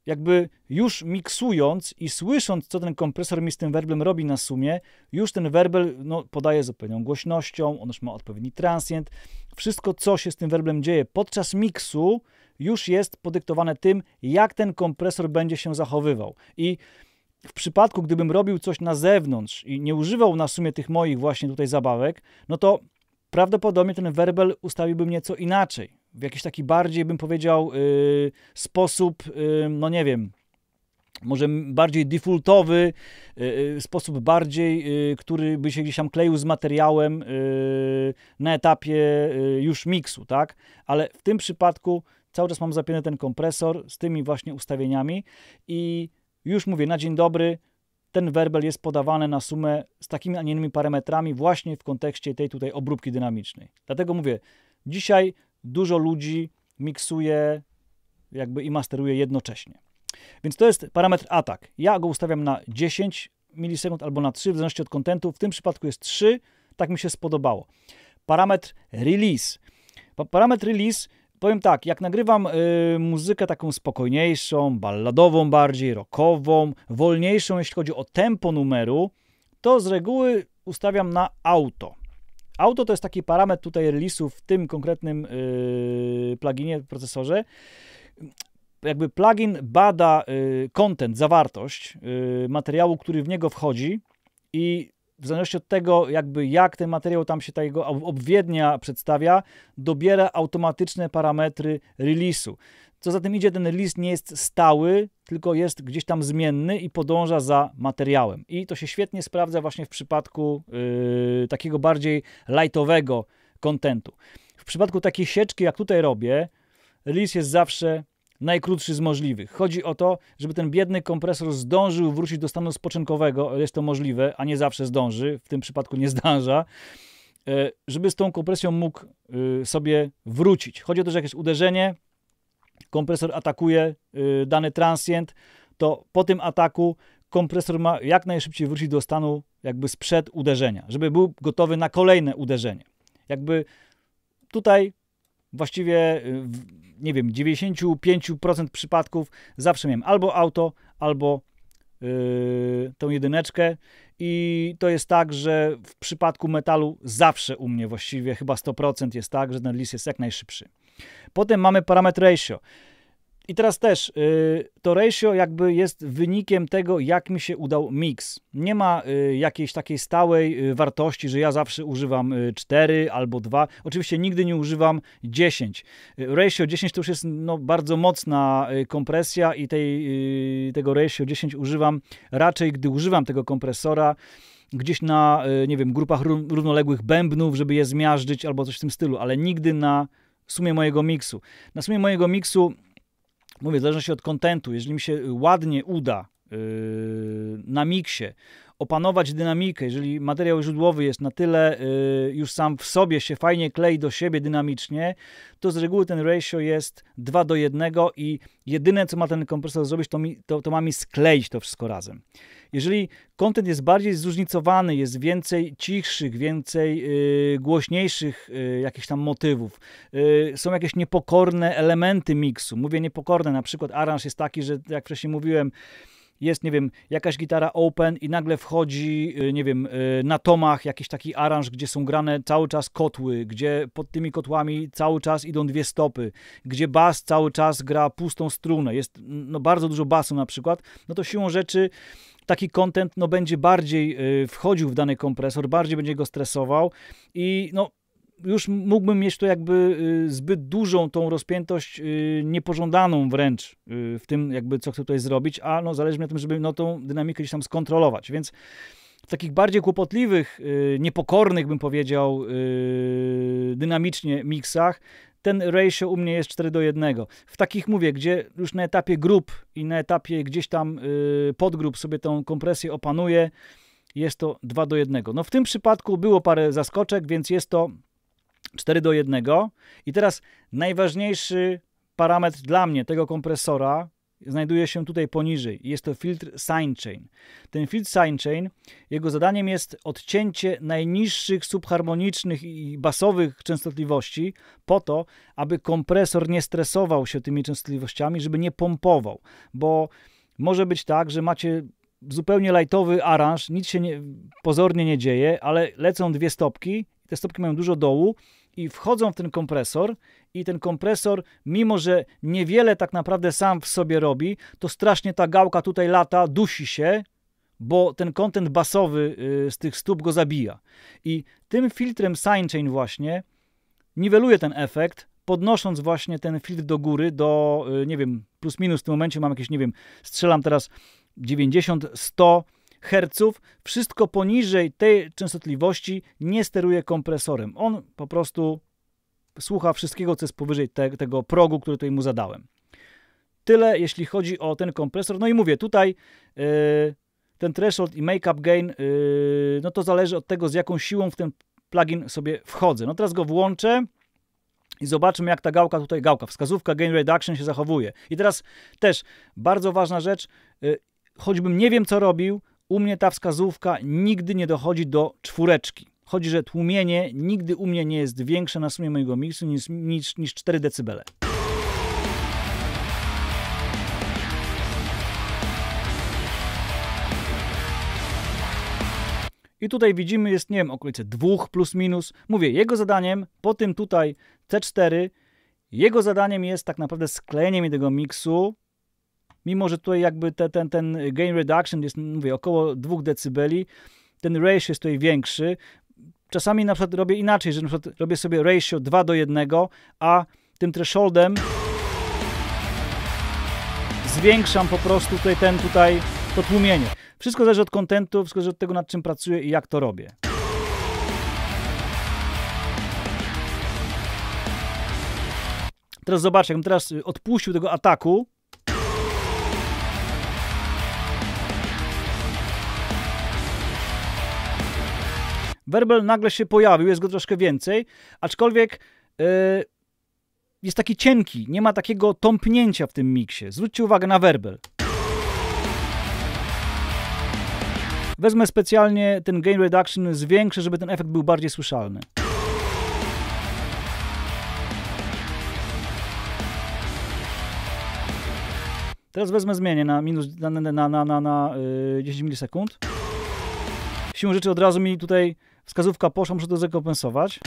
jakby już miksując i słysząc, co ten kompresor mi z tym werblem robi na sumie, już ten werbel no, podaje z odpowiednią głośnością, on już ma odpowiedni transient. Wszystko, co się z tym werblem dzieje podczas miksu, już jest podyktowane tym, jak ten kompresor będzie się zachowywał. I w przypadku, gdybym robił coś na zewnątrz i nie używał na sumie tych moich właśnie tutaj zabawek, no to prawdopodobnie ten werbel mnie co inaczej w jakiś taki bardziej, bym powiedział, y, sposób, y, no nie wiem, może bardziej defaultowy, y, sposób bardziej, który by się gdzieś tam kleił z materiałem na etapie już miksu, tak? Ale w tym przypadku cały czas mam zapięty ten kompresor z tymi właśnie ustawieniami i już mówię, na dzień dobry ten werbel jest podawany na sumę z takimi, a nie innymi parametrami właśnie w kontekście tej tutaj obróbki dynamicznej. Dlatego mówię, dzisiaj dużo ludzi miksuje jakby i masteruje jednocześnie. Więc to jest parametr atak. Ja go ustawiam na 10 milisekund albo na 3, w zależności od kontentu. W tym przypadku jest 3, tak mi się spodobało. Parametr release. parametr release, powiem tak, jak nagrywam y, muzykę taką spokojniejszą, balladową bardziej, rockową, wolniejszą, jeśli chodzi o tempo numeru, to z reguły ustawiam na auto. Auto to jest taki parametr tutaj release'u w tym konkretnym yy, pluginie, procesorze. Jakby plugin bada yy, zawartość yy, materiału, który w niego wchodzi i w zależności od tego, jakby jak ten materiał tam się ta jego obwiednia przedstawia, dobiera automatyczne parametry release'u. Co za tym idzie, ten release nie jest stały, tylko jest gdzieś tam zmienny i podąża za materiałem. I to się świetnie sprawdza właśnie w przypadku yy, takiego bardziej lightowego kontentu. W przypadku takiej sieczki, jak tutaj robię, release jest zawsze najkrótszy z możliwych. Chodzi o to, żeby ten biedny kompresor zdążył wrócić do stanu spoczynkowego, jest to możliwe, a nie zawsze zdąży, w tym przypadku nie zdąża, yy, żeby z tą kompresją mógł yy, sobie wrócić. Chodzi o to, że jakieś uderzenie kompresor atakuje y, dany transient, to po tym ataku kompresor ma jak najszybciej wrócić do stanu jakby sprzed uderzenia, żeby był gotowy na kolejne uderzenie. Jakby tutaj właściwie, y, nie wiem, 95% przypadków zawsze miałem albo auto, albo yy, tą jedyneczkę i to jest tak, że w przypadku metalu zawsze u mnie właściwie chyba 100% jest tak, że ten list jest jak najszybszy. Potem mamy parametr ratio. I teraz też y, to ratio jakby jest wynikiem tego, jak mi się udał mix. Nie ma y, jakiejś takiej stałej y, wartości, że ja zawsze używam 4 albo 2. Oczywiście nigdy nie używam 10. Ratio 10 to już jest no, bardzo mocna kompresja i tej, tego ratio 10 używam raczej, gdy używam tego kompresora gdzieś na, nie wiem, grupach równoległych bębnów, żeby je zmiażdżyć albo coś w tym stylu, ale nigdy na sumie mojego miksu. Na sumie mojego miksu, mówię, zależy się od kontentu. Jeżeli mi się ładnie uda yy, na miksie opanować dynamikę, jeżeli materiał źródłowy jest na tyle y, już sam w sobie się fajnie klei do siebie dynamicznie, to z reguły ten ratio jest 2 do 1 i jedyne co ma ten kompresor zrobić, to, mi, to, to ma mi skleić to wszystko razem. Jeżeli kontent jest bardziej zróżnicowany, jest więcej cichszych, więcej yy, głośniejszych yy, jakichś tam motywów, yy, są jakieś niepokorne elementy miksu, mówię niepokorne, na przykład aranż jest taki, że jak wcześniej mówiłem, jest, nie wiem, jakaś gitara open i nagle wchodzi, y, nie wiem, y, na tomach jakiś taki aranż, gdzie są grane cały czas kotły, gdzie pod tymi kotłami cały czas idą dwie stopy, gdzie bas cały czas gra pustą strunę, jest no, bardzo dużo basu na przykład, no to siłą rzeczy taki content no, będzie bardziej y, wchodził w dany kompresor, bardziej będzie go stresował i no już mógłbym mieć to jakby y, zbyt dużą tą rozpiętość y, niepożądaną wręcz y, w tym jakby co chcę tutaj zrobić, a no zależy mi na tym, żeby no tą dynamikę gdzieś tam skontrolować, więc w takich bardziej kłopotliwych, niepokornych bym powiedział dynamicznie miksach ten ratio u mnie jest 4 do 1. W takich mówię, gdzie już na etapie grup i na etapie gdzieś tam podgrup sobie tą kompresję opanuje, jest to 2 do 1. No w tym przypadku było parę zaskoczek, więc jest to 4 do 1. I teraz najważniejszy parametr dla mnie tego kompresora znajduje się tutaj poniżej. Jest to filtr sidechain. Ten filtr sidechain, jego zadaniem jest odcięcie najniższych subharmonicznych i basowych częstotliwości po to, aby kompresor nie stresował się tymi częstotliwościami, żeby nie pompował, bo może być tak, że macie zupełnie lightowy aranż, nic się nie, pozornie nie dzieje, ale lecą dwie stopki, te stopki mają dużo dołu i wchodzą w ten kompresor i ten kompresor, mimo że niewiele tak naprawdę sam w sobie robi, to strasznie ta gałka tutaj lata, dusi się, bo ten kontent basowy y, z tych stóp go zabija. I tym filtrem sidechain właśnie niweluje ten efekt, podnosząc właśnie ten filtr do góry, do, y, nie wiem, plus minus w tym momencie mam jakieś, nie wiem, strzelam teraz 90, 100, Hz, wszystko poniżej tej częstotliwości nie steruje kompresorem. On po prostu słucha wszystkiego, co jest powyżej te, tego progu, który tutaj mu zadałem. Tyle, jeśli chodzi o ten kompresor. No i mówię, tutaj yy, ten threshold i make-up gain, yy, no to zależy od tego, z jaką siłą w ten plugin sobie wchodzę. No teraz go włączę i zobaczymy jak ta gałka tutaj, gałka, wskazówka gain reduction się zachowuje. I teraz też bardzo ważna rzecz, yy, choćbym nie wiem, co robił, u mnie ta wskazówka nigdy nie dochodzi do czwóreczki. Chodzi, że tłumienie nigdy u mnie nie jest większe na sumie mojego miksu niż, niż, niż 4 dB. I tutaj widzimy, jest, nie wiem, okolice 2 plus minus. Mówię, jego zadaniem, po tym tutaj c 4 jego zadaniem jest tak naprawdę sklejenie mi tego miksu mimo że tutaj jakby te, ten, ten gain reduction jest, mówię, około 2 decybeli, ten ratio jest tutaj większy. Czasami na przykład robię inaczej, że na przykład robię sobie ratio 2 do 1, a tym thresholdem zwiększam po prostu tutaj ten tutaj to tłumienie. Wszystko zależy od kontentu, wszystko zależy od tego nad czym pracuję i jak to robię. Teraz zobaczę, jakbym teraz y, odpuścił tego ataku, Werbel nagle się pojawił, jest go troszkę więcej, aczkolwiek yy, jest taki cienki, nie ma takiego tąpnięcia w tym miksie. Zwróćcie uwagę na werbel. Wezmę specjalnie ten gain reduction, zwiększę, żeby ten efekt był bardziej słyszalny. Teraz wezmę zmienię na minus na, na, na, na, na, yy, 10 milisekund. Siłą rzeczy od razu mi tutaj Wskazówka poszła, muszę to zrekompensować.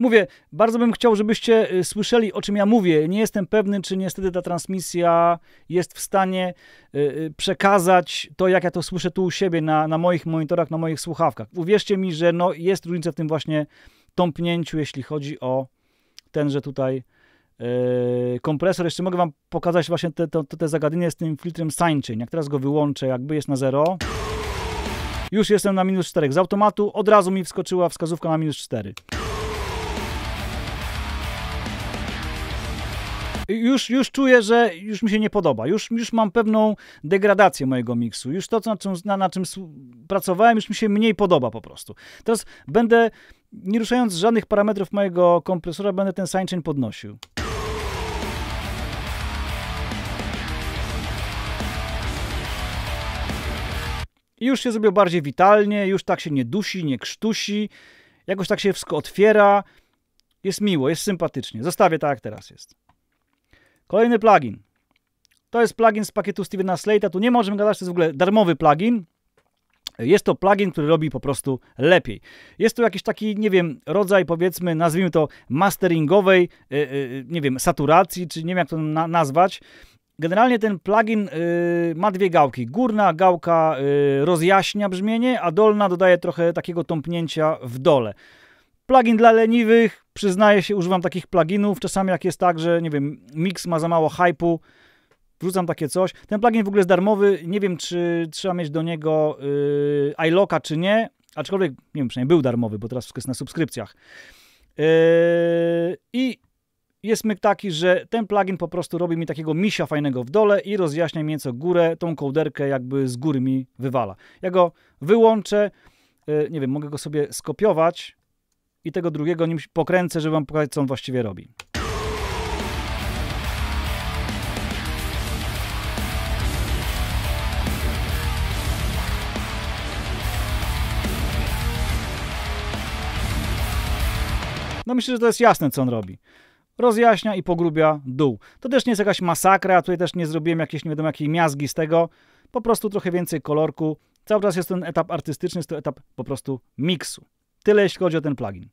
Mówię, bardzo bym chciał, żebyście y, słyszeli, o czym ja mówię. Nie jestem pewny, czy niestety ta transmisja jest w stanie y, y, przekazać to, jak ja to słyszę tu u siebie na, na moich monitorach, na moich słuchawkach. Uwierzcie mi, że no, jest różnica w tym właśnie tąpnięciu, jeśli chodzi o tenże tutaj Yy, kompresor. Jeszcze mogę wam pokazać właśnie te, to, te zagadnienie z tym filtrem sign Jak teraz go wyłączę, jakby jest na zero. Już jestem na minus 4. Z automatu od razu mi wskoczyła wskazówka na minus 4. Już, już czuję, że już mi się nie podoba. Już, już mam pewną degradację mojego miksu. Już to, na czym, na, na czym pracowałem, już mi się mniej podoba po prostu. Teraz będę, nie ruszając żadnych parametrów mojego kompresora, będę ten chain podnosił. już się zrobił bardziej witalnie, już tak się nie dusi, nie krztusi, jakoś tak się wszystko otwiera. Jest miło, jest sympatycznie. Zostawię tak, jak teraz jest. Kolejny plugin. To jest plugin z pakietu Stevena Slate'a. Tu nie możemy gadać, to jest w ogóle darmowy plugin. Jest to plugin, który robi po prostu lepiej. Jest to jakiś taki, nie wiem, rodzaj, powiedzmy, nazwijmy to masteringowej, yy, yy, nie wiem, saturacji, czy nie wiem jak to na nazwać. Generalnie ten plugin y, ma dwie gałki. Górna gałka y, rozjaśnia brzmienie, a dolna dodaje trochę takiego tąpnięcia w dole. Plugin dla leniwych, przyznaję się, używam takich pluginów. Czasami jak jest tak, że nie wiem, mix ma za mało hypu, wrzucam takie coś. Ten plugin w ogóle jest darmowy, nie wiem czy trzeba mieć do niego y, czy nie, aczkolwiek, nie wiem, przynajmniej był darmowy, bo teraz wszystko jest na subskrypcjach. Yy, I jest myk taki, że ten plugin po prostu robi mi takiego misia fajnego w dole i rozjaśnia mi nieco górę, tą kołderkę jakby z góry mi wywala. Ja go wyłączę, e, nie wiem, mogę go sobie skopiować i tego drugiego nim pokręcę, żeby wam pokazać, co on właściwie robi. No myślę, że to jest jasne, co on robi rozjaśnia i pogrubia dół. To też nie jest jakaś masakra, tutaj też nie zrobiłem jakiejś nie wiadomo jakiej miazgi z tego, po prostu trochę więcej kolorku. Cały czas jest ten etap artystyczny, jest to etap po prostu miksu. Tyle jeśli chodzi o ten plugin.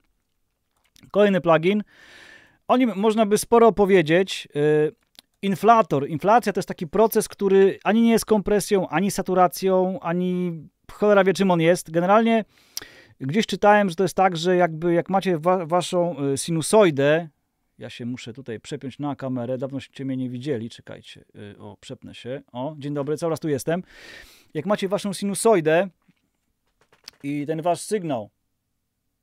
Kolejny plugin, o nim można by sporo powiedzieć. Y, inflator, inflacja to jest taki proces, który ani nie jest kompresją, ani saturacją, ani cholera wie czym on jest. Generalnie Gdzieś czytałem, że to jest tak, że jakby jak macie wa waszą y, sinusoidę, ja się muszę tutaj przepiąć na kamerę. Dawnoście mnie nie widzieli. Czekajcie. Y, o, przepnę się. O, dzień dobry, cały raz tu jestem. Jak macie waszą sinusoidę i ten wasz sygnał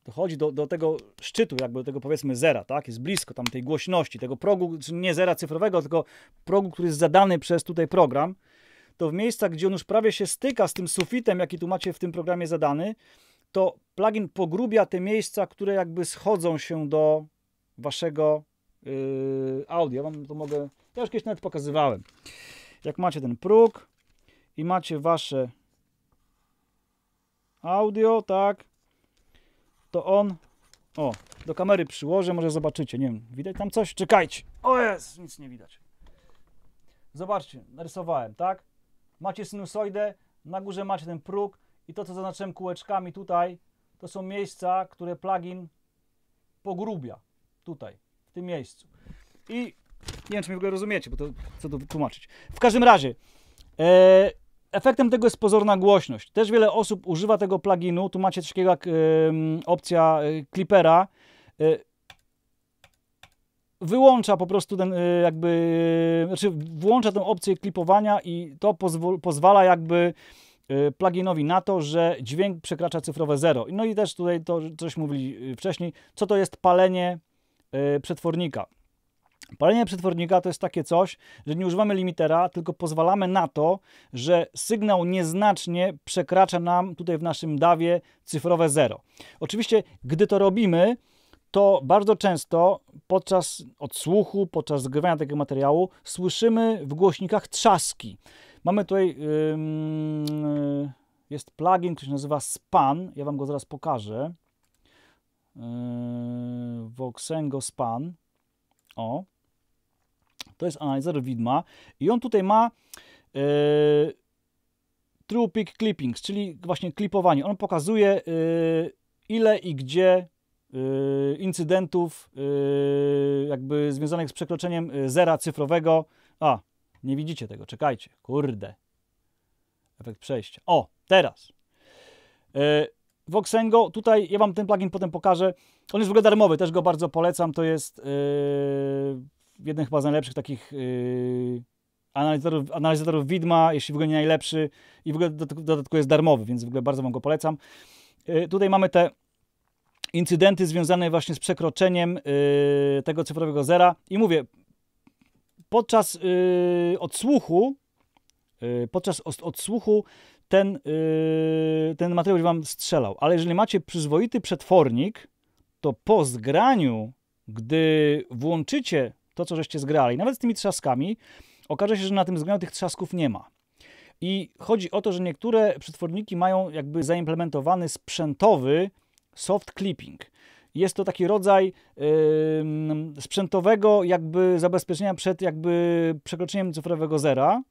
dochodzi do, do tego szczytu, jakby do tego powiedzmy zera, tak? Jest blisko tam tej głośności, tego progu, nie zera cyfrowego, tylko progu, który jest zadany przez tutaj program, to w miejscach, gdzie on już prawie się styka z tym sufitem, jaki tu macie w tym programie zadany, to plugin pogrubia te miejsca, które jakby schodzą się do waszego yy, audio. Wam to mogę, ja już kiedyś nawet pokazywałem. Jak macie ten próg i macie wasze audio, tak, to on, o, do kamery przyłożę, może zobaczycie, nie wiem, widać tam coś? Czekajcie. O jest, nic nie widać. Zobaczcie, narysowałem, tak? Macie sinusoidę, na górze macie ten próg i to, co zaznaczyłem kółeczkami tutaj, to są miejsca, które plugin pogrubia. Tutaj, w tym miejscu. I nie wiem, czy mnie w ogóle rozumiecie, bo to chcę to wytłumaczyć. W każdym razie, e, efektem tego jest pozorna głośność. Też wiele osób używa tego pluginu. Tu macie coś takiego jak e, opcja Clippera. E, wyłącza po prostu ten e, jakby, e, znaczy włącza tę opcję klipowania i to pozwala jakby e, pluginowi na to, że dźwięk przekracza cyfrowe zero. No i też tutaj to, coś mówili wcześniej, co to jest palenie Y, przetwornika. Palenie przetwornika to jest takie coś, że nie używamy limitera, tylko pozwalamy na to, że sygnał nieznacznie przekracza nam tutaj w naszym dawie cyfrowe zero. Oczywiście, gdy to robimy, to bardzo często podczas odsłuchu, podczas zgrywania takiego materiału słyszymy w głośnikach trzaski. Mamy tutaj yy, jest plugin, który się nazywa Span, ja Wam go zaraz pokażę. Yy, Voxengo Span. O, to jest analizer widma i on tutaj ma yy, True Peak Clippings, czyli właśnie klipowanie. On pokazuje yy, ile i gdzie yy, incydentów jakby związanych z przekroczeniem zera cyfrowego. A, nie widzicie tego, czekajcie. Kurde. Efekt przejścia. O, teraz. Voxengo, tutaj ja Wam ten plugin potem pokażę. On jest w ogóle darmowy, też go bardzo polecam. To jest yy, jeden chyba z najlepszych takich yy, analizatorów, analizatorów widma, jeśli w ogóle nie najlepszy. I w ogóle dodatkowo dodatku jest darmowy, więc w ogóle bardzo Wam go polecam. Yy, tutaj mamy te incydenty związane właśnie z przekroczeniem yy, tego cyfrowego zera. I mówię, podczas yy, odsłuchu, yy, podczas odsłuchu ten, yy, ten materiał będzie wam strzelał. Ale jeżeli macie przyzwoity przetwornik, to po zgraniu, gdy włączycie to, co żeście zgrali, nawet z tymi trzaskami, okaże się, że na tym zgraniu tych trzasków nie ma. I chodzi o to, że niektóre przetworniki mają jakby zaimplementowany sprzętowy soft clipping. Jest to taki rodzaj yy, sprzętowego jakby zabezpieczenia przed jakby przekroczeniem cyfrowego zera,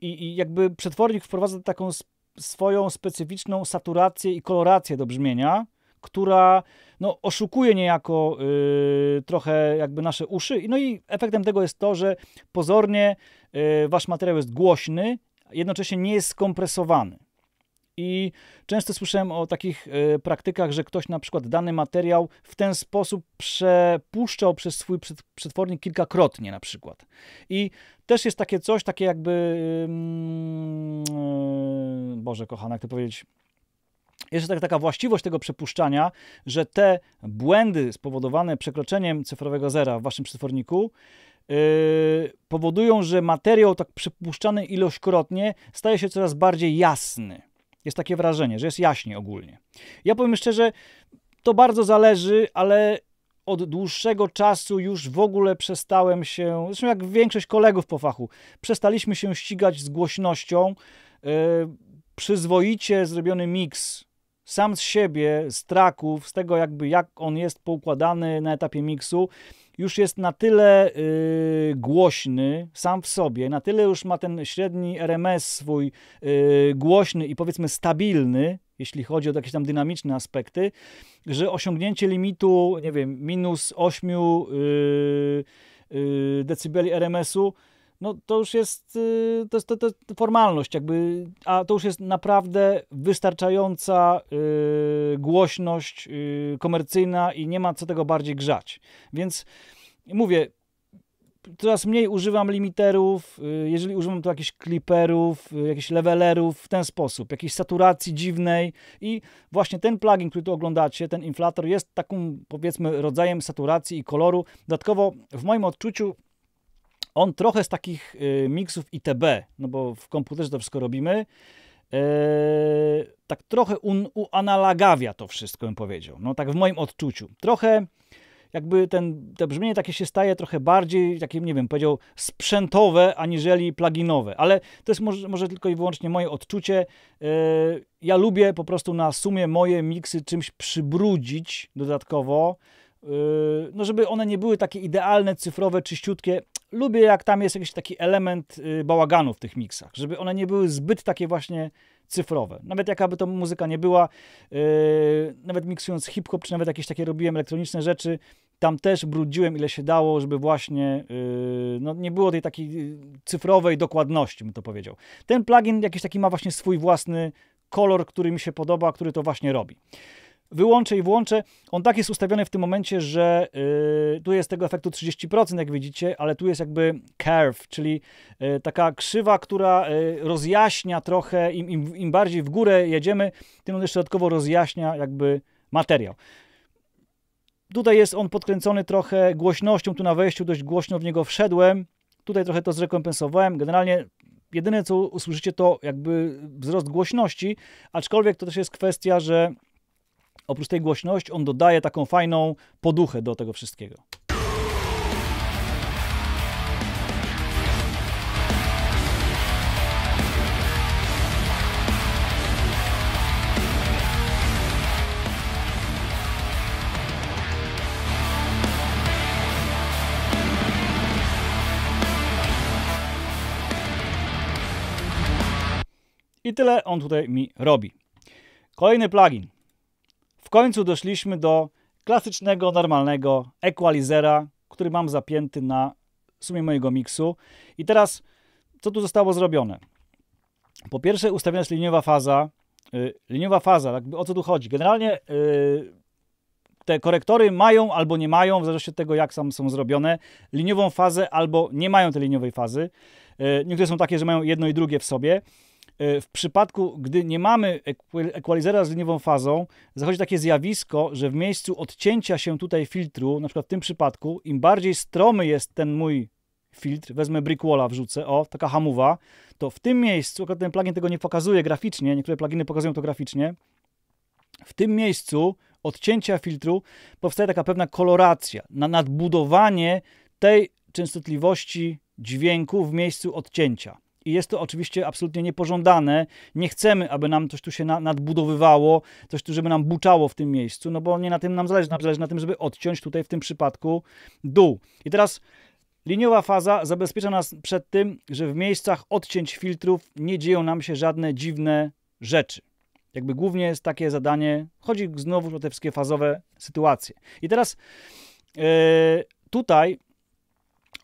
i, i jakby przetwornik wprowadza taką swoją specyficzną saturację i kolorację do brzmienia, która no, oszukuje niejako y, trochę jakby nasze uszy. No i efektem tego jest to, że pozornie y, wasz materiał jest głośny, jednocześnie nie jest skompresowany. I często słyszałem o takich e, praktykach, że ktoś na przykład dany materiał w ten sposób przepuszczał przez swój przetwornik kilkakrotnie na przykład. I też jest takie coś, takie jakby... E, Boże kochana, jak to powiedzieć jest też taka właściwość tego przepuszczania, że te błędy spowodowane przekroczeniem cyfrowego zera w waszym przetworniku e, powodują, że materiał tak przepuszczany ilośćkrotnie staje się coraz bardziej jasny. Jest takie wrażenie, że jest jaśniej ogólnie. Ja powiem szczerze, to bardzo zależy, ale od dłuższego czasu już w ogóle przestałem się, zresztą jak większość kolegów po fachu, przestaliśmy się ścigać z głośnością. Yy, przyzwoicie zrobiony miks sam z siebie, z traków, z tego jakby jak on jest poukładany na etapie miksu, już jest na tyle y, głośny sam w sobie, na tyle już ma ten średni RMS swój y, głośny i powiedzmy stabilny, jeśli chodzi o jakieś tam dynamiczne aspekty, że osiągnięcie limitu, nie wiem, minus 8 y, y, decybeli RMS-u no to już jest, y, to jest, to, to jest formalność, jakby, a to już jest naprawdę wystarczająca y, głośność y, komercyjna i nie ma co tego bardziej grzać. Więc mówię, coraz mniej używam limiterów, jeżeli używam to jakichś clipperów, jakichś levelerów w ten sposób, jakiejś saturacji dziwnej i właśnie ten plugin, który tu oglądacie, ten inflator jest takim powiedzmy rodzajem saturacji i koloru. Dodatkowo w moim odczuciu on trochę z takich y, miksów ITB, no bo w komputerze to wszystko robimy, y, tak trochę un, uanalagawia to wszystko, bym powiedział. No tak w moim odczuciu. Trochę jakby ten, to brzmienie takie się staje trochę bardziej, takim, nie wiem, powiedział sprzętowe, aniżeli pluginowe, ale to jest może, może tylko i wyłącznie moje odczucie. E, ja lubię po prostu na sumie moje miksy czymś przybrudzić dodatkowo, e, no żeby one nie były takie idealne, cyfrowe, czyściutkie, lubię, jak tam jest jakiś taki element y, bałaganu w tych miksach, żeby one nie były zbyt takie właśnie cyfrowe. Nawet jakaby to muzyka nie była, yy, nawet miksując hip-hop, czy nawet jakieś takie robiłem elektroniczne rzeczy, tam też brudziłem ile się dało, żeby właśnie yy, no, nie było tej takiej y, cyfrowej dokładności, bym to powiedział. Ten plugin jakiś taki ma właśnie swój własny kolor, który mi się podoba, który to właśnie robi wyłączę i włączę. On tak jest ustawiony w tym momencie, że y, tu jest tego efektu 30%, jak widzicie, ale tu jest jakby curve, czyli y, taka krzywa, która y, rozjaśnia trochę, im, im, im bardziej w górę jedziemy, tym on jeszcze dodatkowo rozjaśnia jakby materiał. Tutaj jest on podkręcony trochę głośnością, tu na wejściu dość głośno w niego wszedłem. Tutaj trochę to zrekompensowałem. Generalnie jedyne co usłyszycie to jakby wzrost głośności, aczkolwiek to też jest kwestia, że oprócz tej głośności, on dodaje taką fajną poduchę do tego wszystkiego. I tyle on tutaj mi robi. Kolejny plugin. W końcu doszliśmy do klasycznego, normalnego equalizera, który mam zapięty na sumie mojego miksu. I teraz, co tu zostało zrobione? Po pierwsze ustawiona jest liniowa faza. Yy, liniowa faza, jakby o co tu chodzi? Generalnie yy, te korektory mają albo nie mają, w zależności od tego, jak sam są zrobione, liniową fazę albo nie mają tej liniowej fazy. Y, niektóre są takie, że mają jedno i drugie w sobie. E, w przypadku, gdy nie mamy equalizera z liniową fazą, zachodzi takie zjawisko, że w miejscu odcięcia się tutaj filtru, na przykład w tym przypadku, im bardziej stromy jest ten mój filtr, wezmę brickwalla, wrzucę, o, taka hamuwa, to w tym miejscu, akurat ten plugin tego nie pokazuje graficznie, niektóre pluginy pokazują to graficznie, w tym miejscu odcięcia filtru powstaje taka pewna koloracja, na nadbudowanie tej częstotliwości dźwięku w miejscu odcięcia i jest to oczywiście absolutnie niepożądane. Nie chcemy, aby nam coś tu się na, nadbudowywało, coś tu, żeby nam buczało w tym miejscu, no bo nie na tym nam zależy, nam zależy na tym, żeby odciąć tutaj w tym przypadku dół. I teraz Liniowa faza zabezpiecza nas przed tym, że w miejscach odcięć filtrów nie dzieją nam się żadne dziwne rzeczy. Jakby głównie jest takie zadanie, chodzi znowu o te wszystkie fazowe sytuacje. I teraz yy, tutaj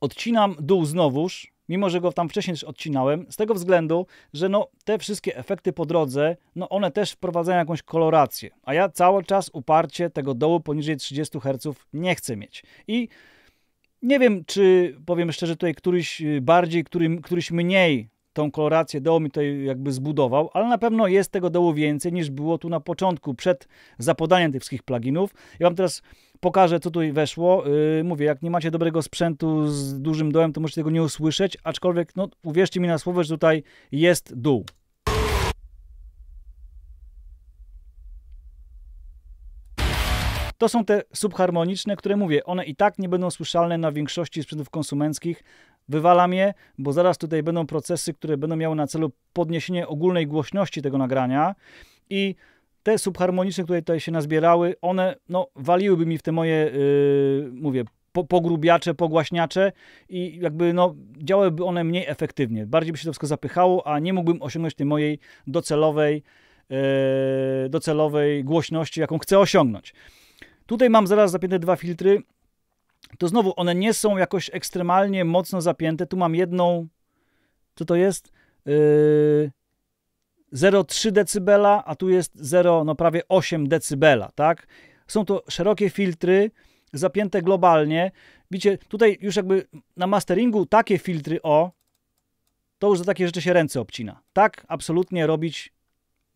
odcinam dół znowuż, mimo że go tam wcześniej odcinałem, z tego względu, że no, te wszystkie efekty po drodze, no one też wprowadzają jakąś kolorację, a ja cały czas uparcie tego dołu poniżej 30 Hz nie chcę mieć. I nie wiem, czy powiem szczerze tutaj któryś y, bardziej, który, któryś mniej tą kolorację dołu mi tutaj jakby zbudował, ale na pewno jest tego dołu więcej niż było tu na początku, przed zapodaniem tych wszystkich pluginów. Ja mam teraz Pokażę, co tutaj weszło. Yy, mówię, jak nie macie dobrego sprzętu z dużym dołem, to możecie tego nie usłyszeć, aczkolwiek, no, uwierzcie mi na słowo, że tutaj jest dół. To są te subharmoniczne, które mówię, one i tak nie będą słyszalne na większości sprzętów konsumenckich. Wywalam je, bo zaraz tutaj będą procesy, które będą miały na celu podniesienie ogólnej głośności tego nagrania i te subharmoniczne, które tutaj się nazbierały, one no, waliłyby mi w te moje, yy, mówię, po, pogrubiacze, pogłaśniacze i jakby no, działałyby one mniej efektywnie. Bardziej by się to wszystko zapychało, a nie mógłbym osiągnąć tej mojej docelowej, yy, docelowej głośności, jaką chcę osiągnąć. Tutaj mam zaraz zapięte dwa filtry. To znowu one nie są jakoś ekstremalnie mocno zapięte. Tu mam jedną. Co to jest? Yy, 0,3 dB, a tu jest 0, no prawie 8 dB, tak? Są to szerokie filtry, zapięte globalnie. Widzicie, tutaj już jakby na masteringu takie filtry, o, to już za takie rzeczy się ręce obcina. Tak absolutnie robić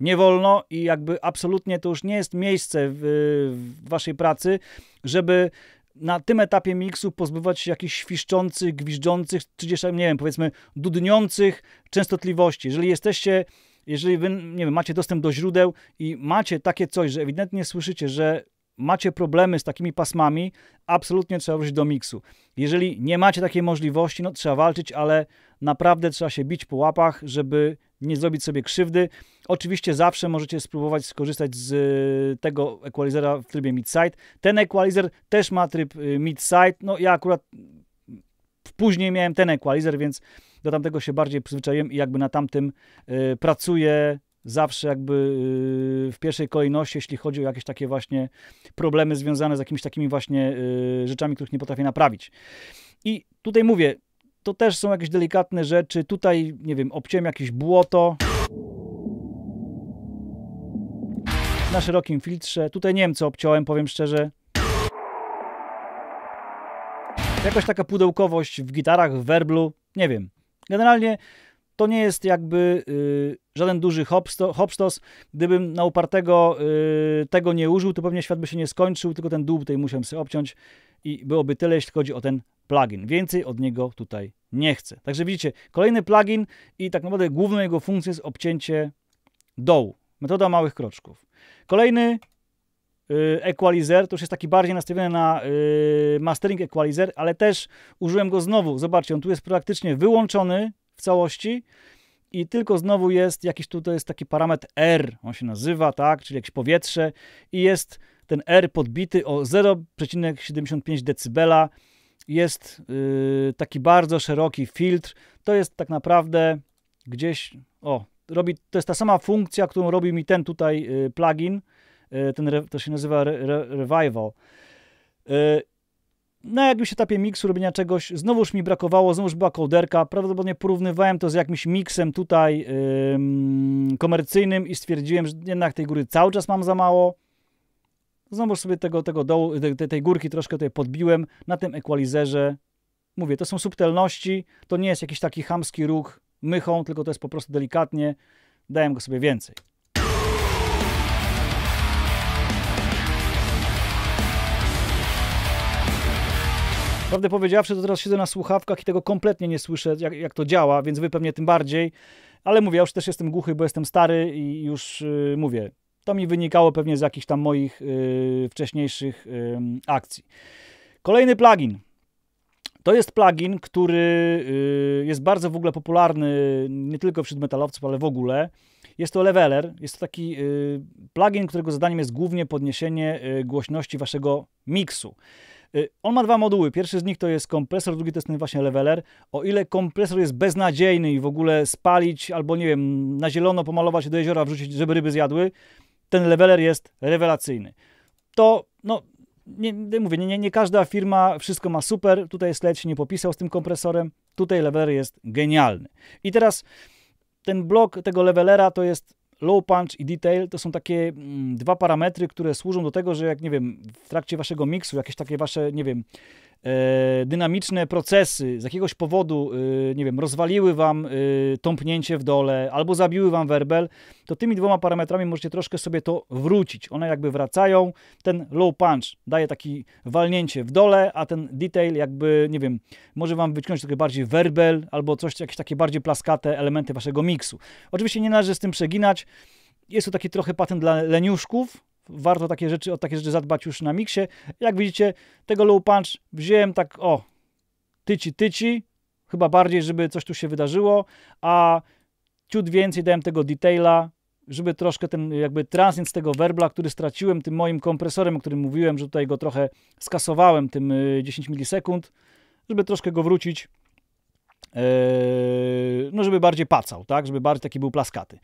nie wolno i jakby absolutnie to już nie jest miejsce w, w waszej pracy, żeby na tym etapie miksu pozbywać się jakichś świszczących, gwiżdżących, czy gdzieś, nie wiem, powiedzmy dudniących częstotliwości. Jeżeli jesteście jeżeli wy, nie wiem, macie dostęp do źródeł i macie takie coś, że ewidentnie słyszycie, że macie problemy z takimi pasmami, absolutnie trzeba wrócić do miksu. Jeżeli nie macie takiej możliwości, no trzeba walczyć, ale naprawdę trzeba się bić po łapach, żeby nie zrobić sobie krzywdy. Oczywiście zawsze możecie spróbować skorzystać z y, tego equalizera w trybie mid-side. Ten equalizer też ma tryb y, mid-side. No ja akurat Później miałem ten equalizer, więc do tamtego się bardziej przyzwyczaiłem i jakby na tamtym y, pracuję zawsze jakby y, w pierwszej kolejności, jeśli chodzi o jakieś takie właśnie problemy związane z jakimiś takimi właśnie y, rzeczami, których nie potrafię naprawić. I tutaj mówię, to też są jakieś delikatne rzeczy. Tutaj, nie wiem, obciąłem jakieś błoto. Na szerokim filtrze. Tutaj nie wiem, co obciąłem, powiem szczerze. Jakoś taka pudełkowość w gitarach, w werblu, nie wiem. Generalnie to nie jest jakby y, żaden duży hopsto, hopstos. Gdybym na upartego y, tego nie użył, to pewnie świat by się nie skończył, tylko ten dół tutaj musiałem sobie obciąć i byłoby tyle, jeśli chodzi o ten plugin. Więcej od niego tutaj nie chcę. Także widzicie, kolejny plugin i tak naprawdę główną jego funkcją jest obcięcie dołu. Metoda małych kroczków. Kolejny Y, equalizer, to już jest taki bardziej nastawiony na y, mastering equalizer, ale też użyłem go znowu. Zobaczcie, on tu jest praktycznie wyłączony w całości i tylko znowu jest jakiś tutaj jest taki parametr R, on się nazywa, tak, czyli jakieś powietrze i jest ten R podbity o 0,75 decybela. Jest yy, taki bardzo szeroki filtr. To jest tak naprawdę gdzieś, o, robi, to jest ta sama funkcja, którą robi mi ten tutaj y, plugin, Y, ten, to się nazywa re, re, revival. Y, na no, jakimś etapie miksu robienia czegoś, znowuż mi brakowało, znowuż była kołderka, prawdopodobnie porównywałem to z jakimś miksem tutaj komercyjnym i stwierdziłem, że jednak tej góry cały czas mam za mało. Znowuż sobie tego, tego dołu, tej, tej górki troszkę tutaj podbiłem na tym equalizerze. Mówię, to są subtelności, to nie jest jakiś taki chamski ruch mychą, tylko to jest po prostu delikatnie. Dałem go sobie więcej. Prawdę powiedziawszy, to teraz siedzę na słuchawkach i tego kompletnie nie słyszę, jak, jak to działa, więc wy pewnie tym bardziej. Ale mówię, ja już też jestem głuchy, bo jestem stary i już yy, mówię. To mi wynikało pewnie z jakichś tam moich yy, wcześniejszych yy, akcji. Kolejny plugin. To jest plugin, który y, jest bardzo w ogóle popularny nie tylko wśród metalowców, ale w ogóle. Jest to leveler. Jest to taki y, plugin, którego zadaniem jest głównie podniesienie y, głośności waszego miksu. Y, on ma dwa moduły. Pierwszy z nich to jest kompresor, drugi to jest ten właśnie leveler. O ile kompresor jest beznadziejny i w ogóle spalić albo, nie wiem, na zielono pomalować do jeziora wrzucić, żeby ryby zjadły, ten leveler jest rewelacyjny. To, no, nie, mówię, nie, nie, każda firma wszystko ma super. Tutaj jest się nie popisał z tym kompresorem. Tutaj leveler jest genialny. I teraz ten blok tego levelera to jest low punch i detail to są takie mm, dwa parametry, które służą do tego, że jak nie wiem, w trakcie waszego miksu, jakieś takie wasze, nie wiem, E, dynamiczne procesy z jakiegoś powodu, e, nie wiem, rozwaliły wam e, tąpnięcie w dole albo zabiły wam werbel, to tymi dwoma parametrami możecie troszkę sobie to wrócić. One jakby wracają. Ten low punch daje taki walnięcie w dole, a ten detail jakby, nie wiem, może wam wyciągnąć trochę bardziej werbel albo coś, jakieś takie bardziej plaskate elementy waszego miksu. Oczywiście nie należy z tym przeginać. Jest to taki trochę patent dla leniuszków, warto takie rzeczy, o takie rzeczy zadbać już na miksie. Jak widzicie, tego low punch wziąłem tak, o, tyci, tyci, chyba bardziej, żeby coś tu się wydarzyło, a ciut więcej dałem tego detaila, żeby troszkę ten jakby transient z tego werbla, który straciłem tym moim kompresorem, o którym mówiłem, że tutaj go trochę skasowałem tym 10 e, milisekund, żeby troszkę go wrócić, e, no żeby bardziej pacał, tak, żeby bardziej taki był plaskaty.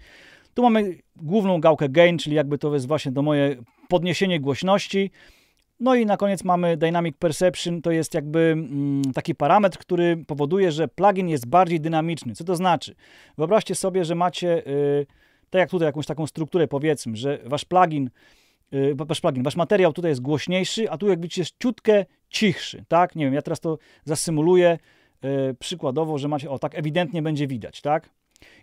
Tu mamy główną gałkę gain, czyli jakby to jest właśnie to moje podniesienie głośności. No i na koniec mamy Dynamic Perception, to jest jakby mm, taki parametr, który powoduje, że plugin jest bardziej dynamiczny. Co to znaczy? Wyobraźcie sobie, że macie, y, tak jak tutaj, jakąś taką strukturę powiedzmy, że wasz plugin, y, wasz plugin, wasz materiał tutaj jest głośniejszy, a tu jak widzicie jest ciutkę cichszy, tak? Nie wiem, ja teraz to zasymuluję y, przykładowo, że macie, o tak ewidentnie będzie widać, tak?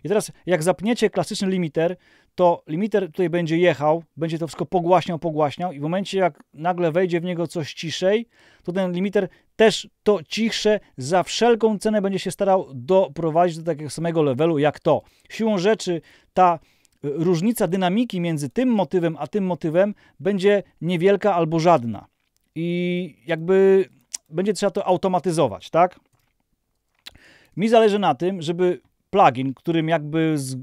I teraz jak zapniecie klasyczny limiter, to limiter tutaj będzie jechał, będzie to wszystko pogłaśniał, pogłaśniał i w momencie jak nagle wejdzie w niego coś ciszej, to ten limiter też to cichsze za wszelką cenę będzie się starał doprowadzić do takiego samego levelu jak to. Siłą rzeczy ta y, różnica dynamiki między tym motywem a tym motywem będzie niewielka albo żadna. I jakby będzie trzeba to automatyzować, tak? Mi zależy na tym, żeby plugin, którym jakby z...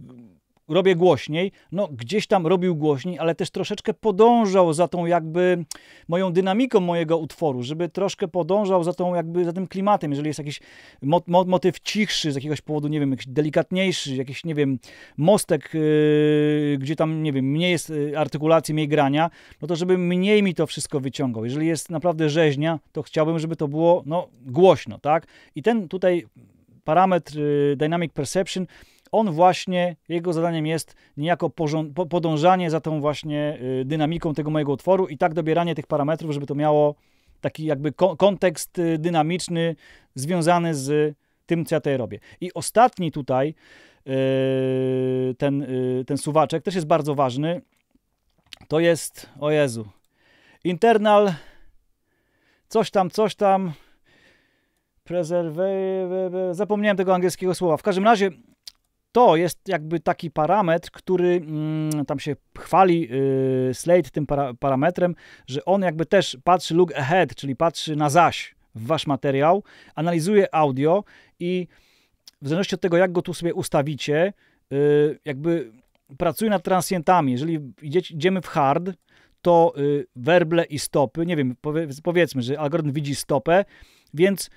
robię głośniej, no gdzieś tam robił głośniej, ale też troszeczkę podążał za tą jakby moją dynamiką mojego utworu, żeby troszkę podążał za tą jakby, za tym klimatem, jeżeli jest jakiś mo mo motyw cichszy z jakiegoś powodu, nie wiem, jakiś delikatniejszy, jakiś, nie wiem, mostek, yy, gdzie tam, nie wiem, mniej jest yy, artykulacji, mniej grania, no to żeby mniej mi to wszystko wyciągał. Jeżeli jest naprawdę rzeźnia, to chciałbym, żeby to było, no, głośno, tak? I ten tutaj parametr y, Dynamic Perception, on właśnie, jego zadaniem jest niejako podążanie za tą właśnie y, dynamiką tego mojego utworu i tak dobieranie tych parametrów, żeby to miało taki jakby kontekst y, dynamiczny związany z tym, co ja tutaj robię. I ostatni tutaj ten, ten suwaczek też jest bardzo ważny. To jest, o Jezu, internal, coś tam, coś tam, Preserve... Zapomniałem tego angielskiego słowa. W każdym razie to jest jakby taki parametr, który mm, tam się chwali yy, Slate tym para parametrem, że on jakby też patrzy look ahead, czyli patrzy na zaś w wasz materiał, analizuje audio i w zależności od tego, jak go tu sobie ustawicie, yy, jakby pracuje nad transientami. Jeżeli idziemy w hard, to yy, werble i stopy, nie wiem, powie, powiedzmy, że algorytm widzi stopę, więc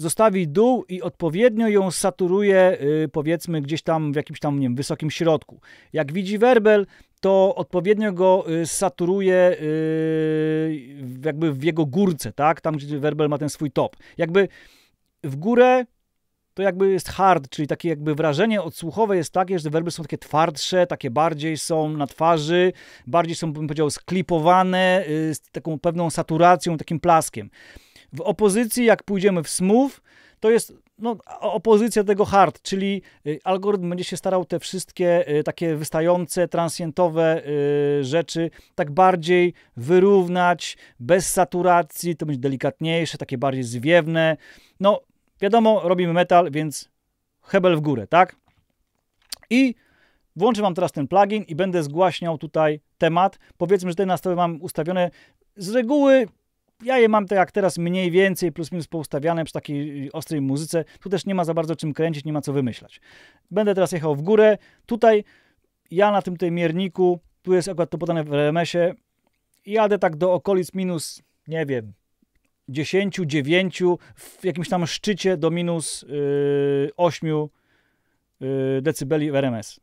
zostawi dół i odpowiednio ją saturuje, y, powiedzmy, gdzieś tam w jakimś tam, nie wiem, wysokim środku. Jak widzi werbel, to odpowiednio go y, saturuje y, jakby w jego górce, tak? Tam, gdzie werbel ma ten swój top. Jakby w górę to jakby jest hard, czyli takie jakby wrażenie odsłuchowe jest takie, że werby są takie twardsze, takie bardziej są na twarzy, bardziej są, bym powiedział, sklipowane, z taką pewną saturacją, takim plaskiem. W opozycji, jak pójdziemy w smooth, to jest no, opozycja tego hard, czyli y, algorytm będzie się starał te wszystkie y, takie wystające, transientowe y, rzeczy tak bardziej wyrównać, bez saturacji, to będzie delikatniejsze, takie bardziej zwiewne. No, wiadomo, robimy metal, więc hebel w górę, tak? I włączę Wam teraz ten plugin i będę zgłaśniał tutaj temat. Powiedzmy, że te nastroje mam ustawione z reguły ja je mam tak jak teraz mniej więcej plus minus poustawiane przy takiej y, ostrej muzyce. Tu też nie ma za bardzo czym kręcić, nie ma co wymyślać. Będę teraz jechał w górę. Tutaj ja na tym tej mierniku, tu jest akurat to podane w RMS-ie, jadę tak do okolic minus, nie wiem, 10, 9, w jakimś tam szczycie do minus yy, 8 yy, decybeli w RMS.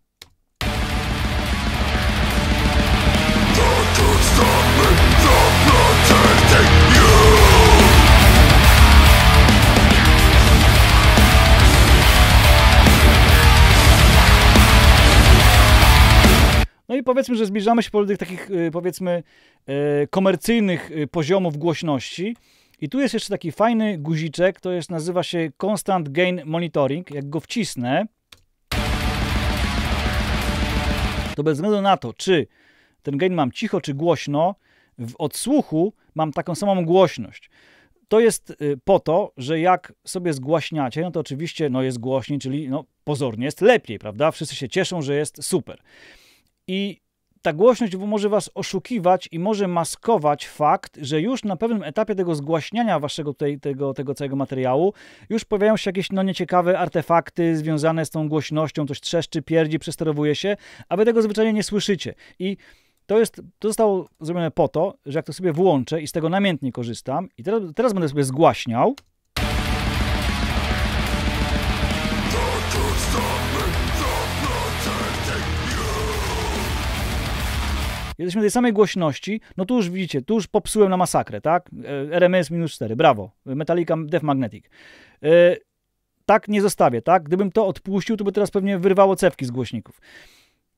No i powiedzmy, że zbliżamy się do tych takich, y, powiedzmy, y, komercyjnych y, poziomów głośności. I tu jest jeszcze taki fajny guziczek, to jest, nazywa się Constant Gain Monitoring. Jak go wcisnę, to bez względu na to, czy ten gain mam cicho czy głośno, w odsłuchu mam taką samą głośność. To jest po to, że jak sobie zgłaśniacie, no to oczywiście no jest głośniej, czyli no, pozornie jest lepiej, prawda? Wszyscy się cieszą, że jest super. I ta głośność może was oszukiwać i może maskować fakt, że już na pewnym etapie tego zgłaśniania waszego tutaj, tego, tego całego materiału już pojawiają się jakieś no, nieciekawe artefakty związane z tą głośnością, coś trzeszczy, pierdzi, przesterowuje się, a wy tego zwyczajnie nie słyszycie. I to, jest, to zostało zrobione po to, że jak to sobie włączę i z tego namiętnie korzystam i teraz, teraz będę sobie zgłaśniał, Tak, jesteśmy tej samej głośności, no tu już widzicie, tu już popsułem na masakrę, tak? E, RMS minus 4, brawo. Metallica Death Magnetic. E, tak nie zostawię, tak? Gdybym to odpuścił, to by teraz pewnie wyrwało cewki z głośników.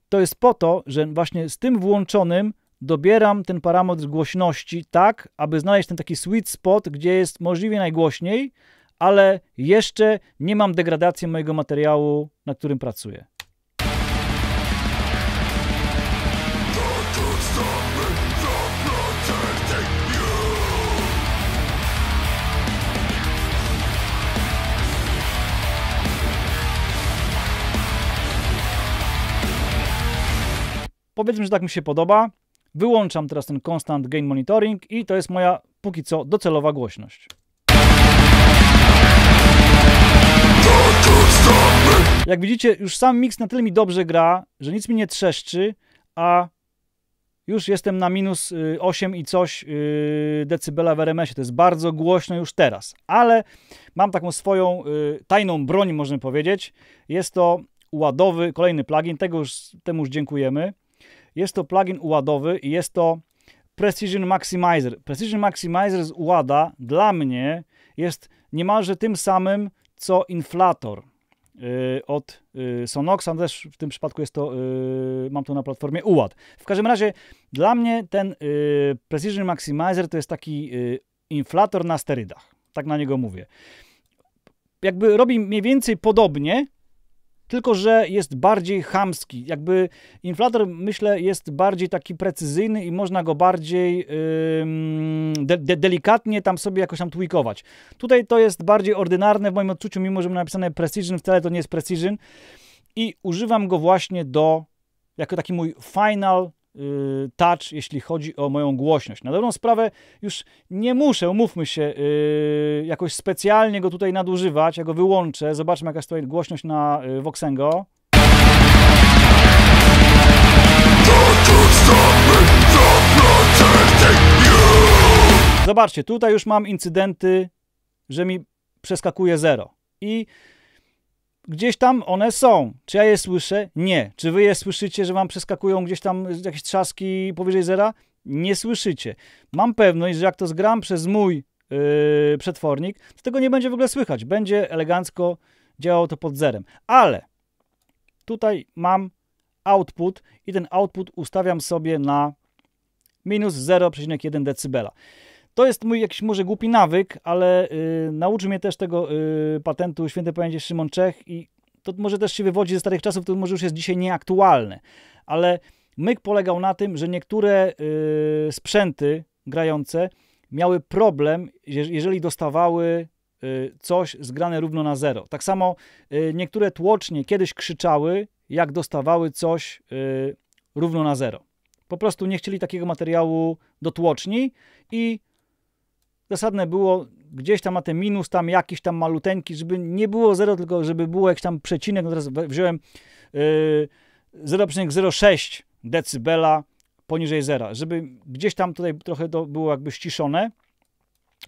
To jest po to, że właśnie z tym włączonym dobieram ten parametr głośności tak, aby znaleźć ten taki sweet spot, gdzie jest możliwie najgłośniej, ale jeszcze nie mam degradacji mojego materiału, na którym pracuję. Powiedzmy, że tak mi się podoba. Wyłączam teraz ten constant gain monitoring i to jest moja póki co docelowa głośność. Jak widzicie, już sam mix na tyle mi dobrze gra, że nic mi nie trzeszczy, a już jestem na minus 8 y, i coś y, decybela w RMS-ie. To jest bardzo głośno już teraz, ale mam taką swoją y, tajną broń, można powiedzieć. Jest to ładowy, kolejny plugin, tego już, temu już dziękujemy. Jest to plugin uładowy i jest to Precision Maximizer. Precision Maximizer z ułada dla mnie jest niemalże tym samym, co inflator y, od y, Sonoxa, też w tym przypadku jest to, y, mam to na platformie uład. W każdym razie dla mnie ten Precision Maximizer to jest taki inflator na sterydach, tak na niego mówię. Jakby robi mniej więcej podobnie, tylko że jest bardziej chamski. Jakby inflator, myślę, jest bardziej taki precyzyjny i można go bardziej yy, de de delikatnie tam sobie jakoś tam tweakować. Tutaj to jest bardziej ordynarne w moim odczuciu, mimo że mam napisane precision, wcale to nie jest precision. I używam go właśnie do, jako taki mój final Y, touch, jeśli chodzi o moją głośność. Na dobrą sprawę już nie muszę, umówmy się, y, jakoś specjalnie go tutaj nadużywać. Ja go wyłączę. Zobaczmy, jaka jest tutaj głośność na y, Voxengo. Zobaczcie, tutaj już mam incydenty, że mi przeskakuje zero. I gdzieś tam one są. Czy ja je słyszę? Nie. Czy wy je słyszycie, że wam przeskakują gdzieś tam jakieś trzaski powyżej zera? Nie słyszycie. Mam pewność, że jak to zgram przez mój yy, przetwornik, to tego nie będzie w ogóle słychać. Będzie elegancko działało to pod zerem. Ale tutaj mam output i ten output ustawiam sobie na minus 0,1 dB. To jest mój jakiś może głupi nawyk, ale yy, nauczy mnie też tego y, patentu święte pamięci Szymon Czech i to może też się wywodzi ze starych czasów, to może już jest dzisiaj nieaktualne, ale myk polegał na tym, że niektóre y, sprzęty grające miały problem, jeżeli dostawały y, coś zgrane równo na zero. Tak samo niektóre tłocznie kiedyś krzyczały, jak dostawały coś równo na zero. Po prostu nie chcieli takiego materiału do tłoczni i zasadne było gdzieś tam na ten minus, tam jakiś tam maluteńki, żeby nie było 0, tylko żeby było jakiś tam przecinek. No teraz wziąłem yy, 0,06 decybela poniżej zera, żeby gdzieś tam tutaj trochę to było jakby ściszone.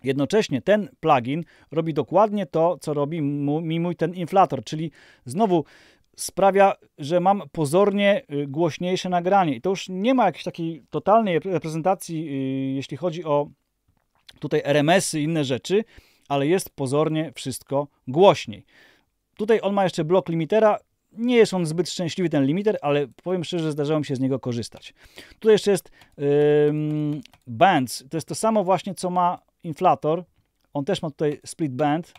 Jednocześnie ten plugin robi dokładnie to, co robi mi mój ten inflator, czyli znowu sprawia, że mam pozornie y, głośniejsze nagranie. I to już nie ma jakiejś takiej totalnej reprezentacji, y, jeśli chodzi o tutaj RMS-y i inne rzeczy, ale jest pozornie wszystko głośniej. Tutaj on ma jeszcze blok limitera, nie jest on zbyt szczęśliwy ten limiter, ale powiem szczerze, że zdarzało mi się z niego korzystać. Tutaj jeszcze jest yy, bands, to jest to samo właśnie co ma inflator, on też ma tutaj split band,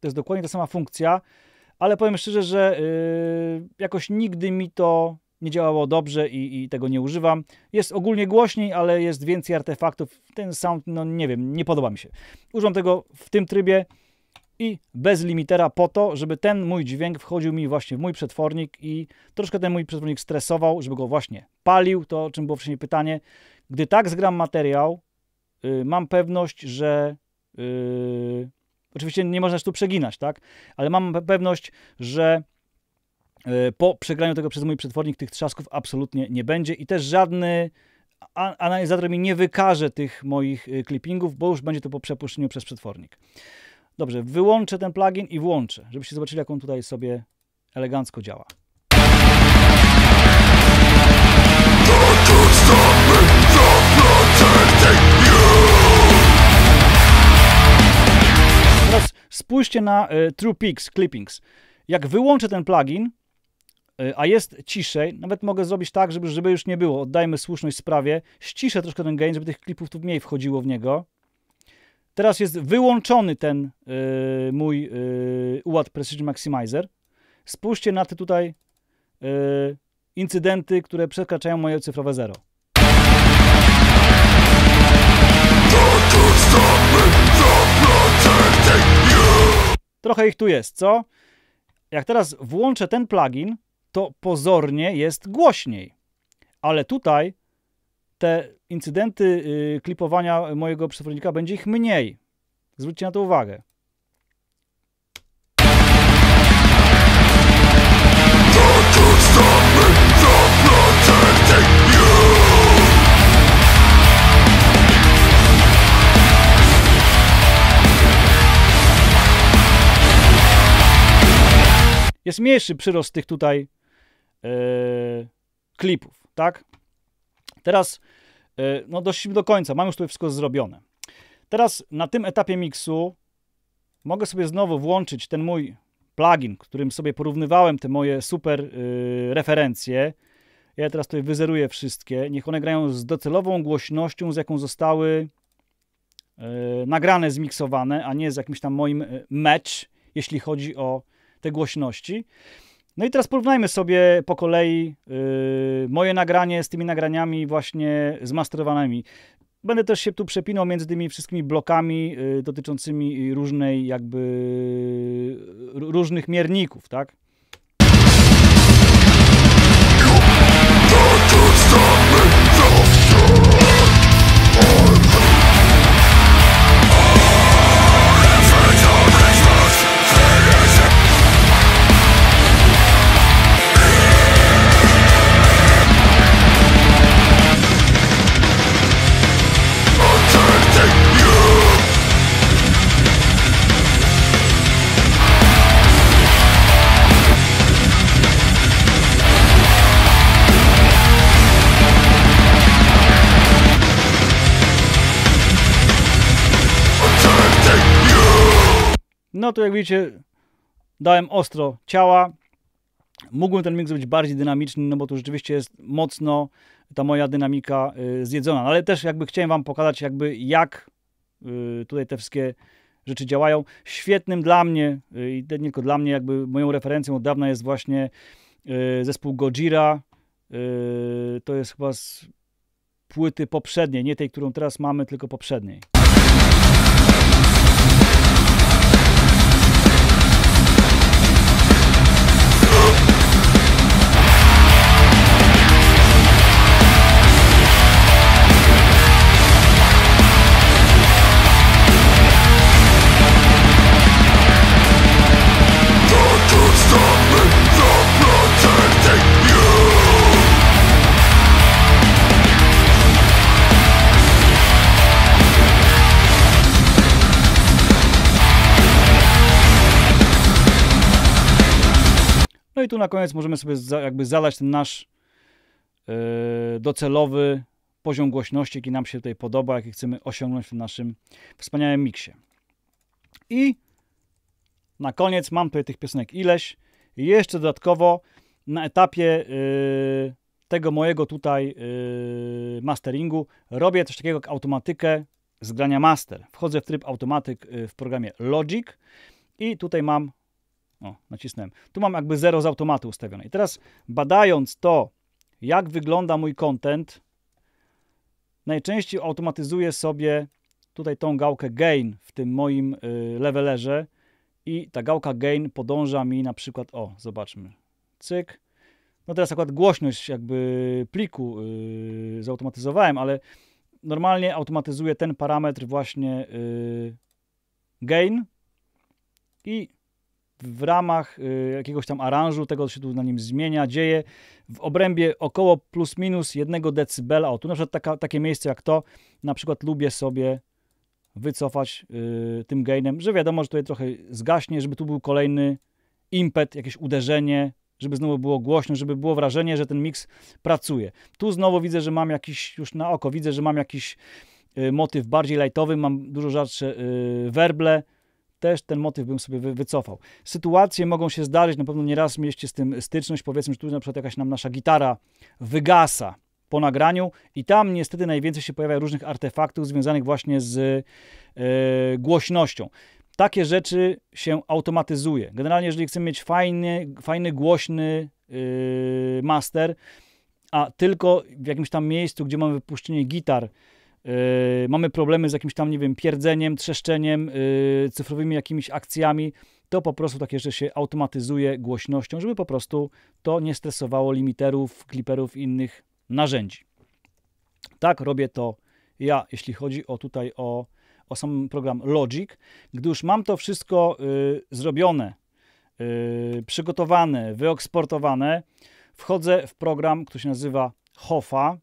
to jest dokładnie ta sama funkcja, ale powiem szczerze, że yy, jakoś nigdy mi to nie działało dobrze i, i, tego nie używam. Jest ogólnie głośniej, ale jest więcej artefaktów. Ten sound, no nie wiem, nie podoba mi się. Używam tego w tym trybie i bez limitera po to, żeby ten mój dźwięk wchodził mi właśnie w mój przetwornik i troszkę ten mój przetwornik stresował, żeby go właśnie palił, to o czym było wcześniej pytanie. Gdy tak zgram materiał, y, mam pewność, że... Y, oczywiście nie można tu przeginać, tak? Ale mam pewność, że E, po przegraniu tego przez mój przetwornik tych trzasków absolutnie nie będzie i też żadny analizator mi nie wykaże tych moich y, clippingów, bo już będzie to po przepuszczeniu przez przetwornik. Dobrze, wyłączę ten plugin i włączę, żebyście zobaczyli, jak on tutaj sobie elegancko działa. Teraz spójrzcie na y, True Peaks, Clippings. Jak wyłączę ten plugin, Y, a jest ciszej, nawet mogę zrobić tak, żeby, żeby już nie było, oddajmy słuszność sprawie, ściszę troszkę ten gain, żeby tych klipów tu mniej wchodziło w niego. Teraz jest wyłączony ten yy, mój yy, UAD Precision Maximizer. Spójrzcie na te tutaj yy, incydenty, które przekraczają moje cyfrowe zero. Trochę ich tu jest, co? Jak teraz włączę ten plugin, to pozornie jest głośniej. Ale tutaj te incydenty y, klipowania mojego przewodnika będzie ich mniej. Zwróćcie na to uwagę. Jest mniejszy przyrost tych tutaj E, klipów, tak? Teraz, e, no doszliśmy do końca, mam już tutaj wszystko zrobione. Teraz na tym etapie miksu mogę sobie znowu włączyć ten mój plugin, którym sobie porównywałem te moje super yy, referencje. Ja teraz tutaj wyzeruję wszystkie. Niech one grają z docelową głośnością, z jaką zostały yy, nagrane, zmiksowane, a nie z jakimś tam moim match, jeśli chodzi o te głośności. No i teraz porównajmy sobie po kolei yy, moje nagranie z tymi nagraniami właśnie zmasterowanymi. Będę też się tu przepinał między tymi wszystkimi blokami yy, dotyczącymi różnej jakby różnych mierników, tak? No to jak widzicie, dałem ostro ciała. Mógłbym ten mix zrobić bardziej dynamiczny, no bo tu rzeczywiście jest mocno ta moja dynamika y, zjedzona. No, ale też jakby chciałem Wam pokazać jakby jak y, tutaj te wszystkie rzeczy działają. Świetnym dla mnie y, i nie tylko dla mnie, jakby moją referencją od dawna jest właśnie y, zespół Gojira. Y, to jest chyba z płyty poprzedniej, nie tej, którą teraz mamy, tylko poprzedniej. No i tu na koniec możemy sobie za, jakby zadać ten nasz yy, docelowy poziom głośności, jaki nam się tutaj podoba, jaki chcemy osiągnąć w naszym wspaniałym miksie. I na koniec mam tutaj tych piosenek ileś. jeszcze dodatkowo na etapie yy, tego mojego tutaj yy, masteringu robię coś takiego jak automatykę zgrania master. Wchodzę w tryb automatyk w programie Logic i tutaj mam o, nacisnąłem. Tu mam jakby 0 z automatu ustawione. I teraz badając to, jak wygląda mój content, najczęściej automatyzuję sobie tutaj tą gałkę gain w tym moim y, levelerze i ta gałka gain podąża mi na przykład, o, zobaczmy, cyk. No teraz akurat głośność jakby pliku y, zautomatyzowałem, ale normalnie automatyzuję ten parametr właśnie y, gain i w ramach y, jakiegoś tam aranżu, tego się tu na nim zmienia, dzieje, w obrębie około plus minus jednego decybela. O, tu na przykład taka, takie miejsce jak to, na przykład lubię sobie wycofać y, tym gainem, że wiadomo, że tutaj trochę zgaśnie, żeby tu był kolejny impet, jakieś uderzenie, żeby znowu było głośno, żeby było wrażenie, że ten miks pracuje. Tu znowu widzę, że mam jakiś, już na oko widzę, że mam jakiś y, motyw bardziej lightowy, mam dużo rzadsze y, werble, też ten motyw bym sobie wycofał. Sytuacje mogą się zdarzyć, na pewno nieraz mieście z tym styczność, powiedzmy, że tu na przykład jakaś nam nasza gitara wygasa po nagraniu i tam niestety najwięcej się pojawia różnych artefaktów związanych właśnie z yy, głośnością. Takie rzeczy się automatyzuje. Generalnie, jeżeli chcemy mieć fajny, fajny głośny yy, master, a tylko w jakimś tam miejscu, gdzie mamy wypuszczenie gitar, Yy, mamy problemy z jakimś tam, nie wiem, pierdzeniem, trzeszczeniem, yy, cyfrowymi jakimiś akcjami, to po prostu takie rzeczy się automatyzuje głośnością, żeby po prostu to nie stresowało limiterów, kliperów i innych narzędzi. Tak robię to ja, jeśli chodzi o tutaj o, o sam program Logic, gdy już mam to wszystko yy, zrobione, przygotowane, wyeksportowane, wchodzę w program, który się nazywa HOFA,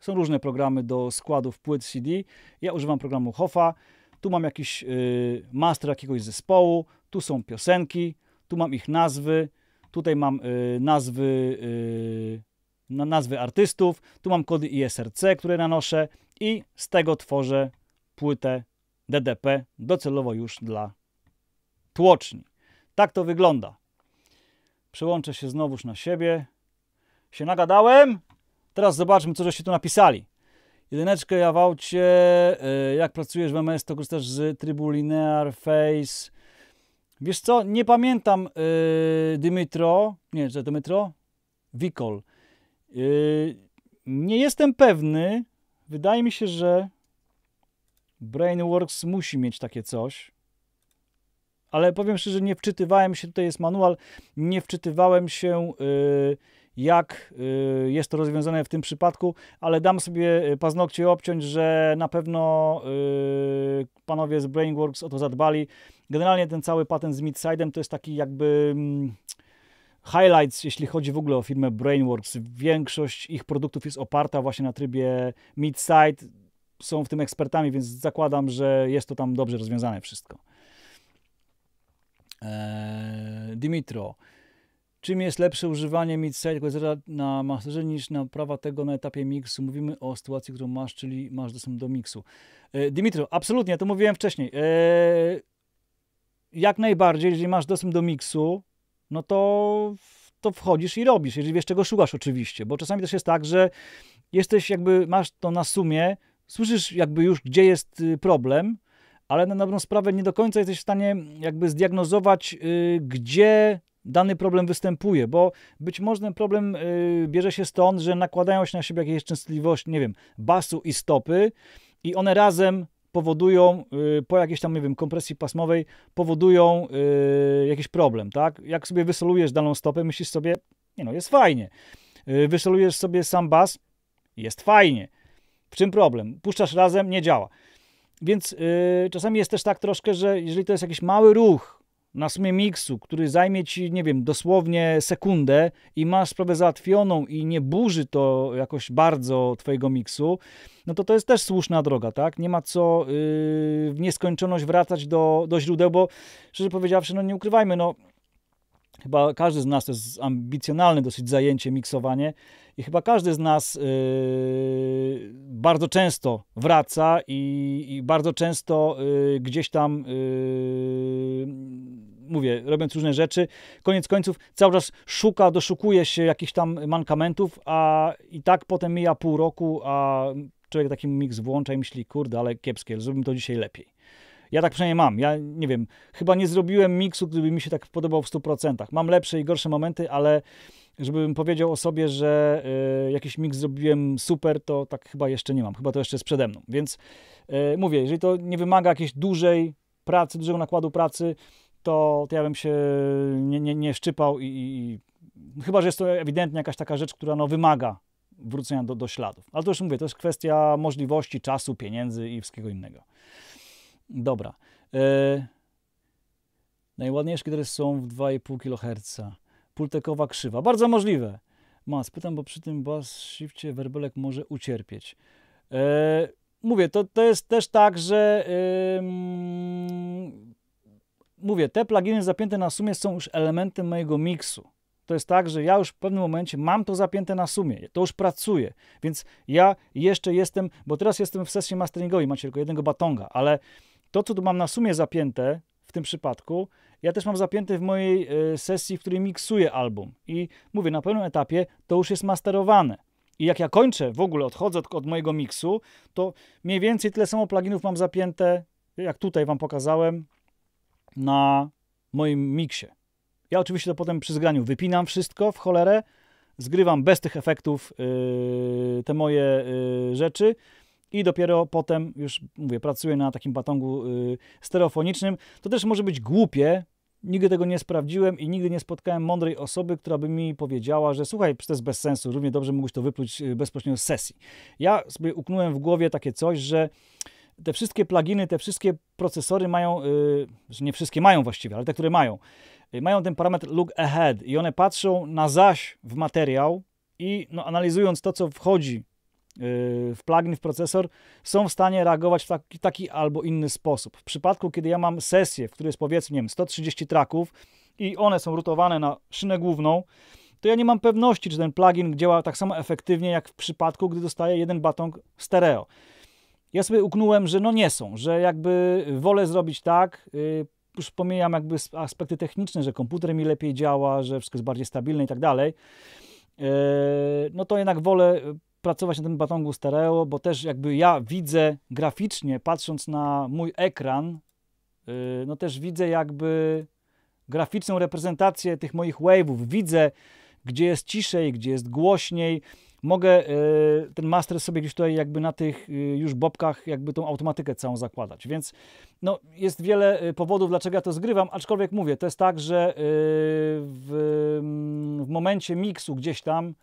są różne programy do składów płyt CD. Ja używam programu Hoffa. Tu mam jakiś y, master jakiegoś zespołu, tu są piosenki, tu mam ich nazwy, tutaj mam y, nazwy, y, nazwy artystów, tu mam kody ISRC, które nanoszę i z tego tworzę płytę DDP docelowo już dla tłoczni. Tak to wygląda. Przełączę się znowuż na siebie. Się nagadałem? Teraz zobaczmy, co żeście tu napisali. Jedyneczkę, Jawałcie, y, jak pracujesz w MS, to korzystasz z trybu linear, face. Wiesz co, nie pamiętam yy, Dymitro, nie, że Dymitro? Wikol. Yy, nie jestem pewny, wydaje mi się, że Brainworks musi mieć takie coś. Ale powiem szczerze, nie wczytywałem się, tutaj jest manual, nie wczytywałem się... Yy, jak y, jest to rozwiązane w tym przypadku, ale dam sobie y, paznokcie obciąć, że na pewno y, panowie z Brainworks o to zadbali. Generalnie ten cały patent z Midside'em to jest taki jakby mm, highlights, jeśli chodzi w ogóle o firmę Brainworks. Większość ich produktów jest oparta właśnie na trybie Midside. Są w tym ekspertami, więc zakładam, że jest to tam dobrze rozwiązane wszystko. E, Dimitro. Czym jest lepsze używanie mid-side equalizera na masterze niż naprawa tego na etapie miksu? Mówimy o sytuacji, którą masz, czyli masz dostęp do miksu. E, Dimitro, absolutnie, to mówiłem wcześniej. E, jak najbardziej, jeżeli masz dostęp do miksu, no to, to wchodzisz i robisz, jeżeli wiesz, czego szukasz oczywiście, bo czasami też jest tak, że jesteś jakby, masz to na sumie, słyszysz jakby już, gdzie jest y, problem, ale na dobrą sprawę nie do końca jesteś w stanie jakby zdiagnozować, y, gdzie dany problem występuje, bo być może ten problem y, bierze się stąd, że nakładają się na siebie jakieś częstotliwości, nie wiem, basu i stopy i one razem powodują y, po jakiejś tam, nie wiem, kompresji pasmowej, powodują y, jakiś problem, tak? Jak sobie wysolujesz daną stopę, myślisz sobie, nie no, jest fajnie. Wysolujesz sobie sam bas, jest fajnie. W czym problem? Puszczasz razem, nie działa. Więc czasami jest też tak troszkę, że jeżeli to jest jakiś mały ruch, na sumie miksu, który zajmie ci, nie wiem, dosłownie sekundę i masz sprawę załatwioną i nie burzy to jakoś bardzo twojego miksu, no to to jest też słuszna droga, tak? Nie ma co yy, w nieskończoność wracać do, do źródeł, bo szczerze powiedziawszy, no nie ukrywajmy, no Chyba każdy z nas to jest ambicjonalne dosyć zajęcie, miksowanie i chyba każdy z nas yy, bardzo często wraca i, i bardzo często yy, gdzieś tam yy, mówię, robiąc różne rzeczy, koniec końców cały czas szuka, doszukuje się jakichś tam mankamentów, a i tak potem mija pół roku, a człowiek taki miks włącza i myśli, kurde, ale kiepskie, zrobimy to dzisiaj lepiej. Ja tak przynajmniej mam. Ja nie wiem, chyba nie zrobiłem miksu, gdyby mi się tak podobał w 100%. Mam lepsze i gorsze momenty, ale żebym powiedział o sobie, że y, jakiś miks zrobiłem super, to tak chyba jeszcze nie mam. Chyba to jeszcze jest przede mną. Więc y, mówię, jeżeli to nie wymaga jakiejś dużej pracy, dużego nakładu pracy, to, to ja bym się nie, nie, nie szczypał i, i, chyba, że jest to ewidentnie jakaś taka rzecz, która no, wymaga wrócenia do, do śladów. Ale to już mówię, to jest kwestia możliwości, czasu, pieniędzy i wszystkiego innego. Dobra. E, najładniejsze gitary są w 2,5 kHz. Pultekowa krzywa. Bardzo możliwe. Mas, pytam, bo przy tym bas, shifcie werbelek może ucierpieć. E, mówię, to, to jest też tak, że e, mówię, te pluginy zapięte na sumie są już elementem mojego miksu. To jest tak, że ja już w pewnym momencie mam to zapięte na sumie, to już pracuje, więc ja jeszcze jestem, bo teraz jestem w sesji masteringowej, macie tylko jednego batonga, ale to, co tu mam na sumie zapięte w tym przypadku, ja też mam zapięte w mojej e, sesji, w której miksuję album. I mówię, na pewnym etapie to już jest masterowane. I jak ja kończę, w ogóle odchodzę od, od mojego miksu, to mniej więcej tyle samo pluginów mam zapięte, jak tutaj wam pokazałem, na moim miksie. Ja oczywiście to potem przy zgraniu wypinam wszystko w cholerę, zgrywam bez tych efektów yy, te moje yy, rzeczy i dopiero potem już, mówię, pracuję na takim batongu y, stereofonicznym. To też może być głupie, Nigdy tego nie sprawdziłem i nigdy nie spotkałem mądrej osoby, która by mi powiedziała, że słuchaj, to jest bez sensu, równie dobrze mógłbyś to wypluć y, bezpośrednio z sesji. Ja sobie uknąłem w głowie takie coś, że te wszystkie pluginy, te wszystkie procesory mają, yy, nie wszystkie mają właściwie, ale te, które mają, yy, mają ten parametr look ahead i one patrzą na zaś w materiał i no, analizując to, co wchodzi Y, w plugin, w procesor, są w stanie reagować w taki, taki albo inny sposób. W przypadku, kiedy ja mam sesję, w której jest powiedzmy nie wiem, 130 traków i one są rutowane na szynę główną, to ja nie mam pewności, czy ten plugin działa tak samo efektywnie, jak w przypadku, gdy dostaję jeden baton stereo. Ja sobie uknąłem, że no nie są, że jakby wolę zrobić tak, y, już pomijam jakby aspekty techniczne, że komputer mi lepiej działa, że wszystko jest bardziej stabilne i tak dalej, y, no to jednak wolę pracować na tym batongu stereo, bo też jakby ja widzę graficznie, patrząc na mój ekran, y, no też widzę jakby graficzną reprezentację tych moich wave'ów. Widzę, gdzie jest ciszej, gdzie jest głośniej. Mogę y, ten master sobie gdzieś tutaj jakby na tych y, już bobkach jakby tą automatykę całą zakładać, więc no jest wiele powodów, dlaczego ja to zgrywam, aczkolwiek mówię, to jest tak, że w, mm, w momencie miksu gdzieś tam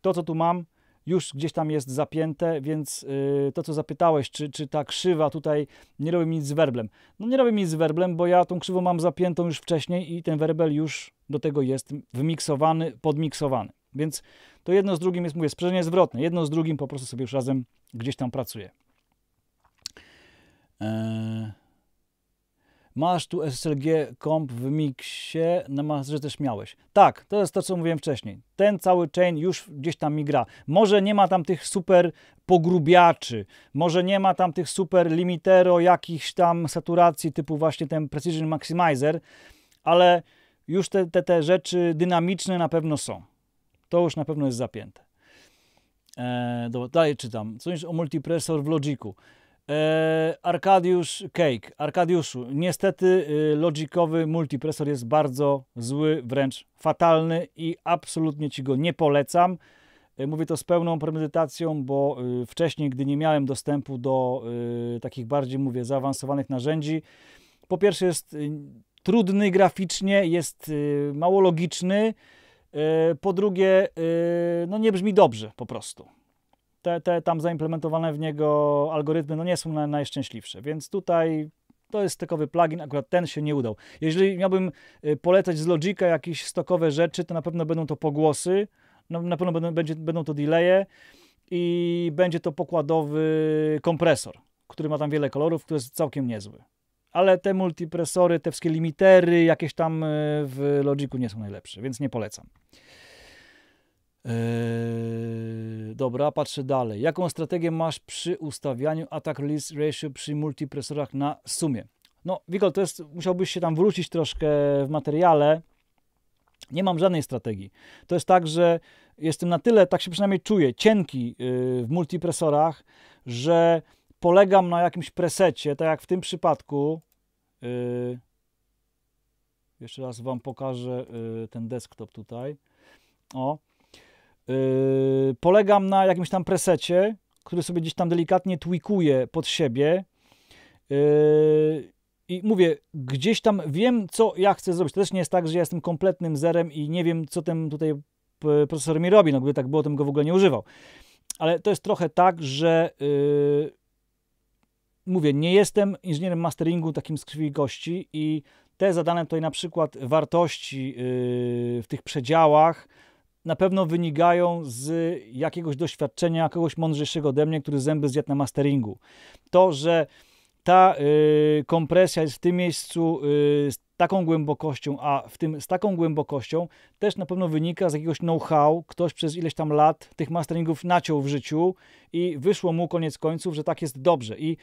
to, co tu mam, już gdzieś tam jest zapięte, więc yy, to, co zapytałeś, czy, czy ta krzywa tutaj nie robi mi nic z werblem. No nie robi mi nic z werblem, bo ja tą krzywą mam zapiętą już wcześniej i ten werbel już do tego jest wmiksowany, podmiksowany. Więc to jedno z drugim jest, mówię, sprzężenie zwrotne. Jedno z drugim po prostu sobie już razem gdzieś tam pracuje. Masz tu SLG comp w miksie, na no masterze też miałeś. Tak, to jest to, co mówiłem wcześniej. Ten cały chain już gdzieś tam migra. Może nie ma tam tych super pogrubiaczy, może nie ma tam tych super limitero, jakichś tam saturacji typu właśnie ten Precision Maximizer, ale już te, te, te rzeczy dynamiczne na pewno są. To już na pewno jest zapięte. Eee, dobra, dalej czytam. Coś o multipresor w Logiku. E, Arkadiusz Cake. Arkadiuszu, niestety y, logikowy multipresor jest bardzo zły, wręcz fatalny i absolutnie Ci go nie polecam. E, mówię to z pełną premedytacją, bo y, wcześniej, gdy nie miałem dostępu do y, takich bardziej, mówię, zaawansowanych narzędzi, po pierwsze jest trudny graficznie, jest mało logiczny, po drugie, no nie brzmi dobrze po prostu te, te tam zaimplementowane w niego algorytmy no nie są na, najszczęśliwsze, więc tutaj to jest stokowy plugin, akurat ten się nie udał. Jeżeli miałbym y, polecać z Logica jakieś stokowe rzeczy, to na pewno będą to pogłosy, no, na pewno będą, będzie, będą to delaye i będzie to pokładowy kompresor, który ma tam wiele kolorów, który jest całkiem niezły. Ale te multipresory, te wszystkie limitery jakieś tam y, w Logiku nie są najlepsze, więc nie polecam. Eee, dobra, patrzę dalej. Jaką strategię masz przy ustawianiu attack release ratio przy multipresorach na sumie? No, Wigol, to jest, musiałbyś się tam wrócić troszkę w materiale. Nie mam żadnej strategii. To jest tak, że jestem na tyle, tak się przynajmniej czuję, cienki yy, w multipresorach, że polegam na jakimś presecie, tak jak w tym przypadku. Yy, jeszcze raz Wam pokażę yy, ten desktop tutaj. O, Yy, polegam na jakimś tam presecie, który sobie gdzieś tam delikatnie tweakuję pod siebie. Yy, I mówię, gdzieś tam wiem, co ja chcę zrobić. To też nie jest tak, że ja jestem kompletnym zerem i nie wiem, co ten tutaj procesor mi robi. No gdyby tak było, to bym go w ogóle nie używał. Ale to jest trochę tak, że yy, mówię, nie jestem inżynierem masteringu takim z krwi i kości i te zadane tutaj na przykład wartości yy, w tych przedziałach, na pewno wynikają z jakiegoś doświadczenia kogoś mądrzejszego ode mnie, który zęby zjadł na masteringu. To, że ta y, kompresja jest w tym miejscu y, z taką głębokością, a w tym z taką głębokością też na pewno wynika z jakiegoś know-how. Ktoś przez ileś tam lat tych masteringów naciął w życiu i wyszło mu koniec końców, że tak jest dobrze. I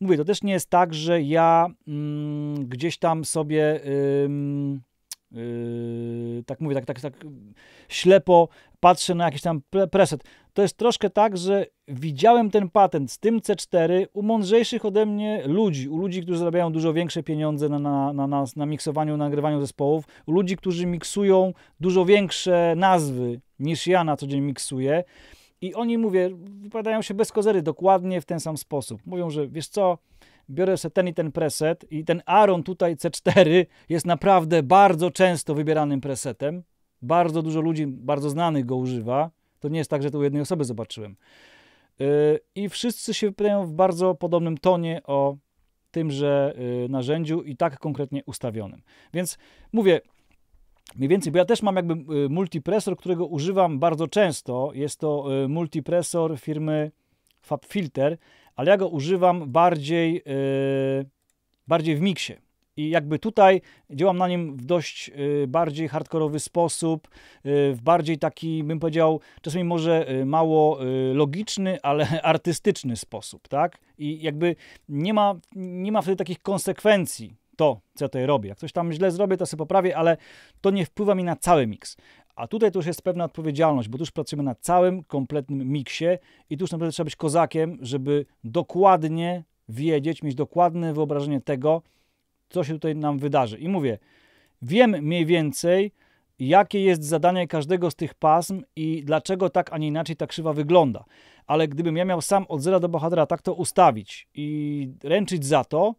mówię, to też nie jest tak, że ja mm, gdzieś tam sobie... Y, Yy, tak mówię, tak, tak, tak ślepo patrzę na jakiś tam preset. To jest troszkę tak, że widziałem ten patent z tym C4 u mądrzejszych ode mnie ludzi, u ludzi, którzy zarabiają dużo większe pieniądze na, na, na, na, na miksowaniu, nagrywaniu zespołów, u ludzi, którzy miksują dużo większe nazwy niż ja na co dzień miksuję. I oni, mówię, wypowiadają się bez kozery dokładnie w ten sam sposób. Mówią, że wiesz co, biorę sobie ten i ten preset i ten Aron tutaj C4 jest naprawdę bardzo często wybieranym presetem. Bardzo dużo ludzi, bardzo znanych go używa. To nie jest tak, że to u jednej osoby zobaczyłem. Y, I wszyscy się pytają w bardzo podobnym tonie o tymże y, narzędziu i tak konkretnie ustawionym. Więc mówię, mniej więcej, bo ja też mam jakby y, multipresor, którego używam bardzo często. Jest to multipresor firmy FabFilter, ale ja go używam bardziej, yy, bardziej w miksie. I jakby tutaj działam na nim w dość y, bardziej hardkorowy sposób, y, w bardziej taki, bym powiedział, czasami może y, mało y, logiczny, ale artystyczny sposób, tak? I jakby nie ma, nie ma wtedy takich konsekwencji to, co ja tutaj robię. Jak coś tam źle zrobię, to sobie poprawię, ale to nie wpływa mi na cały miks. A tutaj to już jest pewna odpowiedzialność, bo tu już pracujemy na całym kompletnym miksie i tu już naprawdę trzeba być kozakiem, żeby dokładnie wiedzieć, mieć dokładne wyobrażenie tego, co się tutaj nam wydarzy. I mówię, wiem mniej więcej, jakie jest zadanie każdego z tych pasm i dlaczego tak, a nie inaczej ta krzywa wygląda. Ale gdybym ja miał sam od zera do bohatera tak to ustawić i ręczyć za to,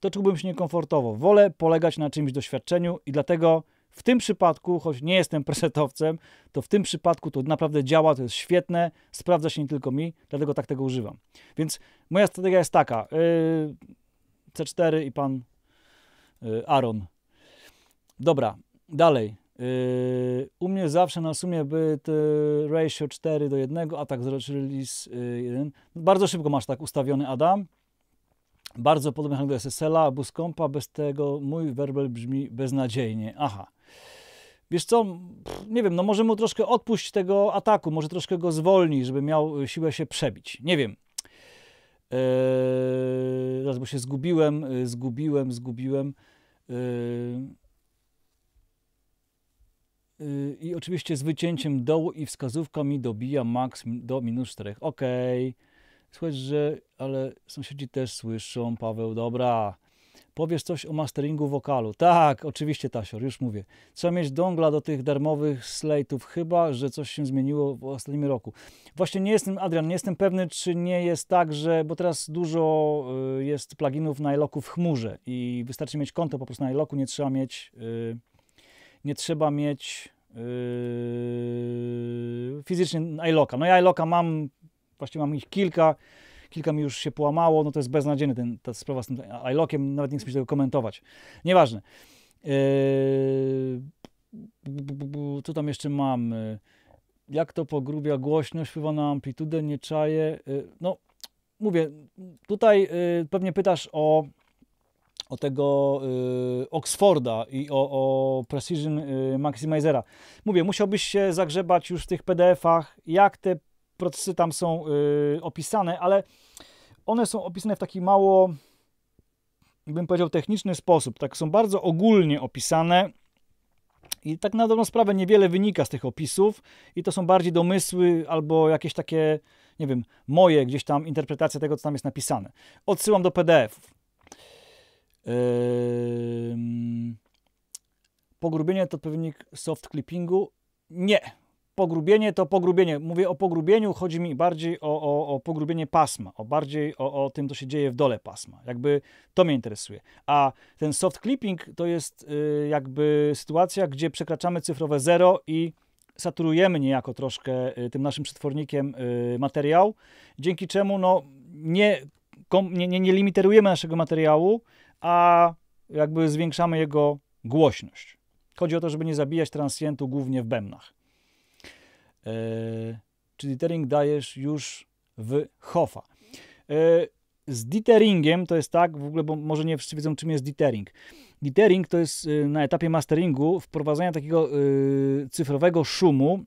to czułbym się niekomfortowo. Wolę polegać na czymś doświadczeniu i dlatego w tym przypadku, choć nie jestem presetowcem, to w tym przypadku to naprawdę działa, to jest świetne, sprawdza się nie tylko mi, dlatego tak tego używam. Więc moja strategia jest taka. Yy, C4 i pan yy, Aaron. Dobra, dalej. Yy, u mnie zawsze na sumie byt ratio 4 do 1, a tak release 1. Bardzo szybko masz tak ustawiony Adam. Bardzo podobny do SSL-a, Buscompa, bez tego mój werbel brzmi beznadziejnie. Aha wiesz co, pff, nie wiem, no może mu troszkę odpuść tego ataku, może troszkę go zwolni, żeby miał e, siłę się przebić. Nie wiem. Eee, raz, bo się zgubiłem, e, zgubiłem, zgubiłem. Eee, e, I oczywiście z wycięciem dołu i wskazówka mi dobija max do minus 4. Okej. Okay. Słuchaj, że, ale sąsiedzi też słyszą, Paweł, dobra. Powiesz coś o masteringu wokalu. Tak, oczywiście Tasior, już mówię. Trzeba mieć dongla do tych darmowych slate'ów, chyba, że coś się zmieniło w ostatnim roku. Właśnie nie jestem, Adrian, nie jestem pewny, czy nie jest tak, że, bo teraz dużo y, jest pluginów na iLoku w chmurze i wystarczy mieć konto po prostu na iLoku, nie trzeba mieć, y, nie trzeba mieć y, fizycznie iLoka. No ja iLoka mam, właściwie mam ich kilka, kilka mi już się połamało, no to jest beznadziejny ten, ta sprawa z tym iLockiem, nawet nie chcę tego komentować. Nieważne. Eee, co tam jeszcze mamy? Jak to pogrubia głośność, wpływa na amplitudę, nie czaję. Eee, no, mówię, tutaj eee, pewnie pytasz o o tego Oxforda i o, o Precision Maximizera. Mówię, musiałbyś się zagrzebać już w tych PDF-ach, jak te procesy tam są y, opisane, ale one są opisane w taki mało, bym powiedział, techniczny sposób. Tak są bardzo ogólnie opisane. I tak na dobrą sprawę niewiele wynika z tych opisów, i to są bardziej domysły albo jakieś takie, nie wiem, moje gdzieś tam interpretacje tego, co tam jest napisane. Odsyłam do PDF-ów. Yy... Pogrubienie to odpowiednik soft clippingu? Nie, pogrubienie to pogrubienie. Mówię o pogrubieniu, chodzi mi bardziej o, o, o pogrubienie pasma, o bardziej o, o tym, co się dzieje w dole pasma. Jakby to mnie interesuje. A ten soft clipping to jest y, jakby sytuacja, gdzie przekraczamy cyfrowe zero i saturujemy niejako troszkę y, tym naszym przetwornikiem y, materiał, dzięki czemu no, nie, kom, nie, nie, nie limiterujemy naszego materiału, a jakby zwiększamy jego głośność. Chodzi o to, żeby nie zabijać transientu głównie w bębnach. E, czy ditering dajesz już w Hoffa. E, z diteringiem to jest tak, w ogóle, bo może nie wszyscy wiedzą, czym jest ditering. Ditering to jest e, na etapie masteringu wprowadzenia takiego cyfrowego szumu,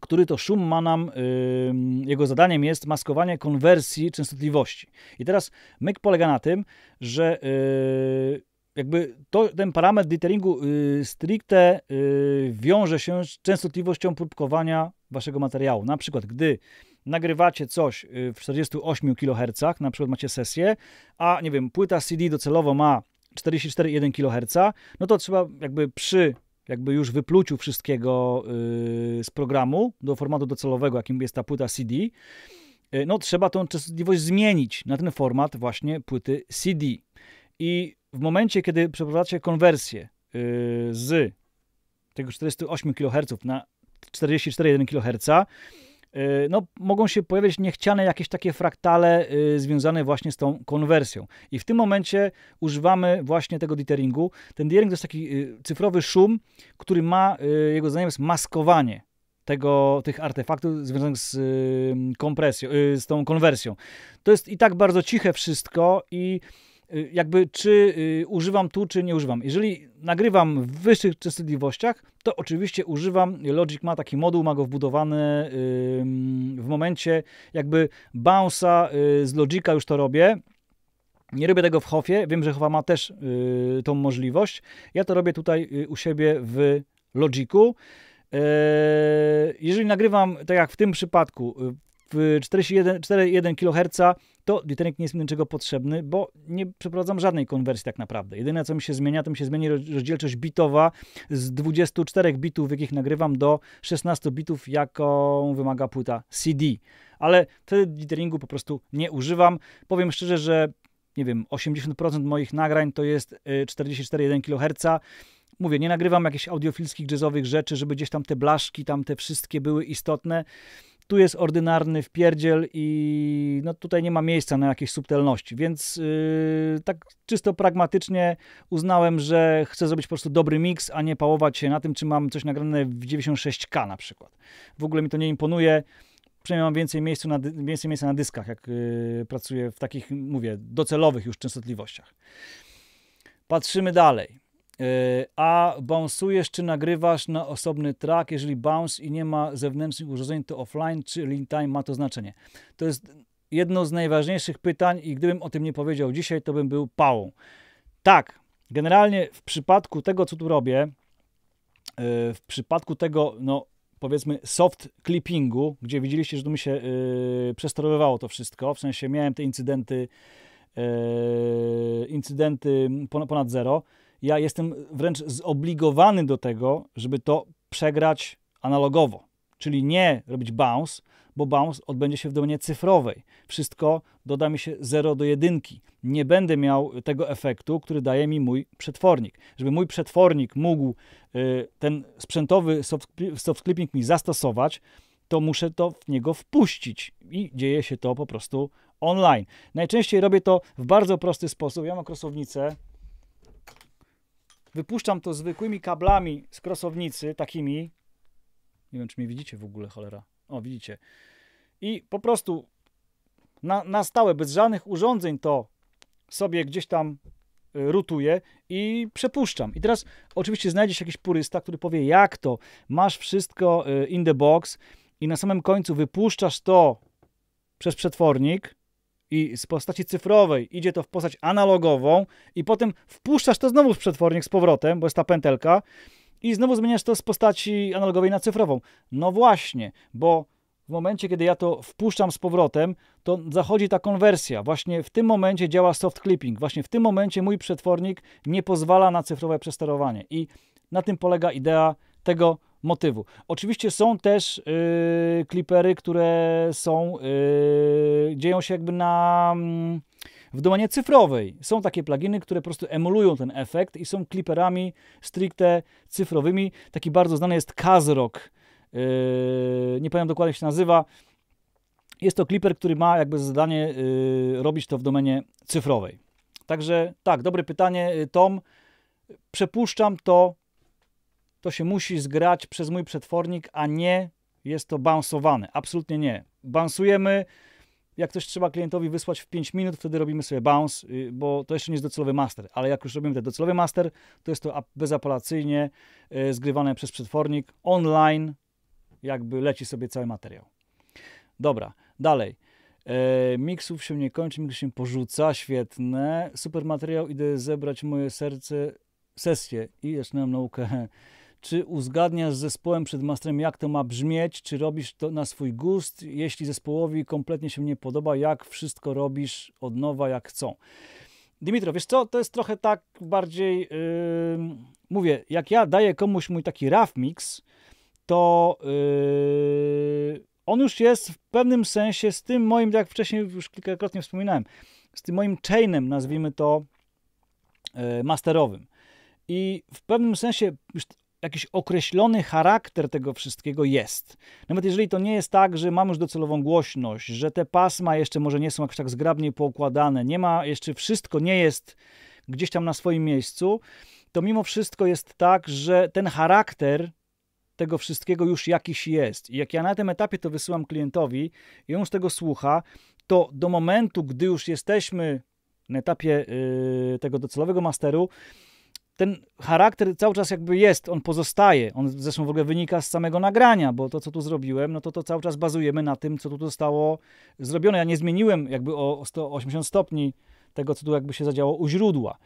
który to szum ma nam, jego zadaniem jest maskowanie konwersji częstotliwości. I teraz myk polega na tym, że jakby to, ten parametr deteringu y, stricte y, wiąże się z częstotliwością próbkowania waszego materiału. Na przykład, gdy nagrywacie coś y, w 48 kHz, na przykład macie sesję, a nie wiem, płyta CD docelowo ma 44,1 kHz, no to trzeba jakby przy jakby już wypluciu wszystkiego y, z programu do formatu docelowego, jakim jest ta płyta CD, y, no trzeba tą częstotliwość zmienić na ten format właśnie płyty CD. I w momencie, kiedy przeprowadzacie konwersję y, z tego 48 kHz na 44,1 kHz, y, no, mogą się pojawiać niechciane jakieś takie fraktale y, związane właśnie z tą konwersją. I w tym momencie używamy właśnie tego deteringu. Ten dithering to jest taki cyfrowy szum, który ma, jego zdaniem jest maskowanie tego, tych artefaktów związanych z kompresją, z tą konwersją. To jest i tak bardzo ciche wszystko i Y, jakby czy y, używam tu, czy nie używam. Jeżeli nagrywam w wyższych częstotliwościach, to oczywiście używam, Logic ma taki moduł, ma go wbudowany w momencie jakby bounce'a y, z Logica już to robię, nie robię tego w Hofie, wiem, że Hofa ma też tą możliwość. Ja to robię tutaj u siebie w Logiku. jeżeli nagrywam, tak jak w tym przypadku, w 41 kHz, to literek nie jest mi niczego potrzebny, bo nie przeprowadzam żadnej konwersji tak naprawdę. Jedyne, co mi się zmienia, to mi się zmieni rozdzielczość bitowa z 24 bitów, jakich nagrywam, do 16 bitów, jaką wymaga płyta CD. Ale wtedy literingu po prostu nie używam. Powiem szczerze, że nie wiem, 80% moich nagrań to jest 44,1 y, kHz. Mówię, nie nagrywam jakichś audiofilskich jazzowych rzeczy, żeby gdzieś tam te blaszki, tam te wszystkie były istotne tu jest ordynarny wpierdziel i no, tutaj nie ma miejsca na jakieś subtelności, więc yy, tak czysto pragmatycznie uznałem, że chcę zrobić po prostu dobry miks, a nie pałować się na tym, czy mam coś nagrane w 96K na przykład. W ogóle mi to nie imponuje, przynajmniej mam więcej miejsca na, więcej miejsca na dyskach, jak yy, pracuję w takich, mówię, docelowych już częstotliwościach. Patrzymy dalej. E, a bounsujesz czy nagrywasz na osobny track, jeżeli bounce i nie ma zewnętrznych urządzeń, to offline czy link time ma to znaczenie. To jest jedno z najważniejszych pytań i gdybym o tym nie powiedział dzisiaj, to bym był pałą. Tak, generalnie w przypadku tego, co tu robię, e, w przypadku tego, no powiedzmy soft clippingu, gdzie widzieliście, że tu mi się yy, to wszystko, w sensie miałem te incydenty, yy, incydenty ponad, ponad zero, ja jestem wręcz zobligowany do tego, żeby to przegrać analogowo. Czyli nie robić bounce, bo bounce odbędzie się w domenie cyfrowej. Wszystko doda mi się 0 do 1. Nie będę miał tego efektu, który daje mi mój przetwornik. Żeby mój przetwornik mógł y, ten sprzętowy soft, soft clipping mi zastosować, to muszę to w niego wpuścić i dzieje się to po prostu online. Najczęściej robię to w bardzo prosty sposób. Ja mam krosownicę, Wypuszczam to zwykłymi kablami z krosownicy, takimi. Nie wiem, czy mnie widzicie w ogóle, cholera. O, widzicie. I po prostu na, na stałe, bez żadnych urządzeń to sobie gdzieś tam y, rutuję i przepuszczam. I teraz oczywiście znajdziesz jakiś purysta, który powie, jak to, masz wszystko y, in the box i na samym końcu wypuszczasz to przez przetwornik, i z postaci cyfrowej idzie to w postać analogową i potem wpuszczasz to znowu w przetwornik z powrotem, bo jest ta pętelka i znowu zmieniasz to z postaci analogowej na cyfrową. No właśnie, bo w momencie, kiedy ja to wpuszczam z powrotem, to zachodzi ta konwersja. Właśnie w tym momencie działa soft clipping. Właśnie w tym momencie mój przetwornik nie pozwala na cyfrowe przesterowanie. I na tym polega idea tego motywu. Oczywiście są też yy, klipery, które są, yy, dzieją się jakby na, mm, w domenie cyfrowej. Są takie pluginy, które po prostu emulują ten efekt i są kliperami stricte cyfrowymi. Taki bardzo znany jest Kazrock. Yy, nie pamiętam dokładnie jak się nazywa. Jest to kliper, który ma jakby zadanie y, robić to w domenie cyfrowej. Także tak, dobre pytanie, y, Tom. Przepuszczam to to się musi zgrać przez mój przetwornik, a nie jest to bounsowane. Absolutnie nie. Bounsujemy, jak coś trzeba klientowi wysłać w 5 minut, wtedy robimy sobie bounce, y, bo to jeszcze nie jest docelowy master, ale jak już robimy ten docelowy master, to jest to bezapelacyjnie y, zgrywane przez przetwornik online, jakby leci sobie cały materiał. Dobra, dalej. E, miksów się nie kończy, miks się porzuca, świetne. Super materiał, idę zebrać moje serce, sesję i zaczynam naukę czy uzgadniasz z zespołem przed masterem, jak to ma brzmieć, czy robisz to na swój gust, jeśli zespołowi kompletnie się nie podoba, jak wszystko robisz od nowa, jak chcą. Dimitrow, wiesz co, to jest trochę tak bardziej, yy, mówię, jak ja daję komuś mój taki rough mix, to yy, on już jest w pewnym sensie z tym moim, jak wcześniej już kilkakrotnie wspominałem, z tym moim chainem, nazwijmy to, yy, masterowym. I w pewnym sensie jakiś określony charakter tego wszystkiego jest. Nawet jeżeli to nie jest tak, że mam już docelową głośność, że te pasma jeszcze może nie są jakoś tak zgrabnie poukładane, nie ma, jeszcze wszystko nie jest gdzieś tam na swoim miejscu, to mimo wszystko jest tak, że ten charakter tego wszystkiego już jakiś jest. I jak ja na tym etapie to wysyłam klientowi i on już tego słucha, to do momentu, gdy już jesteśmy na etapie yy, tego docelowego masteru, ten charakter cały czas jakby jest, on pozostaje. On zresztą w ogóle wynika z samego nagrania, bo to, co tu zrobiłem, no to to cały czas bazujemy na tym, co tu zostało zrobione. Ja nie zmieniłem jakby o 180 stopni tego, co tu jakby się zadziało u źródła.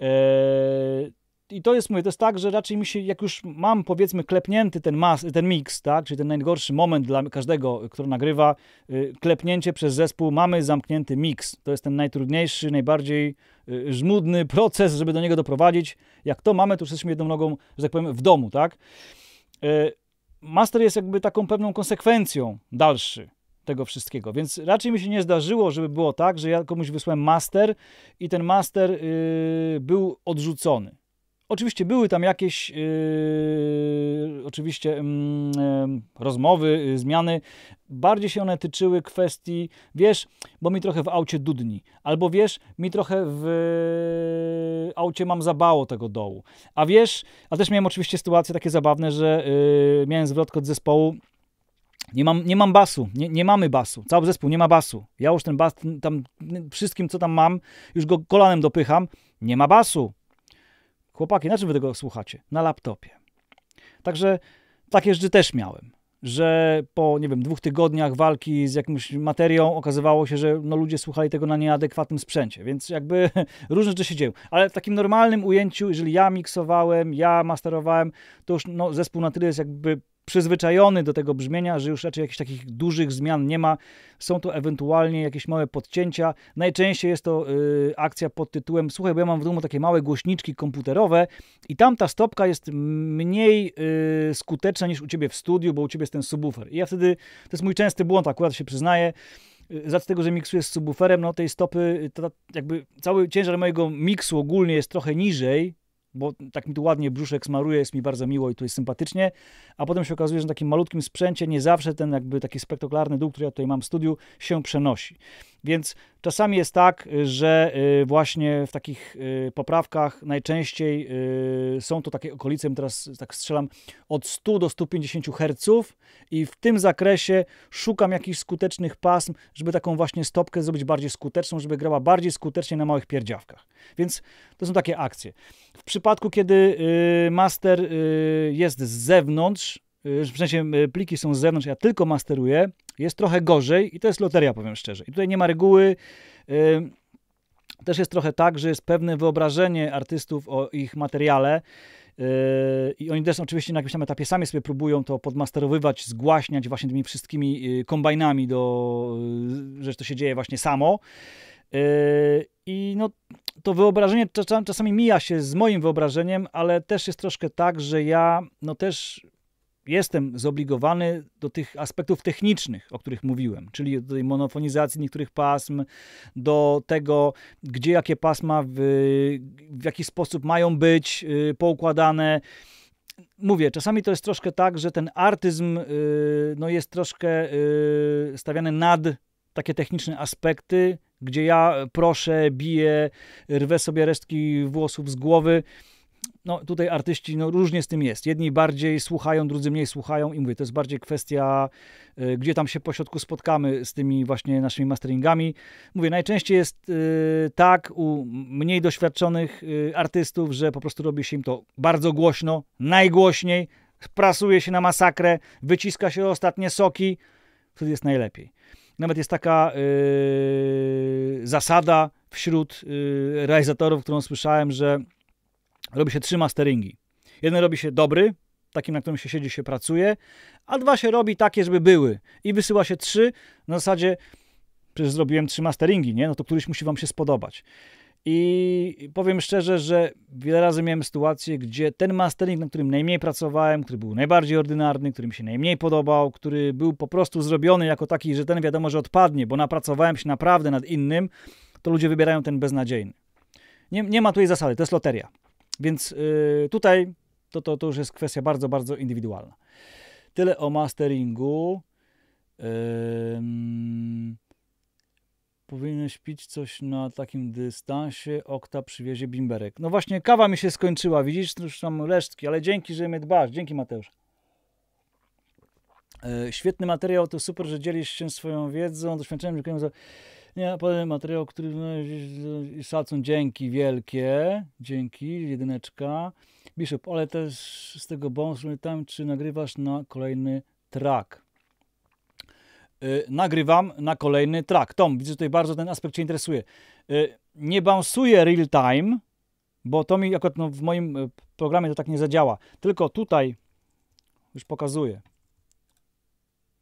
Eee, i to jest, mówię, to jest tak, że raczej mi się, jak już mam, powiedzmy, klepnięty ten, mas, ten mix, tak, czyli ten najgorszy moment dla każdego, który nagrywa, y, klepnięcie przez zespół, mamy zamknięty mix. To jest ten najtrudniejszy, najbardziej y, żmudny proces, żeby do niego doprowadzić. Jak to mamy, to już jesteśmy jedną nogą, że tak powiem, w domu, tak. Y, master jest jakby taką pewną konsekwencją dalszy tego wszystkiego. Więc raczej mi się nie zdarzyło, żeby było tak, że ja komuś wysłałem master i ten master y, był odrzucony. Oczywiście były tam jakieś yy, oczywiście yy, rozmowy, yy, zmiany. Bardziej się one tyczyły kwestii, wiesz, bo mi trochę w aucie dudni, albo wiesz, mi trochę w aucie mam zabało tego dołu. A wiesz, a też miałem oczywiście sytuacje takie zabawne, że y, miałem zwrotkę od zespołu, nie mam, nie mam basu, nie, nie mamy basu. Cały zespół nie ma basu. Ja już ten bas, tam wszystkim co tam mam, już go kolanem dopycham. Nie ma basu. Chłopaki, na czym wy tego słuchacie? Na laptopie. Także takie rzeczy też miałem, że po, nie wiem, dwóch tygodniach walki z jakąś materią okazywało się, że no, ludzie słuchali tego na nieadekwatnym sprzęcie, więc jakby różne rzeczy się dzieją. Ale w takim normalnym ujęciu, jeżeli ja miksowałem, ja masterowałem, to już no, zespół na tyle jest jakby przyzwyczajony do tego brzmienia, że już raczej jakichś takich dużych zmian nie ma. Są to ewentualnie jakieś małe podcięcia. Najczęściej jest to y, akcja pod tytułem Słuchaj, bo ja mam w domu takie małe głośniczki komputerowe i tam ta stopka jest mniej y, skuteczna niż u ciebie w studiu, bo u ciebie jest ten subwoofer. I ja wtedy, to jest mój częsty błąd, akurat się przyznaję, y, z tego, że miksuję z subwooferem, no tej stopy, to, jakby cały ciężar mojego miksu ogólnie jest trochę niżej, bo tak mi tu ładnie brzuszek smaruje, jest mi bardzo miło i tu jest sympatycznie, a potem się okazuje, że na takim malutkim sprzęcie nie zawsze ten jakby taki spektakularny dół, który ja tutaj mam w studiu, się przenosi. Więc Czasami jest tak, że y, właśnie w takich y, poprawkach najczęściej y, są to takie okolice, teraz tak strzelam, od 100 do 150 Hz i w tym zakresie szukam jakichś skutecznych pasm, żeby taką właśnie stopkę zrobić bardziej skuteczną, żeby grała bardziej skutecznie na małych pierdziawkach. Więc to są takie akcje. W przypadku, kiedy master jest z zewnątrz, Y, w sensie y, pliki są z zewnątrz, ja tylko masteruję, jest trochę gorzej i to jest loteria, powiem szczerze. I tutaj nie ma reguły. Y, też jest trochę tak, że jest pewne wyobrażenie artystów o ich materiale. I oni też oczywiście na jakimś tam etapie sami sobie próbują to podmasterowywać, zgłaśniać właśnie tymi wszystkimi kombajnami, do, że to się dzieje właśnie samo. I no, to wyobrażenie czasami mija się z moim wyobrażeniem, ale też jest troszkę tak, że ja no też jestem zobligowany do tych aspektów technicznych, o których mówiłem, czyli do tej monofonizacji niektórych pasm, do tego, gdzie jakie pasma w, w jaki sposób mają być y, poukładane. Mówię, czasami to jest troszkę tak, że ten artyzm y, no, jest troszkę y, stawiany nad takie techniczne aspekty, gdzie ja proszę, biję, rwę sobie resztki włosów z głowy no tutaj artyści, no różnie z tym jest. Jedni bardziej słuchają, drudzy mniej słuchają i mówię, to jest bardziej kwestia, e, gdzie tam się pośrodku spotkamy z tymi właśnie naszymi masteringami. Mówię, najczęściej jest e, tak u mniej doświadczonych e, artystów, że po prostu robi się im to bardzo głośno, najgłośniej, prasuje się na masakrę, wyciska się ostatnie soki, wtedy jest najlepiej. Nawet jest taka zasada wśród realizatorów, którą słyszałem, że robi się trzy masteringi. Jeden robi się dobry, takim, na którym się siedzi, się pracuje, a dwa się robi takie, żeby były. I wysyła się trzy, na zasadzie, przecież zrobiłem trzy masteringi, nie? No to któryś musi wam się spodobać. I powiem szczerze, że wiele razy miałem sytuację, gdzie ten mastering, na którym najmniej pracowałem, który był najbardziej ordynarny, który mi się najmniej podobał, który był po prostu zrobiony jako taki, że ten wiadomo, że odpadnie, bo napracowałem się naprawdę nad innym, to ludzie wybierają ten beznadziejny. Nie, nie ma tutaj zasady, to jest loteria. Więc y, tutaj to, to, to już jest kwestia bardzo, bardzo indywidualna. Tyle o masteringu. Yy, powinien śpić coś na takim dystansie, okta przywiezie bimberek. No właśnie, kawa mi się skończyła, widzisz, już tam resztki, ale dzięki, że mnie dbasz, dzięki Mateusz. Y, świetny materiał, to super, że dzielisz się swoją wiedzą, doświadczeniem. Nie, potem materiał, który i szacun, dzięki wielkie, dzięki, jedyneczka. Bishop, ale też z tego bonus tam, czy nagrywasz na kolejny track. Yy, nagrywam na kolejny track. Tom, widzę, tutaj bardzo ten aspekt Cię interesuje. Yy, nie bąsuję real time, bo to mi akurat no, w moim y, programie to tak nie zadziała. Tylko tutaj już pokazuję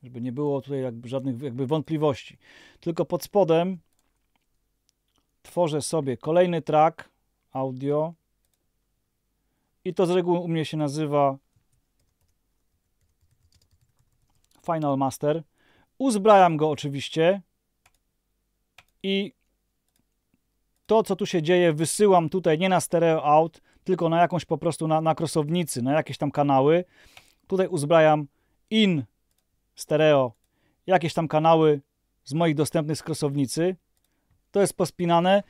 żeby nie było tutaj jakby żadnych jakby wątpliwości. Tylko pod spodem tworzę sobie kolejny track audio i to z reguły u mnie się nazywa Final Master. Uzbrajam go oczywiście i to, co tu się dzieje, wysyłam tutaj nie na stereo out, tylko na jakąś po prostu na, na krosownicy, na jakieś tam kanały. Tutaj uzbrajam in stereo, jakieś tam kanały z moich dostępnych z krosownicy. To jest pospinane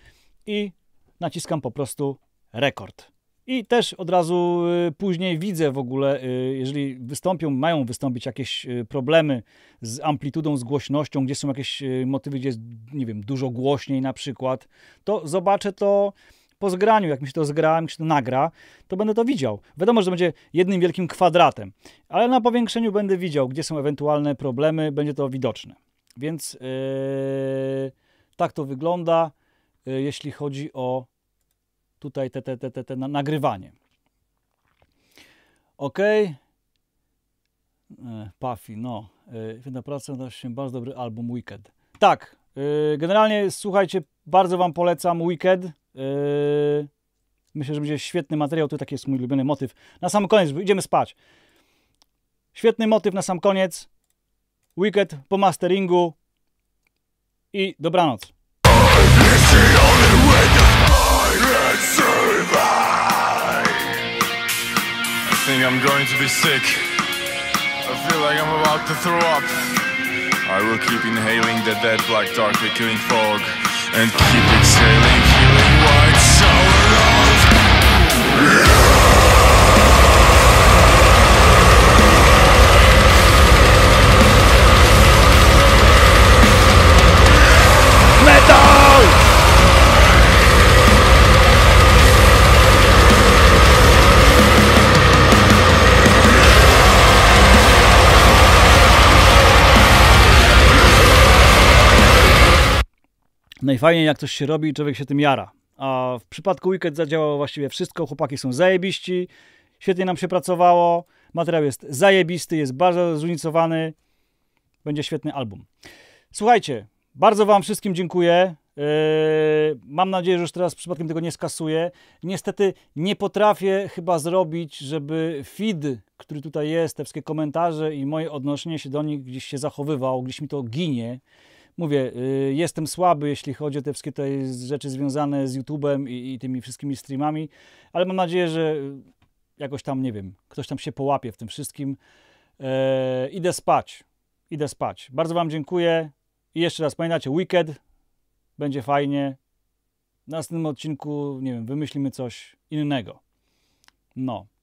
i naciskam po prostu rekord. I też od razu y, później widzę w ogóle, y, jeżeli wystąpią, mają wystąpić jakieś y, problemy z amplitudą, z głośnością, gdzie są jakieś motywy, gdzie jest, nie wiem, dużo głośniej na przykład, to zobaczę to po zgraniu, jak mi się to zgra, jak mi się to nagra, to będę to widział. Wiadomo, że będzie jednym wielkim kwadratem, ale na powiększeniu będę widział, gdzie są ewentualne problemy, będzie to widoczne. Więc yy, tak to wygląda, yy, jeśli chodzi o tutaj te, te, te, te, te na, nagrywanie. Ok. E, Pafi, no. E, jedna praca, to się bardzo dobry album Weekend. Tak, e, generalnie słuchajcie, bardzo Wam polecam Weekend. Yy, myślę, że będzie świetny materiał. To taki jest mój ulubiony motyw. Na sam koniec, idziemy spać. Świetny motyw na sam koniec. Weekend po masteringu. I dobranoc. I think I'm going to be sick. I feel like I'm about to throw up. I will keep inhaling the dead black dark fog and keep exhaling najfajniej jak coś się robi i człowiek się tym jara. A w przypadku Wicked zadziałało właściwie wszystko. Chłopaki są zajebiści, świetnie nam się pracowało. Materiał jest zajebisty, jest bardzo zróżnicowany. Będzie świetny album. Słuchajcie, bardzo Wam wszystkim dziękuję. Yy, mam nadzieję, że już teraz przypadkiem tego nie skasuję. Niestety nie potrafię chyba zrobić, żeby feed, który tutaj jest, te wszystkie komentarze i moje odnoszenie się do nich gdzieś się zachowywał, gdzieś mi to ginie mówię, y, jestem słaby, jeśli chodzi o te wszystkie te rzeczy związane z YouTube'em i, i, tymi wszystkimi streamami, ale mam nadzieję, że jakoś tam, nie wiem, ktoś tam się połapie w tym wszystkim. E, idę spać, idę spać. Bardzo Wam dziękuję i jeszcze raz pamiętacie, weekend, będzie fajnie. W następnym odcinku, nie wiem, wymyślimy coś innego. No.